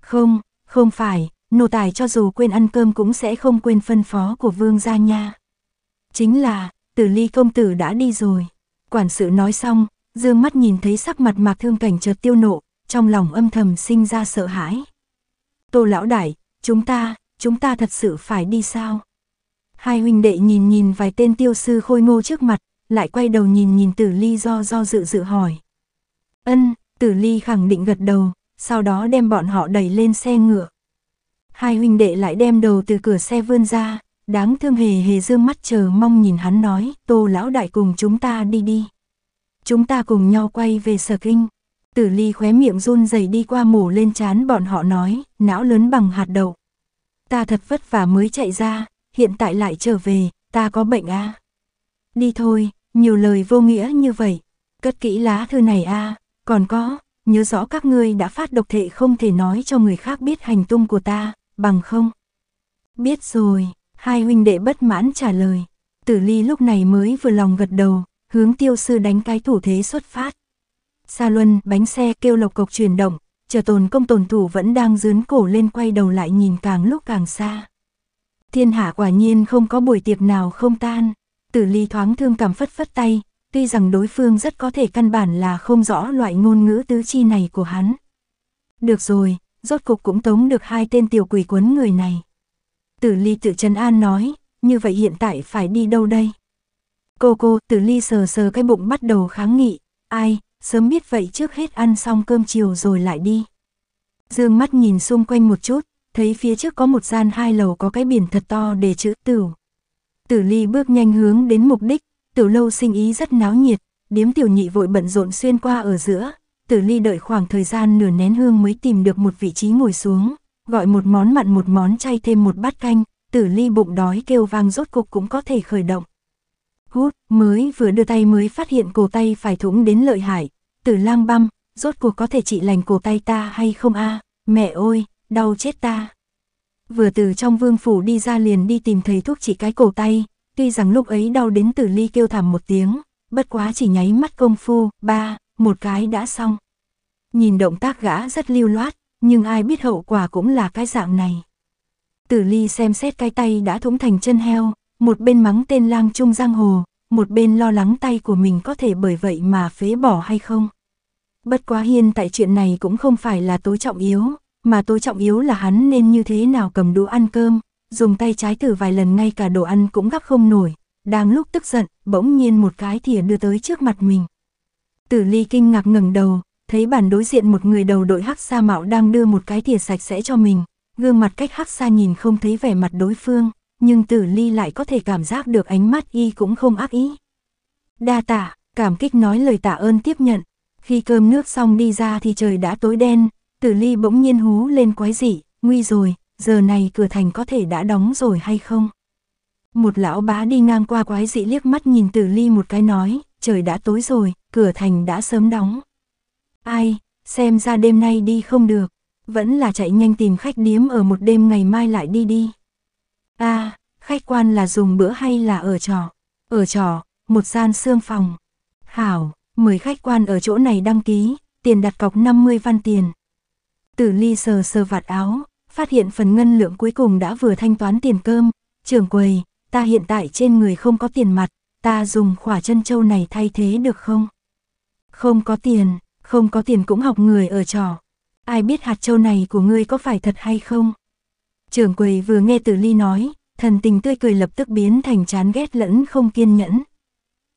Không, không phải, nô tài cho dù quên ăn cơm cũng sẽ không quên phân phó của vương gia nha. Chính là, tử ly công tử đã đi rồi. Quản sự nói xong, dương mắt nhìn thấy sắc mặt mạc thương cảnh chợt tiêu nộ, trong lòng âm thầm sinh ra sợ hãi. Tô lão đại, chúng ta, chúng ta thật sự phải đi sao? Hai huynh đệ nhìn nhìn vài tên tiêu sư khôi ngô trước mặt, lại quay đầu nhìn nhìn tử ly do do dự dự hỏi. Ân, tử ly khẳng định gật đầu, sau đó đem bọn họ đẩy lên xe ngựa. Hai huynh đệ lại đem đầu từ cửa xe vươn ra, đáng thương hề hề dương mắt chờ mong nhìn hắn nói, tô lão đại cùng chúng ta đi đi. Chúng ta cùng nhau quay về sở kinh. Tử ly khóe miệng run rẩy đi qua mổ lên chán bọn họ nói, não lớn bằng hạt đậu. Ta thật vất vả mới chạy ra, hiện tại lại trở về, ta có bệnh a à? Đi thôi, nhiều lời vô nghĩa như vậy, cất kỹ lá thư này a à? còn có, nhớ rõ các ngươi đã phát độc thể không thể nói cho người khác biết hành tung của ta, bằng không. Biết rồi, hai huynh đệ bất mãn trả lời, tử ly lúc này mới vừa lòng gật đầu, hướng tiêu sư đánh cái thủ thế xuất phát. Sa luân, bánh xe kêu lộc cộc chuyển động, chờ tồn công tồn thủ vẫn đang dướn cổ lên quay đầu lại nhìn càng lúc càng xa. Thiên hạ quả nhiên không có buổi tiệc nào không tan. Tử ly thoáng thương cảm phất phất tay, tuy rằng đối phương rất có thể căn bản là không rõ loại ngôn ngữ tứ chi này của hắn. Được rồi, rốt cục cũng tống được hai tên tiểu quỷ quấn người này. Tử ly tự trấn an nói, như vậy hiện tại phải đi đâu đây? Cô cô, tử ly sờ sờ cái bụng bắt đầu kháng nghị, ai, sớm biết vậy trước hết ăn xong cơm chiều rồi lại đi. Dương mắt nhìn xung quanh một chút, thấy phía trước có một gian hai lầu có cái biển thật to để chữ tửu. Tử ly bước nhanh hướng đến mục đích, tiểu lâu sinh ý rất náo nhiệt, điếm tiểu nhị vội bận rộn xuyên qua ở giữa, tử ly đợi khoảng thời gian nửa nén hương mới tìm được một vị trí ngồi xuống, gọi một món mặn một món chay thêm một bát canh, tử ly bụng đói kêu vang rốt cục cũng có thể khởi động. Hút, mới vừa đưa tay mới phát hiện cổ tay phải thủng đến lợi hại, tử lang băm, rốt cuộc có thể trị lành cổ tay ta hay không a à? mẹ ôi, đau chết ta. Vừa từ trong vương phủ đi ra liền đi tìm thầy thuốc chỉ cái cổ tay, tuy rằng lúc ấy đau đến tử ly kêu thảm một tiếng, bất quá chỉ nháy mắt công phu, ba, một cái đã xong. Nhìn động tác gã rất lưu loát, nhưng ai biết hậu quả cũng là cái dạng này. Tử ly xem xét cái tay đã thúng thành chân heo, một bên mắng tên lang trung giang hồ, một bên lo lắng tay của mình có thể bởi vậy mà phế bỏ hay không. Bất quá hiên tại chuyện này cũng không phải là tối trọng yếu, mà tôi trọng yếu là hắn nên như thế nào cầm đũa ăn cơm, dùng tay trái thử vài lần ngay cả đồ ăn cũng gắp không nổi, đang lúc tức giận, bỗng nhiên một cái thìa đưa tới trước mặt mình. Tử ly kinh ngạc ngẩng đầu, thấy bản đối diện một người đầu đội hắc sa mạo đang đưa một cái thìa sạch sẽ cho mình, gương mặt cách hắc xa nhìn không thấy vẻ mặt đối phương, nhưng tử ly lại có thể cảm giác được ánh mắt y cũng không ác ý. Đa tạ, cảm kích nói lời tạ ơn tiếp nhận, khi cơm nước xong đi ra thì trời đã tối đen, Tử Ly bỗng nhiên hú lên quái dị, nguy rồi, giờ này cửa thành có thể đã đóng rồi hay không? Một lão bá đi ngang qua quái dị liếc mắt nhìn Tử Ly một cái nói, trời đã tối rồi, cửa thành đã sớm đóng. Ai, xem ra đêm nay đi không được, vẫn là chạy nhanh tìm khách điếm ở một đêm ngày mai lại đi đi. a à, khách quan là dùng bữa hay là ở trò? Ở trò, một gian xương phòng. Hảo, mời khách quan ở chỗ này đăng ký, tiền đặt cọc 50 văn tiền. Tử ly sờ sờ vạt áo, phát hiện phần ngân lượng cuối cùng đã vừa thanh toán tiền cơm. Trưởng quầy, ta hiện tại trên người không có tiền mặt, ta dùng khỏa chân châu này thay thế được không? Không có tiền, không có tiền cũng học người ở trò. Ai biết hạt châu này của ngươi có phải thật hay không? Trưởng quầy vừa nghe tử ly nói, thần tình tươi cười lập tức biến thành chán ghét lẫn không kiên nhẫn.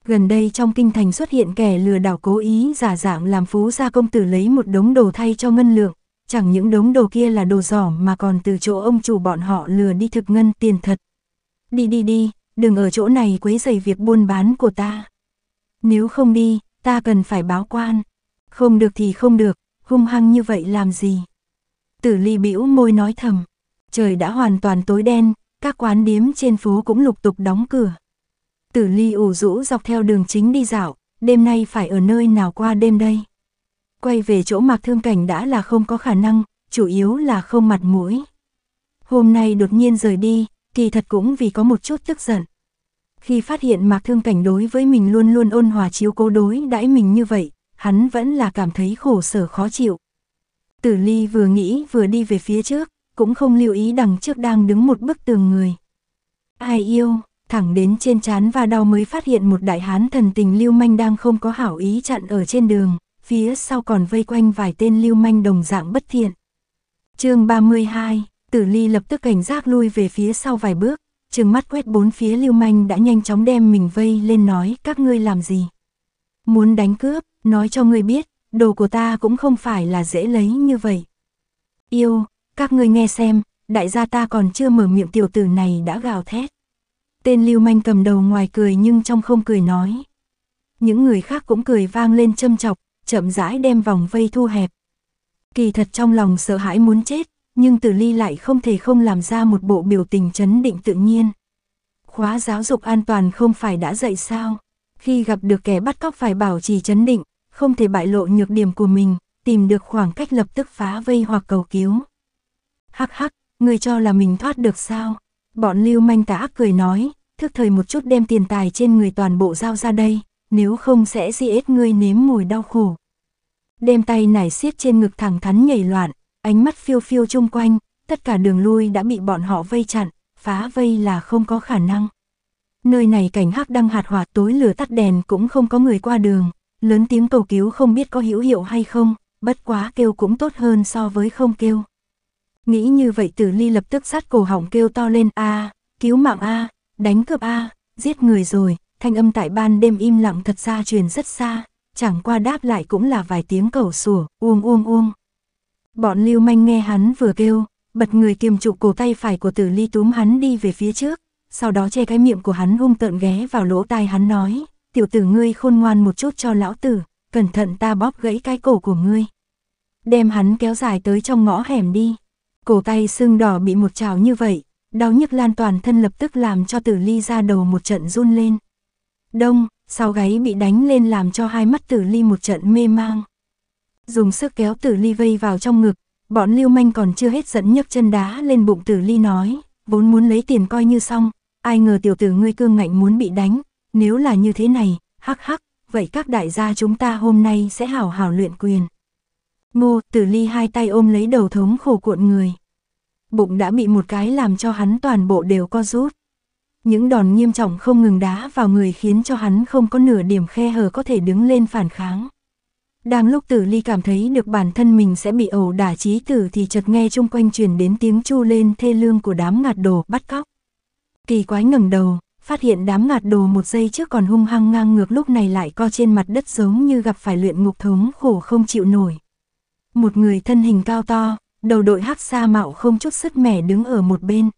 Gần đây trong kinh thành xuất hiện kẻ lừa đảo cố ý giả dạng làm phú gia công tử lấy một đống đồ thay cho ngân lượng, chẳng những đống đồ kia là đồ giỏ mà còn từ chỗ ông chủ bọn họ lừa đi thực ngân tiền thật. Đi đi đi, đừng ở chỗ này quấy rầy việc buôn bán của ta. Nếu không đi, ta cần phải báo quan. Không được thì không được, hung hăng như vậy làm gì? Tử ly bĩu môi nói thầm. Trời đã hoàn toàn tối đen, các quán điếm trên phố cũng lục tục đóng cửa. Tử ly ủ rũ dọc theo đường chính đi dạo, đêm nay phải ở nơi nào qua đêm đây? quay về chỗ mạc thương cảnh đã là không có khả năng, chủ yếu là không mặt mũi. Hôm nay đột nhiên rời đi, kỳ thật cũng vì có một chút tức giận. Khi phát hiện mạc thương cảnh đối với mình luôn luôn ôn hòa chiếu cố đối đãi mình như vậy, hắn vẫn là cảm thấy khổ sở khó chịu. Tử ly vừa nghĩ vừa đi về phía trước, cũng không lưu ý đằng trước đang đứng một bức tường người. Ai yêu, thẳng đến trên chán và đau mới phát hiện một đại hán thần tình lưu manh đang không có hảo ý chặn ở trên đường phía sau còn vây quanh vài tên lưu manh đồng dạng bất thiện. chương 32, tử ly lập tức cảnh giác lui về phía sau vài bước, trừng mắt quét bốn phía lưu manh đã nhanh chóng đem mình vây lên nói các ngươi làm gì. Muốn đánh cướp, nói cho ngươi biết, đồ của ta cũng không phải là dễ lấy như vậy. Yêu, các ngươi nghe xem, đại gia ta còn chưa mở miệng tiểu tử này đã gào thét. Tên lưu manh cầm đầu ngoài cười nhưng trong không cười nói. Những người khác cũng cười vang lên châm chọc, chậm rãi đem vòng vây thu hẹp. Kỳ thật trong lòng sợ hãi muốn chết, nhưng từ Ly lại không thể không làm ra một bộ biểu tình chấn định tự nhiên. Khóa giáo dục an toàn không phải đã dạy sao? Khi gặp được kẻ bắt cóc phải bảo trì chấn định, không thể bại lộ nhược điểm của mình, tìm được khoảng cách lập tức phá vây hoặc cầu cứu. Hắc hắc, người cho là mình thoát được sao? Bọn lưu manh tà cười nói, thức thời một chút đem tiền tài trên người toàn bộ giao ra đây, nếu không sẽ giết ngươi nếm mùi đau khổ. Đem tay nải siết trên ngực thẳng thắn nhảy loạn, ánh mắt phiêu phiêu chung quanh, tất cả đường lui đã bị bọn họ vây chặn, phá vây là không có khả năng. Nơi này cảnh hắc đang hạt hỏa tối lửa tắt đèn cũng không có người qua đường, lớn tiếng cầu cứu không biết có hữu hiệu hay không, bất quá kêu cũng tốt hơn so với không kêu. Nghĩ như vậy tử ly lập tức sát cổ họng kêu to lên a cứu mạng a đánh cướp a giết người rồi, thanh âm tại ban đêm im lặng thật xa truyền rất xa, chẳng qua đáp lại cũng là vài tiếng cầu sủa, uông uông uông. Bọn lưu manh nghe hắn vừa kêu, bật người kiềm trụ cổ tay phải của tử ly túm hắn đi về phía trước, sau đó che cái miệng của hắn hung tợn ghé vào lỗ tai hắn nói, tiểu tử ngươi khôn ngoan một chút cho lão tử, cẩn thận ta bóp gãy cái cổ của ngươi. Đem hắn kéo dài tới trong ngõ hẻm đi, cổ tay sưng đỏ bị một trào như vậy, đau nhức lan toàn thân lập tức làm cho tử ly ra đầu một trận run lên. Đông, sau gáy bị đánh lên làm cho hai mắt tử ly một trận mê mang. Dùng sức kéo tử ly vây vào trong ngực, bọn lưu manh còn chưa hết giận nhấc chân đá lên bụng tử ly nói, vốn muốn lấy tiền coi như xong, ai ngờ tiểu tử ngươi cương ngạnh muốn bị đánh, nếu là như thế này, hắc hắc, vậy các đại gia chúng ta hôm nay sẽ hảo hảo luyện quyền. Ngô, tử ly hai tay ôm lấy đầu thống khổ cuộn người. Bụng đã bị một cái làm cho hắn toàn bộ đều co rút. Những đòn nghiêm trọng không ngừng đá vào người khiến cho hắn không có nửa điểm khe hở có thể đứng lên phản kháng. Đang lúc tử ly cảm thấy được bản thân mình sẽ bị ẩu đả trí tử thì chợt nghe chung quanh truyền đến tiếng chu lên thê lương của đám ngạt đồ bắt cóc. Kỳ quái ngẩng đầu, phát hiện đám ngạt đồ một giây trước còn hung hăng ngang ngược lúc này lại co trên mặt đất giống như gặp phải luyện ngục thống khổ không chịu nổi. Một người thân hình cao to, đầu đội hắc sa mạo không chút sức mẻ đứng ở một bên,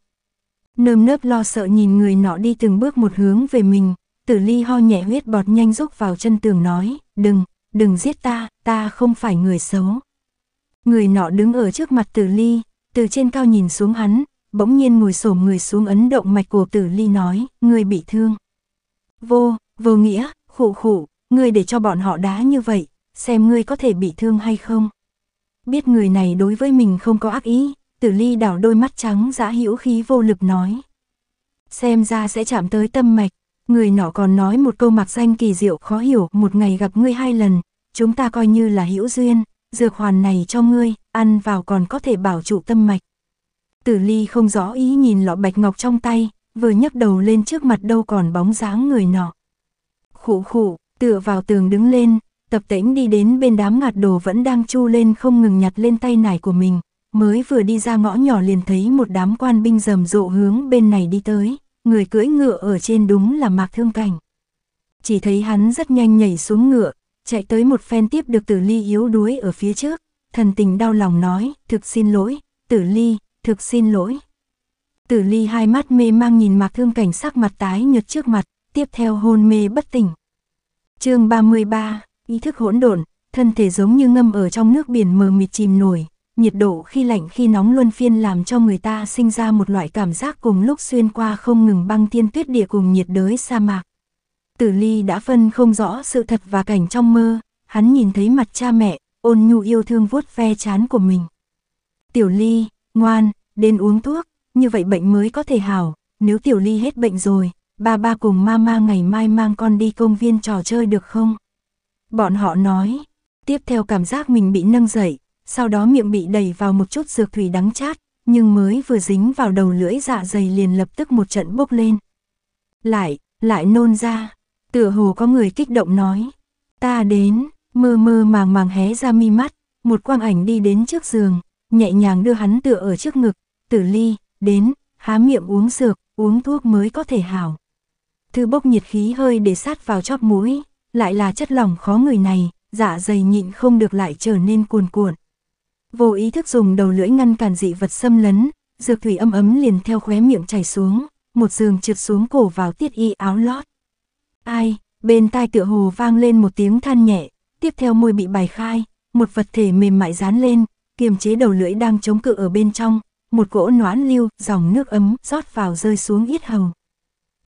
nơm nớp lo sợ nhìn người nọ đi từng bước một hướng về mình, tử ly ho nhẹ huyết bọt nhanh rúc vào chân tường nói, đừng, đừng giết ta, ta không phải người xấu. Người nọ đứng ở trước mặt tử ly, từ trên cao nhìn xuống hắn, bỗng nhiên ngồi xổm người xuống ấn động mạch của tử ly nói, người bị thương. Vô, vô nghĩa, khụ khụ, người để cho bọn họ đá như vậy, xem ngươi có thể bị thương hay không. Biết người này đối với mình không có ác ý, tử ly đảo đôi mắt trắng dã hữu khí vô lực nói. Xem ra sẽ chạm tới tâm mạch, người nọ còn nói một câu mặc danh kỳ diệu khó hiểu, một ngày gặp ngươi hai lần, chúng ta coi như là hữu duyên, dược hoàn này cho ngươi, ăn vào còn có thể bảo trụ tâm mạch. Tử ly không rõ ý nhìn lọ bạch ngọc trong tay, vừa nhấc đầu lên trước mặt đâu còn bóng dáng người nọ. Khụ khụ, tựa vào tường đứng lên, tập tĩnh đi đến bên đám ngạt đồ vẫn đang chu lên không ngừng nhặt lên tay nải của mình, mới vừa đi ra ngõ nhỏ liền thấy một đám quan binh rầm rộ hướng bên này đi tới, người cưỡi ngựa ở trên đúng là mạc thương cảnh. Chỉ thấy hắn rất nhanh nhảy xuống ngựa, chạy tới một phen tiếp được tử ly yếu đuối ở phía trước, thần tình đau lòng nói, thực xin lỗi, tử ly, thực xin lỗi. Tử ly hai mắt mê mang nhìn mạc thương cảnh sắc mặt tái nhợt trước mặt, tiếp theo hôn mê bất tỉnh. mươi 33, ý thức hỗn độn thân thể giống như ngâm ở trong nước biển mờ mịt chìm nổi, nhiệt độ khi lạnh khi nóng luân phiên làm cho người ta sinh ra một loại cảm giác cùng lúc xuyên qua không ngừng băng tiên tuyết địa cùng nhiệt đới sa mạc. Tử Ly đã phân không rõ sự thật và cảnh trong mơ, hắn nhìn thấy mặt cha mẹ, ôn nhu yêu thương vuốt ve chán của mình. Tiểu Ly, ngoan, đến uống thuốc, như vậy bệnh mới có thể hảo, nếu Tiểu Ly hết bệnh rồi, ba ba cùng mama ngày mai mang con đi công viên trò chơi được không? Bọn họ nói, tiếp theo cảm giác mình bị nâng dậy, sau đó miệng bị đẩy vào một chút dược thủy đắng chát, nhưng mới vừa dính vào đầu lưỡi dạ dày liền lập tức một trận bốc lên. Lại, lại nôn ra, tựa hồ có người kích động nói, ta đến, mơ mơ màng màng hé ra mi mắt, một quang ảnh đi đến trước giường, nhẹ nhàng đưa hắn tựa ở trước ngực, tử ly, đến, há miệng uống dược, uống thuốc mới có thể hảo. Thư bốc nhiệt khí hơi để sát vào chóp mũi, lại là chất lỏng khó người này, dạ dày nhịn không được lại trở nên cuồn cuộn vô ý thức dùng đầu lưỡi ngăn cản dị vật xâm lấn, dược thủy âm ấm liền theo khóe miệng chảy xuống, một giường trượt xuống cổ vào tiết y áo lót. Ai, bên tai tựa hồ vang lên một tiếng than nhẹ, tiếp theo môi bị bài khai, một vật thể mềm mại dán lên, kiềm chế đầu lưỡi đang chống cự ở bên trong, một gỗ noãn lưu, dòng nước ấm rót vào rơi xuống yết hầu.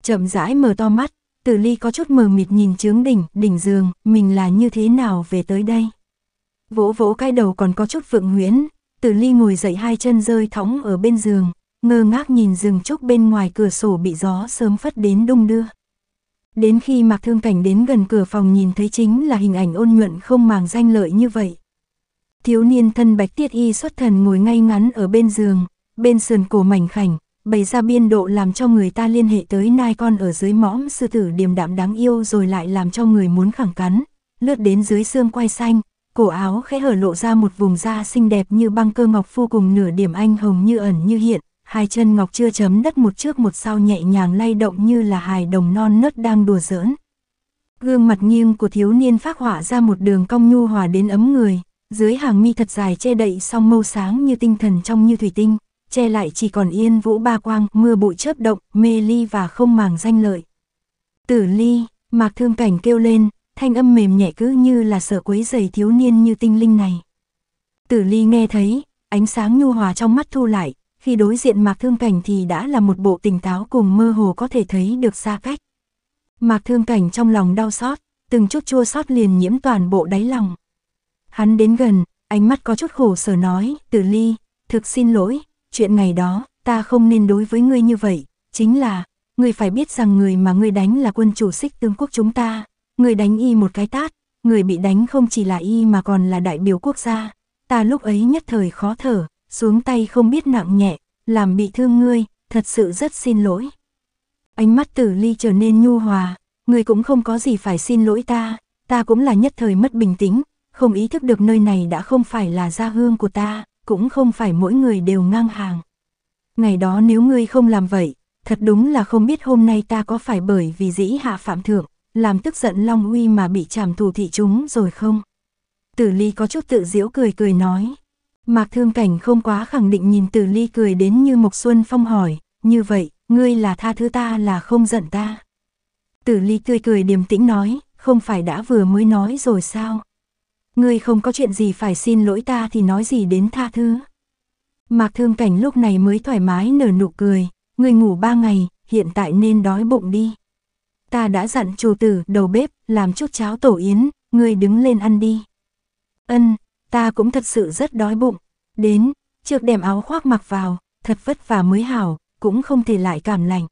Chậm rãi mở to mắt, Tử Ly có chút mờ mịt nhìn chướng đỉnh, đỉnh giường, mình là như thế nào về tới đây? vỗ vỗ cái đầu còn có chút vượng nguyễn, Tử Ly ngồi dậy hai chân rơi thõng ở bên giường, ngơ ngác nhìn rừng trúc bên ngoài cửa sổ bị gió sớm phất đến đung đưa. Đến khi Mạc Thương Cảnh đến gần cửa phòng nhìn thấy chính là hình ảnh ôn nhuận không màng danh lợi như vậy. Thiếu niên thân bạch tiết y xuất thần ngồi ngay ngắn ở bên giường, bên sườn cổ mảnh khảnh, bày ra biên độ làm cho người ta liên hệ tới nai con ở dưới mõm sư tử điềm đạm đáng yêu rồi lại làm cho người muốn khẳng cắn, lướt đến dưới xương quay xanh, cổ áo khẽ hở lộ ra một vùng da xinh đẹp như băng cơ ngọc phu cùng nửa điểm anh hồng như ẩn như hiện, hai chân ngọc chưa chấm đất một trước một sau nhẹ nhàng lay động như là hài đồng non nớt đang đùa giỡn. Gương mặt nghiêng của thiếu niên phát họa ra một đường cong nhu hòa đến ấm người, dưới hàng mi thật dài che đậy song mâu sáng như tinh thần trong như thủy tinh, che lại chỉ còn yên vũ ba quang, mưa bụi chớp động, mê ly và không màng danh lợi. Tử ly, mạc thương cảnh kêu lên, thanh âm mềm nhẹ cứ như là sợ quấy dày thiếu niên như tinh linh này. Tử ly nghe thấy, ánh sáng nhu hòa trong mắt thu lại, khi đối diện mạc thương cảnh thì đã là một bộ tỉnh táo cùng mơ hồ có thể thấy được xa cách. Mạc thương cảnh trong lòng đau xót, từng chút chua xót liền nhiễm toàn bộ đáy lòng. Hắn đến gần, ánh mắt có chút khổ sở nói, tử ly, thực xin lỗi, chuyện ngày đó, ta không nên đối với ngươi như vậy, chính là, người phải biết rằng người mà ngươi đánh là quân chủ xích tương quốc chúng ta, người đánh y một cái tát, người bị đánh không chỉ là y mà còn là đại biểu quốc gia. Ta lúc ấy nhất thời khó thở, xuống tay không biết nặng nhẹ, làm bị thương ngươi, thật sự rất xin lỗi. Ánh mắt tử ly trở nên nhu hòa, ngươi cũng không có gì phải xin lỗi ta, ta cũng là nhất thời mất bình tĩnh, không ý thức được nơi này đã không phải là gia hương của ta, cũng không phải mỗi người đều ngang hàng. Ngày đó nếu ngươi không làm vậy, thật đúng là không biết hôm nay ta có phải bởi vì dĩ hạ phạm thượng làm tức giận Long Uy mà bị trảm thù thị chúng rồi không? Tử Ly có chút tự giễu cười cười nói. Mạc Thương Cảnh không quá khẳng định nhìn Tử Ly cười đến như Mộc Xuân Phong hỏi, như vậy, ngươi là tha thứ ta là không giận ta. Tử Ly tươi cười điềm tĩnh nói, không phải đã vừa mới nói rồi sao? Ngươi không có chuyện gì phải xin lỗi ta thì nói gì đến tha thứ. Mạc Thương Cảnh lúc này mới thoải mái nở nụ cười, ngươi ngủ ba ngày, hiện tại nên đói bụng đi ta đã dặn chủ tử đầu bếp làm chút cháo tổ yến, ngươi đứng lên ăn đi. Ân, ta cũng thật sự rất đói bụng. Đến, trước đem áo khoác mặc vào, thật vất vả mới hảo, cũng không thể lại cảm lạnh.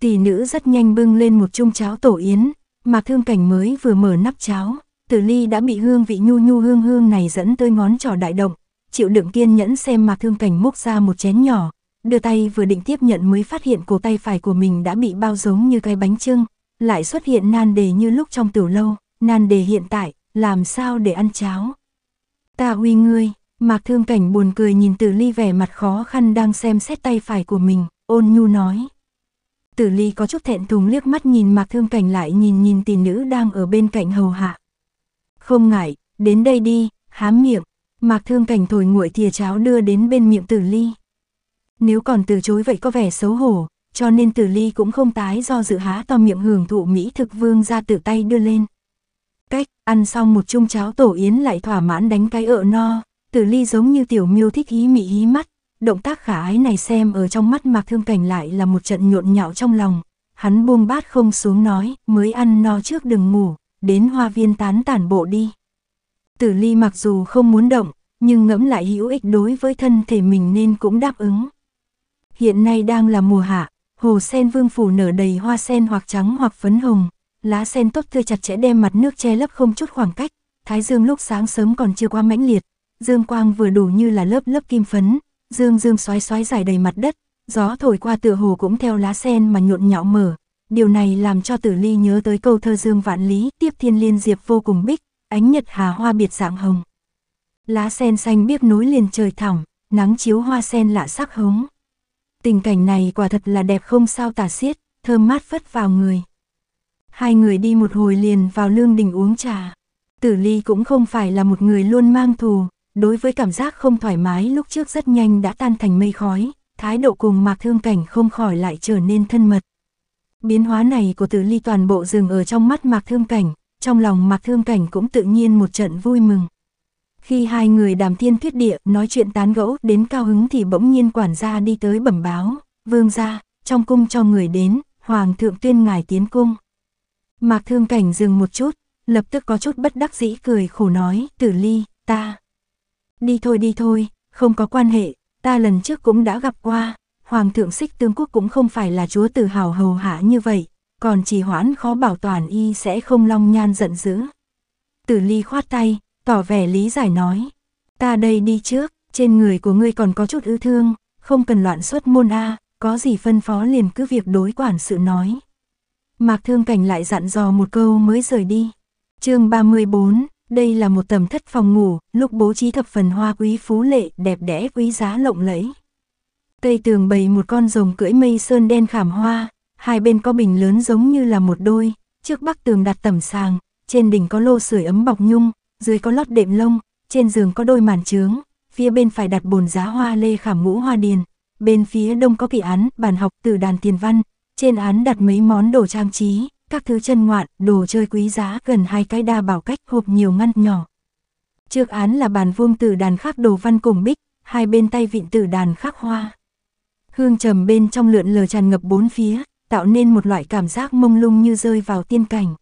Tỷ nữ rất nhanh bưng lên một chung cháo tổ yến, mà thương cảnh mới vừa mở nắp cháo, tử ly đã bị hương vị nhu nhu hương hương này dẫn tới ngón trỏ đại động, chịu đựng kiên nhẫn xem mà thương cảnh múc ra một chén nhỏ, Đưa tay vừa định tiếp nhận mới phát hiện cổ tay phải của mình đã bị bao giống như cái bánh trưng, lại xuất hiện nan đề như lúc trong tiểu lâu, nan đề hiện tại, làm sao để ăn cháo. Ta uy ngươi, Mạc Thương Cảnh buồn cười nhìn Tử Ly vẻ mặt khó khăn đang xem xét tay phải của mình, ôn nhu nói. Tử Ly có chút thẹn thùng liếc mắt nhìn Mạc Thương Cảnh lại nhìn nhìn tỷ nữ đang ở bên cạnh hầu hạ. Không ngại, đến đây đi, hám miệng. Mạc Thương Cảnh thổi nguội thìa cháo đưa đến bên miệng Tử Ly. Nếu còn từ chối vậy có vẻ xấu hổ, cho nên tử ly cũng không tái do dự há to miệng hưởng thụ mỹ thực vương ra tự tay đưa lên. Cách, ăn xong một chung cháo tổ yến lại thỏa mãn đánh cái ợ no, tử ly giống như tiểu miêu thích hí mị hí mắt, động tác khả ái này xem ở trong mắt mạc thương cảnh lại là một trận nhộn nhạo trong lòng, hắn buông bát không xuống nói, mới ăn no trước đừng ngủ, đến hoa viên tán tản bộ đi. Tử ly mặc dù không muốn động, nhưng ngẫm lại hữu ích đối với thân thể mình nên cũng đáp ứng. Hiện nay đang là mùa hạ, hồ sen vương phủ nở đầy hoa sen hoặc trắng hoặc phấn hồng, lá sen tốt tươi chặt chẽ đem mặt nước che lấp không chút khoảng cách, thái dương lúc sáng sớm còn chưa qua mãnh liệt, dương quang vừa đủ như là lớp lớp kim phấn, dương dương xoáy xoáy dài đầy mặt đất, gió thổi qua tựa hồ cũng theo lá sen mà nhộn nhạo mở. Điều này làm cho Tử Ly nhớ tới câu thơ Dương Vạn Lý tiếp thiên liên diệp vô cùng bích, ánh nhật hà hoa biệt dạng hồng. Lá sen xanh biếc núi liền trời thẳm, nắng chiếu hoa sen lạ sắc hống tình cảnh này quả thật là đẹp không sao tả xiết, thơm mát phất vào người. Hai người đi một hồi liền vào lương đình uống trà. Tử Ly cũng không phải là một người luôn mang thù, đối với cảm giác không thoải mái lúc trước rất nhanh đã tan thành mây khói, thái độ cùng mạc thương cảnh không khỏi lại trở nên thân mật. Biến hóa này của Tử Ly toàn bộ dừng ở trong mắt mạc thương cảnh, trong lòng mạc thương cảnh cũng tự nhiên một trận vui mừng. Khi hai người đàm thiên thuyết địa, nói chuyện tán gẫu, đến cao hứng thì bỗng nhiên quản gia đi tới bẩm báo, vương gia, trong cung cho người đến, hoàng thượng tuyên ngài tiến cung. Mạc thương cảnh dừng một chút, lập tức có chút bất đắc dĩ cười khổ nói, tử ly, ta. Đi thôi đi thôi, không có quan hệ, ta lần trước cũng đã gặp qua, hoàng thượng xích tương quốc cũng không phải là chúa tự hào hầu hạ như vậy, còn trì hoãn khó bảo toàn y sẽ không long nhan giận dữ. Tử ly khoát tay, tỏ vẻ lý giải nói. Ta đây đi trước, trên người của ngươi còn có chút ưu thương, không cần loạn xuất môn A, có gì phân phó liền cứ việc đối quản sự nói. Mạc Thương Cảnh lại dặn dò một câu mới rời đi. chương 34, đây là một tầm thất phòng ngủ, lúc bố trí thập phần hoa quý phú lệ, đẹp đẽ quý giá lộng lẫy. Tây tường bày một con rồng cưỡi mây sơn đen khảm hoa, hai bên có bình lớn giống như là một đôi, trước bắc tường đặt tầm sàng, trên đỉnh có lô sưởi ấm bọc nhung, dưới có lót đệm lông, trên giường có đôi màn trướng, phía bên phải đặt bồn giá hoa lê khảm ngũ hoa điền, bên phía đông có kỳ án, bàn học từ đàn tiền văn, trên án đặt mấy món đồ trang trí, các thứ chân ngoạn, đồ chơi quý giá gần hai cái đa bảo cách hộp nhiều ngăn nhỏ. Trước án là bàn vuông từ đàn khắc đồ văn cùng bích, hai bên tay vịn từ đàn khắc hoa. Hương trầm bên trong lượn lờ tràn ngập bốn phía, tạo nên một loại cảm giác mông lung như rơi vào tiên cảnh.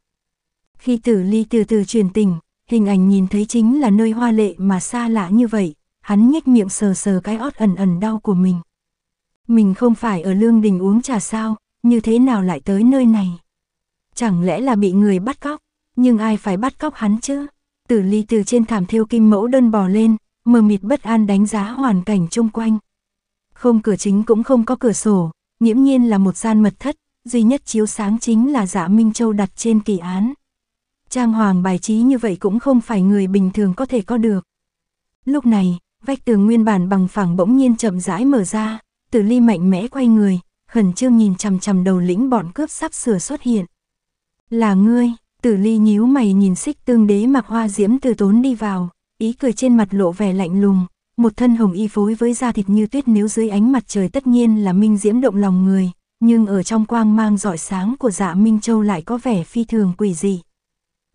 Khi tử ly từ từ truyền tình, hình ảnh nhìn thấy chính là nơi hoa lệ mà xa lạ như vậy, hắn nhếch miệng sờ sờ cái ót ẩn ẩn đau của mình. Mình không phải ở lương đình uống trà sao, như thế nào lại tới nơi này? Chẳng lẽ là bị người bắt cóc, nhưng ai phải bắt cóc hắn chứ? Tử ly từ trên thảm thiêu kim mẫu đơn bò lên, mờ mịt bất an đánh giá hoàn cảnh chung quanh. Không cửa chính cũng không có cửa sổ, nghiễm nhiên là một gian mật thất, duy nhất chiếu sáng chính là dạ Minh Châu đặt trên kỳ án. Trang hoàng bài trí như vậy cũng không phải người bình thường có thể có được. Lúc này, vách tường nguyên bản bằng phẳng bỗng nhiên chậm rãi mở ra, Tử Ly mạnh mẽ quay người, khẩn trương nhìn chằm chằm đầu lĩnh bọn cướp sắp sửa xuất hiện. "Là ngươi?" Tử Ly nhíu mày nhìn Xích Tương Đế mặc hoa diễm từ tốn đi vào, ý cười trên mặt lộ vẻ lạnh lùng, một thân hồng y phối với da thịt như tuyết nếu dưới ánh mặt trời tất nhiên là minh diễm động lòng người, nhưng ở trong quang mang rọi sáng của Dạ Minh Châu lại có vẻ phi thường quỷ dị.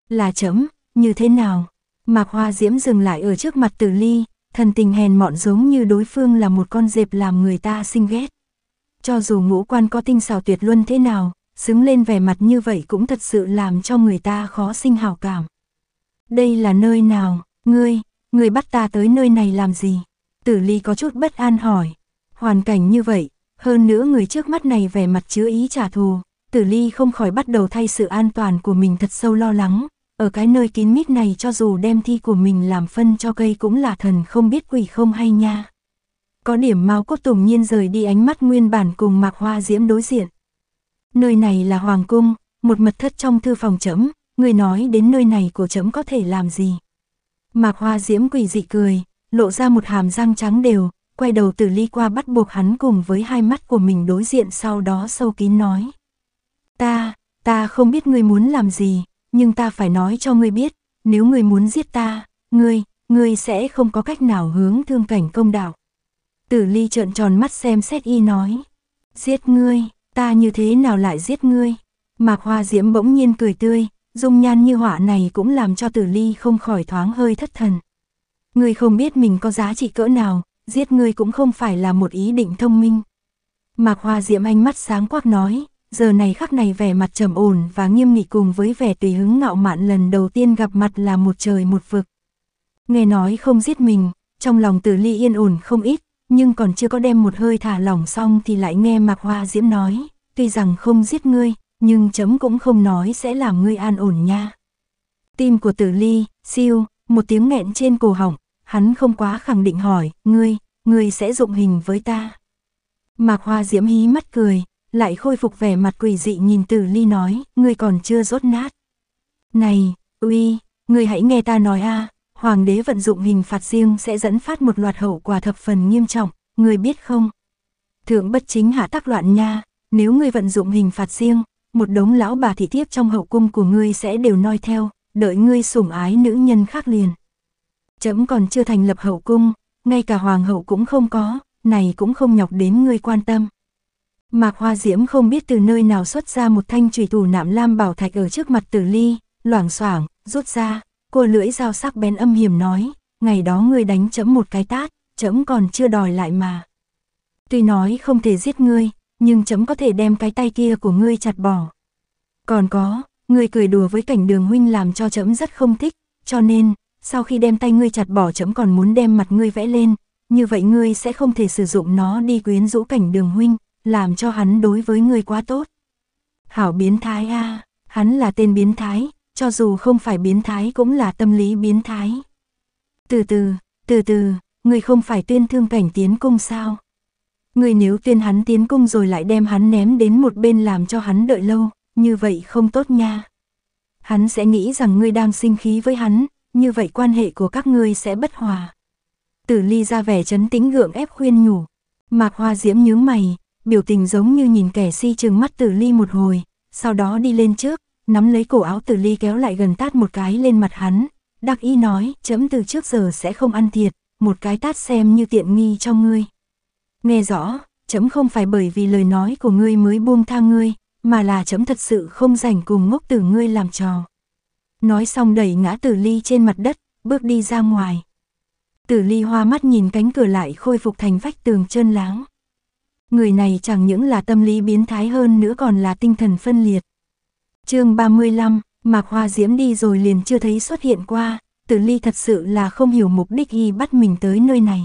Là chấm, như thế nào? Mạc Hoa Diễm dừng lại ở trước mặt Tử Ly, thần tình hèn mọn giống như đối phương là một con dẹp làm người ta sinh ghét. Cho dù ngũ quan có tinh xảo tuyệt luân thế nào, xứng lên vẻ mặt như vậy cũng thật sự làm cho người ta khó sinh hảo cảm. Đây là nơi nào, ngươi, ngươi bắt ta tới nơi này làm gì? Tử Ly có chút bất an hỏi. Hoàn cảnh như vậy, hơn nữa người trước mắt này vẻ mặt chứa ý trả thù, Tử Ly không khỏi bắt đầu thay sự an toàn của mình thật sâu lo lắng, ở cái nơi kín mít này cho dù đem thi của mình làm phân cho cây cũng là thần không biết quỷ không hay nha. Có điểm mau cốt tùng nhiên rời đi ánh mắt nguyên bản cùng mạc hoa diễm đối diện. Nơi này là hoàng cung, một mật thất trong thư phòng chấm, người nói đến nơi này của chấm có thể làm gì. Mạc hoa diễm quỷ dị cười, lộ ra một hàm răng trắng đều, quay đầu từ ly qua bắt buộc hắn cùng với hai mắt của mình đối diện sau đó sâu kín nói. Ta, ta không biết ngươi muốn làm gì, nhưng ta phải nói cho ngươi biết, nếu ngươi muốn giết ta, ngươi, ngươi sẽ không có cách nào hướng thương cảnh công đạo. Tử ly trợn tròn mắt xem xét y nói, giết ngươi, ta như thế nào lại giết ngươi? Mạc hoa diễm bỗng nhiên cười tươi, dung nhan như họa này cũng làm cho tử ly không khỏi thoáng hơi thất thần. Ngươi không biết mình có giá trị cỡ nào, giết ngươi cũng không phải là một ý định thông minh. Mạc hoa diễm ánh mắt sáng quắc nói, giờ này khắc này vẻ mặt trầm ổn và nghiêm nghị cùng với vẻ tùy hứng ngạo mạn lần đầu tiên gặp mặt là một trời một vực. Nghe nói không giết mình, trong lòng tử ly yên ổn không ít, nhưng còn chưa có đem một hơi thả lỏng xong thì lại nghe Mạc Hoa Diễm nói, tuy rằng không giết ngươi, nhưng chấm cũng không nói sẽ làm ngươi an ổn nha. Tim của tử ly, siêu, một tiếng nghẹn trên cổ họng, hắn không quá khẳng định hỏi, ngươi, ngươi sẽ dụng hình với ta. Mạc Hoa Diễm hí mắt cười, lại khôi phục vẻ mặt quỷ dị nhìn từ ly nói, ngươi còn chưa rốt nát. Này, uy, ngươi hãy nghe ta nói a hoàng đế vận dụng hình phạt riêng sẽ dẫn phát một loạt hậu quả thập phần nghiêm trọng, ngươi biết không? Thượng bất chính hạ tác loạn nha, nếu ngươi vận dụng hình phạt riêng, một đống lão bà thị thiếp trong hậu cung của ngươi sẽ đều noi theo, đợi ngươi sủng ái nữ nhân khác liền. Chấm còn chưa thành lập hậu cung, ngay cả hoàng hậu cũng không có, này cũng không nhọc đến ngươi quan tâm. Mạc Hoa Diễm không biết từ nơi nào xuất ra một thanh trùy thủ nạm lam bảo thạch ở trước mặt tử ly, loảng xoảng, rút ra, cô lưỡi dao sắc bén âm hiểm nói, ngày đó ngươi đánh chấm một cái tát, chấm còn chưa đòi lại mà. Tuy nói không thể giết ngươi, nhưng chấm có thể đem cái tay kia của ngươi chặt bỏ. Còn có, ngươi cười đùa với cảnh đường huynh làm cho chấm rất không thích, cho nên, sau khi đem tay ngươi chặt bỏ chấm còn muốn đem mặt ngươi vẽ lên, như vậy ngươi sẽ không thể sử dụng nó đi quyến rũ cảnh đường huynh, làm cho hắn đối với người quá tốt. Hảo biến thái a, hắn là tên biến thái, cho dù không phải biến thái cũng là tâm lý biến thái. Từ từ, từ từ, người không phải tuyên thương cảnh tiến cung sao? Người nếu tuyên hắn tiến cung rồi lại đem hắn ném đến một bên làm cho hắn đợi lâu, như vậy không tốt nha. Hắn sẽ nghĩ rằng ngươi đang sinh khí với hắn, như vậy quan hệ của các ngươi sẽ bất hòa. Tử ly ra vẻ chấn tĩnh gượng ép khuyên nhủ. Mạc hoa diễm nhướng mày, biểu tình giống như nhìn kẻ si chừng mắt tử ly một hồi, sau đó đi lên trước, nắm lấy cổ áo tử ly kéo lại gần tát một cái lên mặt hắn, đắc ý nói, chấm từ trước giờ sẽ không ăn thiệt, một cái tát xem như tiện nghi cho ngươi. Nghe rõ, chấm không phải bởi vì lời nói của ngươi mới buông tha ngươi, mà là chấm thật sự không rảnh cùng ngốc tử ngươi làm trò. Nói xong đẩy ngã tử ly trên mặt đất, bước đi ra ngoài. Tử ly hoa mắt nhìn cánh cửa lại khôi phục thành vách tường trơn láng. Người này chẳng những là tâm lý biến thái hơn nữa còn là tinh thần phân liệt. chương 35, Mạc Hoa Diễm đi rồi liền chưa thấy xuất hiện qua, Tử Ly thật sự là không hiểu mục đích y bắt mình tới nơi này.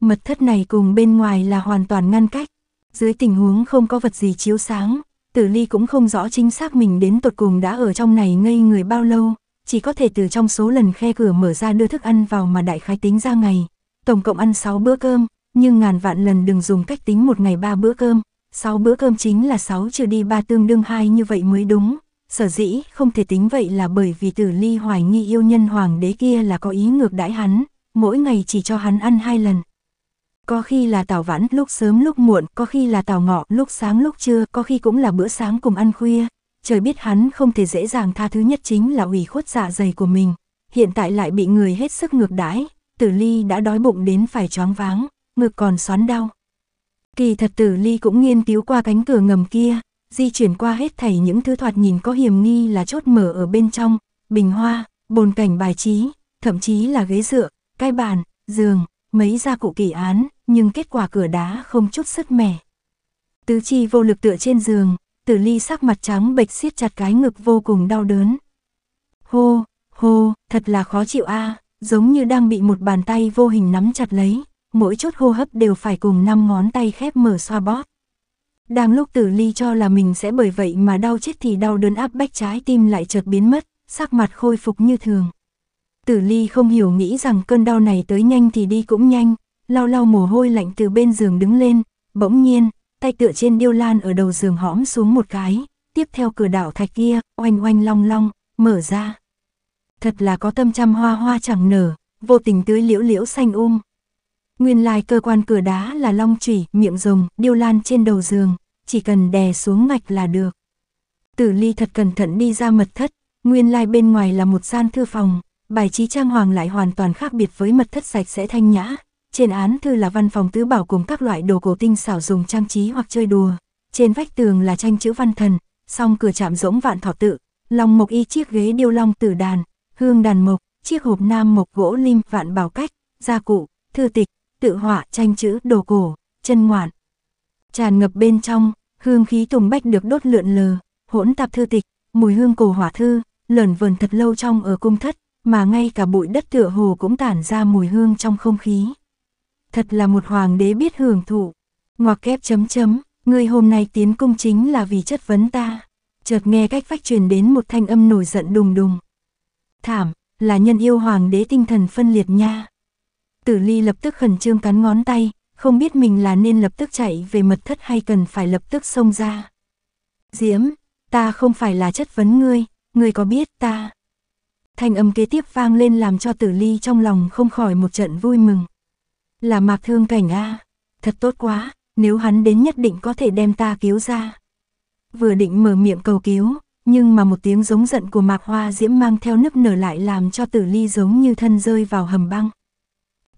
Mật thất này cùng bên ngoài là hoàn toàn ngăn cách, dưới tình huống không có vật gì chiếu sáng, Tử Ly cũng không rõ chính xác mình đến tột cùng đã ở trong này ngây người bao lâu, chỉ có thể từ trong số lần khe cửa mở ra đưa thức ăn vào mà đại khái tính ra ngày. Tổng cộng ăn 6 bữa cơm, nhưng ngàn vạn lần đừng dùng cách tính một ngày ba bữa cơm, sáu bữa cơm chính là sáu trừ đi ba tương đương hai như vậy mới đúng. Sở dĩ không thể tính vậy là bởi vì tử ly hoài nghi yêu nhân hoàng đế kia là có ý ngược đãi hắn, mỗi ngày chỉ cho hắn ăn hai lần. Có khi là tảo vãn lúc sớm lúc muộn, có khi là tảo ngọ lúc sáng lúc trưa, có khi cũng là bữa sáng cùng ăn khuya. Trời biết hắn không thể dễ dàng tha thứ nhất chính là ủy khuất dạ dày của mình. Hiện tại lại bị người hết sức ngược đãi, tử ly đã đói bụng đến phải choáng váng ngực còn xoắn đau. Kỳ thật tử ly cũng nghiên cứu qua cánh cửa ngầm kia, di chuyển qua hết thảy những thứ thoạt nhìn có hiểm nghi là chốt mở ở bên trong, bình hoa, bồn cảnh bài trí, thậm chí là ghế dựa, cái bàn, giường, mấy gia cụ kỳ án, nhưng kết quả cửa đá không chút sức mẻ. Tứ chi vô lực tựa trên giường, tử ly sắc mặt trắng bệch siết chặt cái ngực vô cùng đau đớn. Hô, hô, thật là khó chịu a giống như đang bị một bàn tay vô hình nắm chặt lấy mỗi chốt hô hấp đều phải cùng năm ngón tay khép mở xoa bóp. Đang lúc tử ly cho là mình sẽ bởi vậy mà đau chết thì đau đớn áp bách trái tim lại chợt biến mất, sắc mặt khôi phục như thường. Tử ly không hiểu nghĩ rằng cơn đau này tới nhanh thì đi cũng nhanh, lau lau mồ hôi lạnh từ bên giường đứng lên, bỗng nhiên, tay tựa trên điêu lan ở đầu giường hõm xuống một cái, tiếp theo cửa đảo thạch kia, oanh oanh long long, mở ra. Thật là có tâm trăm hoa hoa chẳng nở, vô tình tưới liễu liễu xanh um. Nguyên lai cơ quan cửa đá là long chủy, miệng rồng, điêu lan trên đầu giường, chỉ cần đè xuống mạch là được. Tử Ly thật cẩn thận đi ra mật thất, nguyên lai bên ngoài là một gian thư phòng, bài trí trang hoàng lại hoàn toàn khác biệt với mật thất sạch sẽ thanh nhã. Trên án thư là văn phòng tứ bảo cùng các loại đồ cổ tinh xảo dùng trang trí hoặc chơi đùa. Trên vách tường là tranh chữ văn thần, song cửa chạm rỗng vạn thọ tự, lòng mộc y chiếc ghế điêu long tử đàn, hương đàn mộc, chiếc hộp nam mộc gỗ lim vạn bảo cách, gia cụ, thư tịch, tự họa, tranh chữ, đồ cổ, chân ngoạn. Tràn ngập bên trong, hương khí tùng bách được đốt lượn lờ, hỗn tạp thư tịch, mùi hương cổ hỏa thư, lởn vờn thật lâu trong ở cung thất, mà ngay cả bụi đất tựa hồ cũng tản ra mùi hương trong không khí. Thật là một hoàng đế biết hưởng thụ. Ngoặc kép chấm chấm, ngươi hôm nay tiến cung chính là vì chất vấn ta. Chợt nghe cách vách truyền đến một thanh âm nổi giận đùng đùng. Thảm, là nhân yêu hoàng đế tinh thần phân liệt nha. Tử Ly lập tức khẩn trương cắn ngón tay, không biết mình là nên lập tức chạy về mật thất hay cần phải lập tức xông ra. Diễm, ta không phải là chất vấn ngươi, ngươi có biết ta? Thanh âm kế tiếp vang lên làm cho Tử Ly trong lòng không khỏi một trận vui mừng. Là mạc thương cảnh a thật tốt quá, nếu hắn đến nhất định có thể đem ta cứu ra. Vừa định mở miệng cầu cứu, nhưng mà một tiếng giống giận của mạc hoa diễm mang theo nức nở lại làm cho Tử Ly giống như thân rơi vào hầm băng.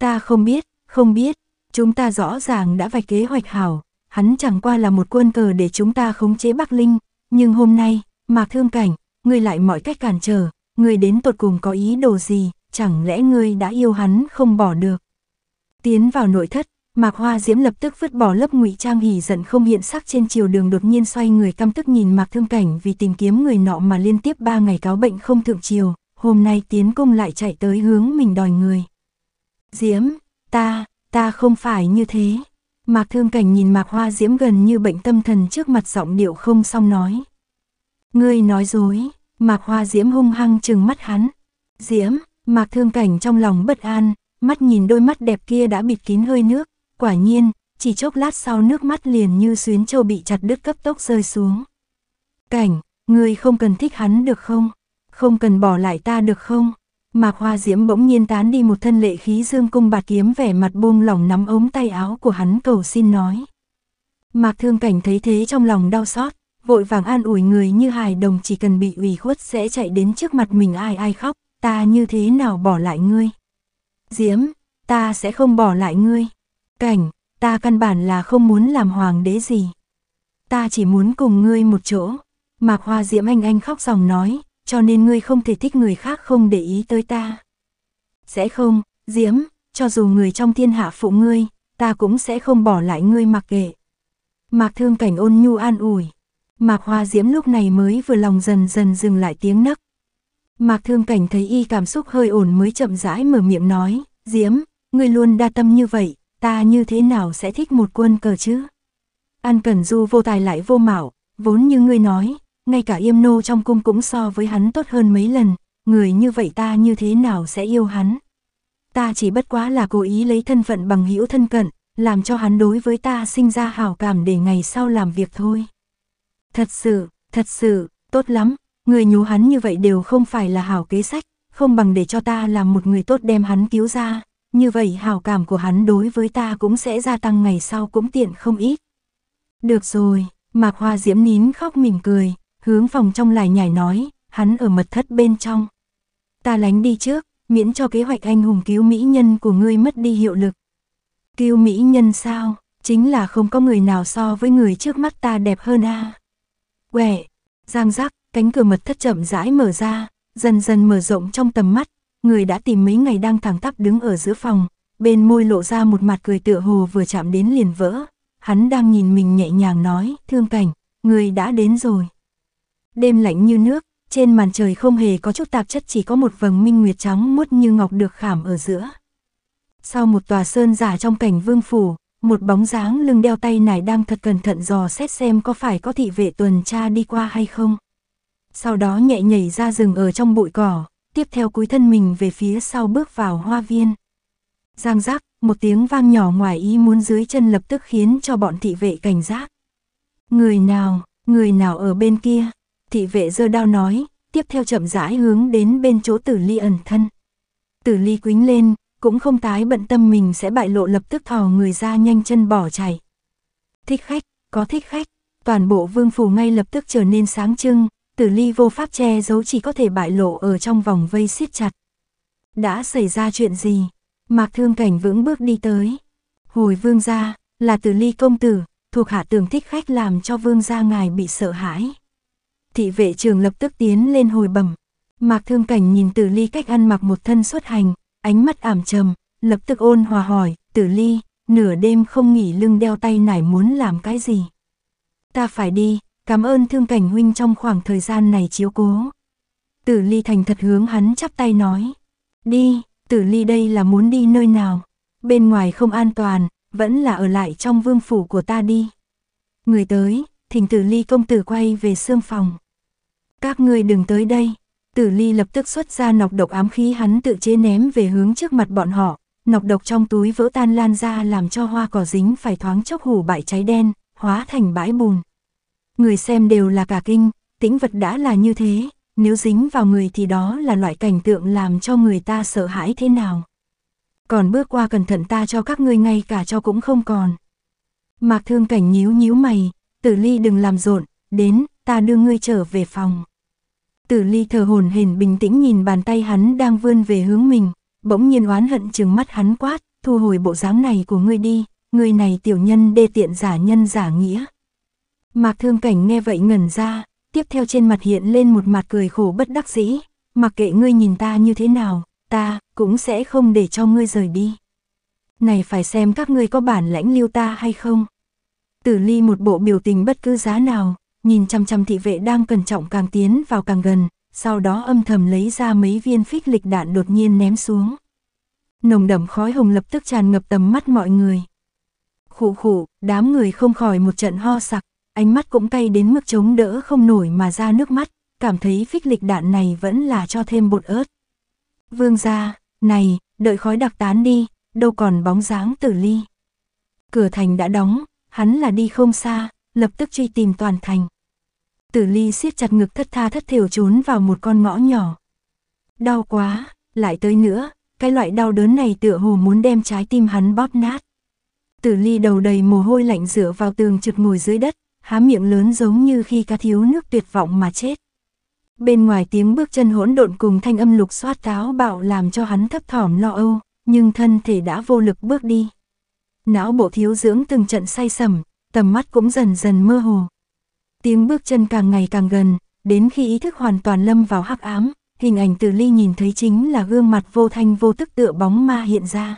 Ta không biết, không biết, chúng ta rõ ràng đã vạch kế hoạch hảo, hắn chẳng qua là một quân cờ để chúng ta khống chế Bắc Linh, nhưng hôm nay, Mạc Thương Cảnh, ngươi lại mọi cách cản trở, ngươi đến tột cùng có ý đồ gì, chẳng lẽ ngươi đã yêu hắn không bỏ được. Tiến vào nội thất, Mạc Hoa Diễm lập tức vứt bỏ lớp ngụy trang hỉ giận không hiện sắc trên chiều đường đột nhiên xoay người căm tức nhìn Mạc Thương Cảnh vì tìm kiếm người nọ mà liên tiếp ba ngày cáo bệnh không thượng chiều, hôm nay Tiến Công lại chạy tới hướng mình đòi người. Diễm, ta, ta không phải như thế. Mạc Thương Cảnh nhìn Mạc Hoa Diễm gần như bệnh tâm thần trước mặt giọng điệu không xong nói. Ngươi nói dối, Mạc Hoa Diễm hung hăng trừng mắt hắn. Diễm, Mạc Thương Cảnh trong lòng bất an, mắt nhìn đôi mắt đẹp kia đã bịt kín hơi nước, quả nhiên, chỉ chốc lát sau nước mắt liền như xuyến châu bị chặt đứt cấp tốc rơi xuống. Cảnh, ngươi không cần thích hắn được không? Không cần bỏ lại ta được không? Mạc Hoa Diễm bỗng nhiên tán đi một thân lệ khí dương cung bạt kiếm vẻ mặt buông lỏng nắm ống tay áo của hắn cầu xin nói. Mạc Thương Cảnh thấy thế trong lòng đau xót, vội vàng an ủi người như hài đồng chỉ cần bị ủy khuất sẽ chạy đến trước mặt mình ai ai khóc, ta như thế nào bỏ lại ngươi. Diễm, ta sẽ không bỏ lại ngươi. Cảnh, ta căn bản là không muốn làm hoàng đế gì. Ta chỉ muốn cùng ngươi một chỗ. Mạc Hoa Diễm anh anh khóc dòng nói, cho nên ngươi không thể thích người khác không để ý tới ta. Sẽ không, Diễm, cho dù người trong thiên hạ phụ ngươi, ta cũng sẽ không bỏ lại ngươi mặc kệ. Mạc thương cảnh ôn nhu an ủi. Mạc hoa diễm lúc này mới vừa lòng dần dần dừng lại tiếng nấc. Mạc thương cảnh thấy y cảm xúc hơi ổn mới chậm rãi mở miệng nói, Diễm, ngươi luôn đa tâm như vậy, ta như thế nào sẽ thích một quân cờ chứ? An Cần Du vô tài lại vô mạo, vốn như ngươi nói, ngay cả yêm nô trong cung cũng so với hắn tốt hơn mấy lần, người như vậy ta như thế nào sẽ yêu hắn. Ta chỉ bất quá là cố ý lấy thân phận bằng hữu thân cận, làm cho hắn đối với ta sinh ra hảo cảm để ngày sau làm việc thôi. Thật sự, thật sự, tốt lắm, người nhú hắn như vậy đều không phải là hảo kế sách, không bằng để cho ta làm một người tốt đem hắn cứu ra, như vậy hảo cảm của hắn đối với ta cũng sẽ gia tăng ngày sau cũng tiện không ít. Được rồi, Mạc Hoa Diễm nín khóc mỉm cười, Hướng phòng trong lại nhảy nói, hắn ở mật thất bên trong. Ta lánh đi trước, miễn cho kế hoạch anh hùng cứu mỹ nhân của ngươi mất đi hiệu lực. Cứu mỹ nhân sao, chính là không có người nào so với người trước mắt ta đẹp hơn a. À? Quẻ, giang giác, cánh cửa mật thất chậm rãi mở ra, dần dần mở rộng trong tầm mắt, người đã tìm mấy ngày đang thẳng tắp đứng ở giữa phòng, bên môi lộ ra một mặt cười tựa hồ vừa chạm đến liền vỡ, hắn đang nhìn mình nhẹ nhàng nói, thương cảnh, người đã đến rồi đêm lạnh như nước, trên màn trời không hề có chút tạp chất chỉ có một vầng minh nguyệt trắng muốt như ngọc được khảm ở giữa. Sau một tòa sơn giả trong cảnh vương phủ, một bóng dáng lưng đeo tay nải đang thật cẩn thận dò xét xem có phải có thị vệ tuần tra đi qua hay không. Sau đó nhẹ nhảy ra rừng ở trong bụi cỏ, tiếp theo cúi thân mình về phía sau bước vào hoa viên. Giang giác, một tiếng vang nhỏ ngoài ý muốn dưới chân lập tức khiến cho bọn thị vệ cảnh giác. Người nào, người nào ở bên kia, thị vệ giơ đao nói, tiếp theo chậm rãi hướng đến bên chỗ tử ly ẩn thân. Tử ly quính lên, cũng không tái bận tâm mình sẽ bại lộ lập tức thò người ra nhanh chân bỏ chạy. Thích khách, có thích khách, toàn bộ vương phủ ngay lập tức trở nên sáng trưng, tử ly vô pháp che giấu chỉ có thể bại lộ ở trong vòng vây siết chặt. Đã xảy ra chuyện gì? Mạc thương cảnh vững bước đi tới. Hồi vương gia, là tử ly công tử, thuộc hạ tường thích khách làm cho vương gia ngài bị sợ hãi thị vệ trường lập tức tiến lên hồi bẩm. Mạc Thương Cảnh nhìn Tử Ly cách ăn mặc một thân xuất hành, ánh mắt ảm trầm, lập tức ôn hòa hỏi, Tử Ly, nửa đêm không nghỉ lưng đeo tay nải muốn làm cái gì? Ta phải đi, cảm ơn Thương Cảnh huynh trong khoảng thời gian này chiếu cố. Tử Ly thành thật hướng hắn chắp tay nói, đi, Tử Ly đây là muốn đi nơi nào? Bên ngoài không an toàn, vẫn là ở lại trong vương phủ của ta đi. Người tới, thỉnh Tử Ly công tử quay về xương phòng. Các ngươi đừng tới đây. Tử ly lập tức xuất ra nọc độc ám khí hắn tự chế ném về hướng trước mặt bọn họ. Nọc độc trong túi vỡ tan lan ra làm cho hoa cỏ dính phải thoáng chốc hủ bại cháy đen, hóa thành bãi bùn. Người xem đều là cả kinh, tĩnh vật đã là như thế, nếu dính vào người thì đó là loại cảnh tượng làm cho người ta sợ hãi thế nào. Còn bước qua cẩn thận ta cho các ngươi ngay cả cho cũng không còn. Mạc thương cảnh nhíu nhíu mày, tử ly đừng làm rộn, đến, ta đưa ngươi trở về phòng. Tử ly thờ hồn hển bình tĩnh nhìn bàn tay hắn đang vươn về hướng mình, bỗng nhiên oán hận chừng mắt hắn quát, thu hồi bộ dáng này của ngươi đi, ngươi này tiểu nhân đê tiện giả nhân giả nghĩa. Mạc thương cảnh nghe vậy ngẩn ra, tiếp theo trên mặt hiện lên một mặt cười khổ bất đắc dĩ, mặc kệ ngươi nhìn ta như thế nào, ta cũng sẽ không để cho ngươi rời đi. Này phải xem các ngươi có bản lãnh lưu ta hay không. Tử ly một bộ biểu tình bất cứ giá nào, nhìn chăm chăm thị vệ đang cẩn trọng càng tiến vào càng gần, sau đó âm thầm lấy ra mấy viên phích lịch đạn đột nhiên ném xuống. Nồng đậm khói hồng lập tức tràn ngập tầm mắt mọi người. Khụ khụ, đám người không khỏi một trận ho sặc, ánh mắt cũng cay đến mức chống đỡ không nổi mà ra nước mắt, cảm thấy phích lịch đạn này vẫn là cho thêm bột ớt. Vương gia, này, đợi khói đặc tán đi, đâu còn bóng dáng tử ly. Cửa thành đã đóng, hắn là đi không xa, lập tức truy tìm toàn thành tử ly siết chặt ngực thất tha thất thểu trốn vào một con ngõ nhỏ. Đau quá, lại tới nữa, cái loại đau đớn này tựa hồ muốn đem trái tim hắn bóp nát. Tử ly đầu đầy mồ hôi lạnh dựa vào tường trực ngồi dưới đất, há miệng lớn giống như khi cá thiếu nước tuyệt vọng mà chết. Bên ngoài tiếng bước chân hỗn độn cùng thanh âm lục xoát táo bạo làm cho hắn thấp thỏm lo âu, nhưng thân thể đã vô lực bước đi. Não bộ thiếu dưỡng từng trận say sầm, tầm mắt cũng dần dần mơ hồ, tiếng bước chân càng ngày càng gần, đến khi ý thức hoàn toàn lâm vào hắc ám, hình ảnh từ ly nhìn thấy chính là gương mặt vô thanh vô tức tựa bóng ma hiện ra.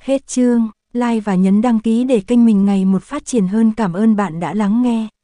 Hết chương, like và nhấn đăng ký để kênh mình ngày một phát triển hơn cảm ơn bạn đã lắng nghe.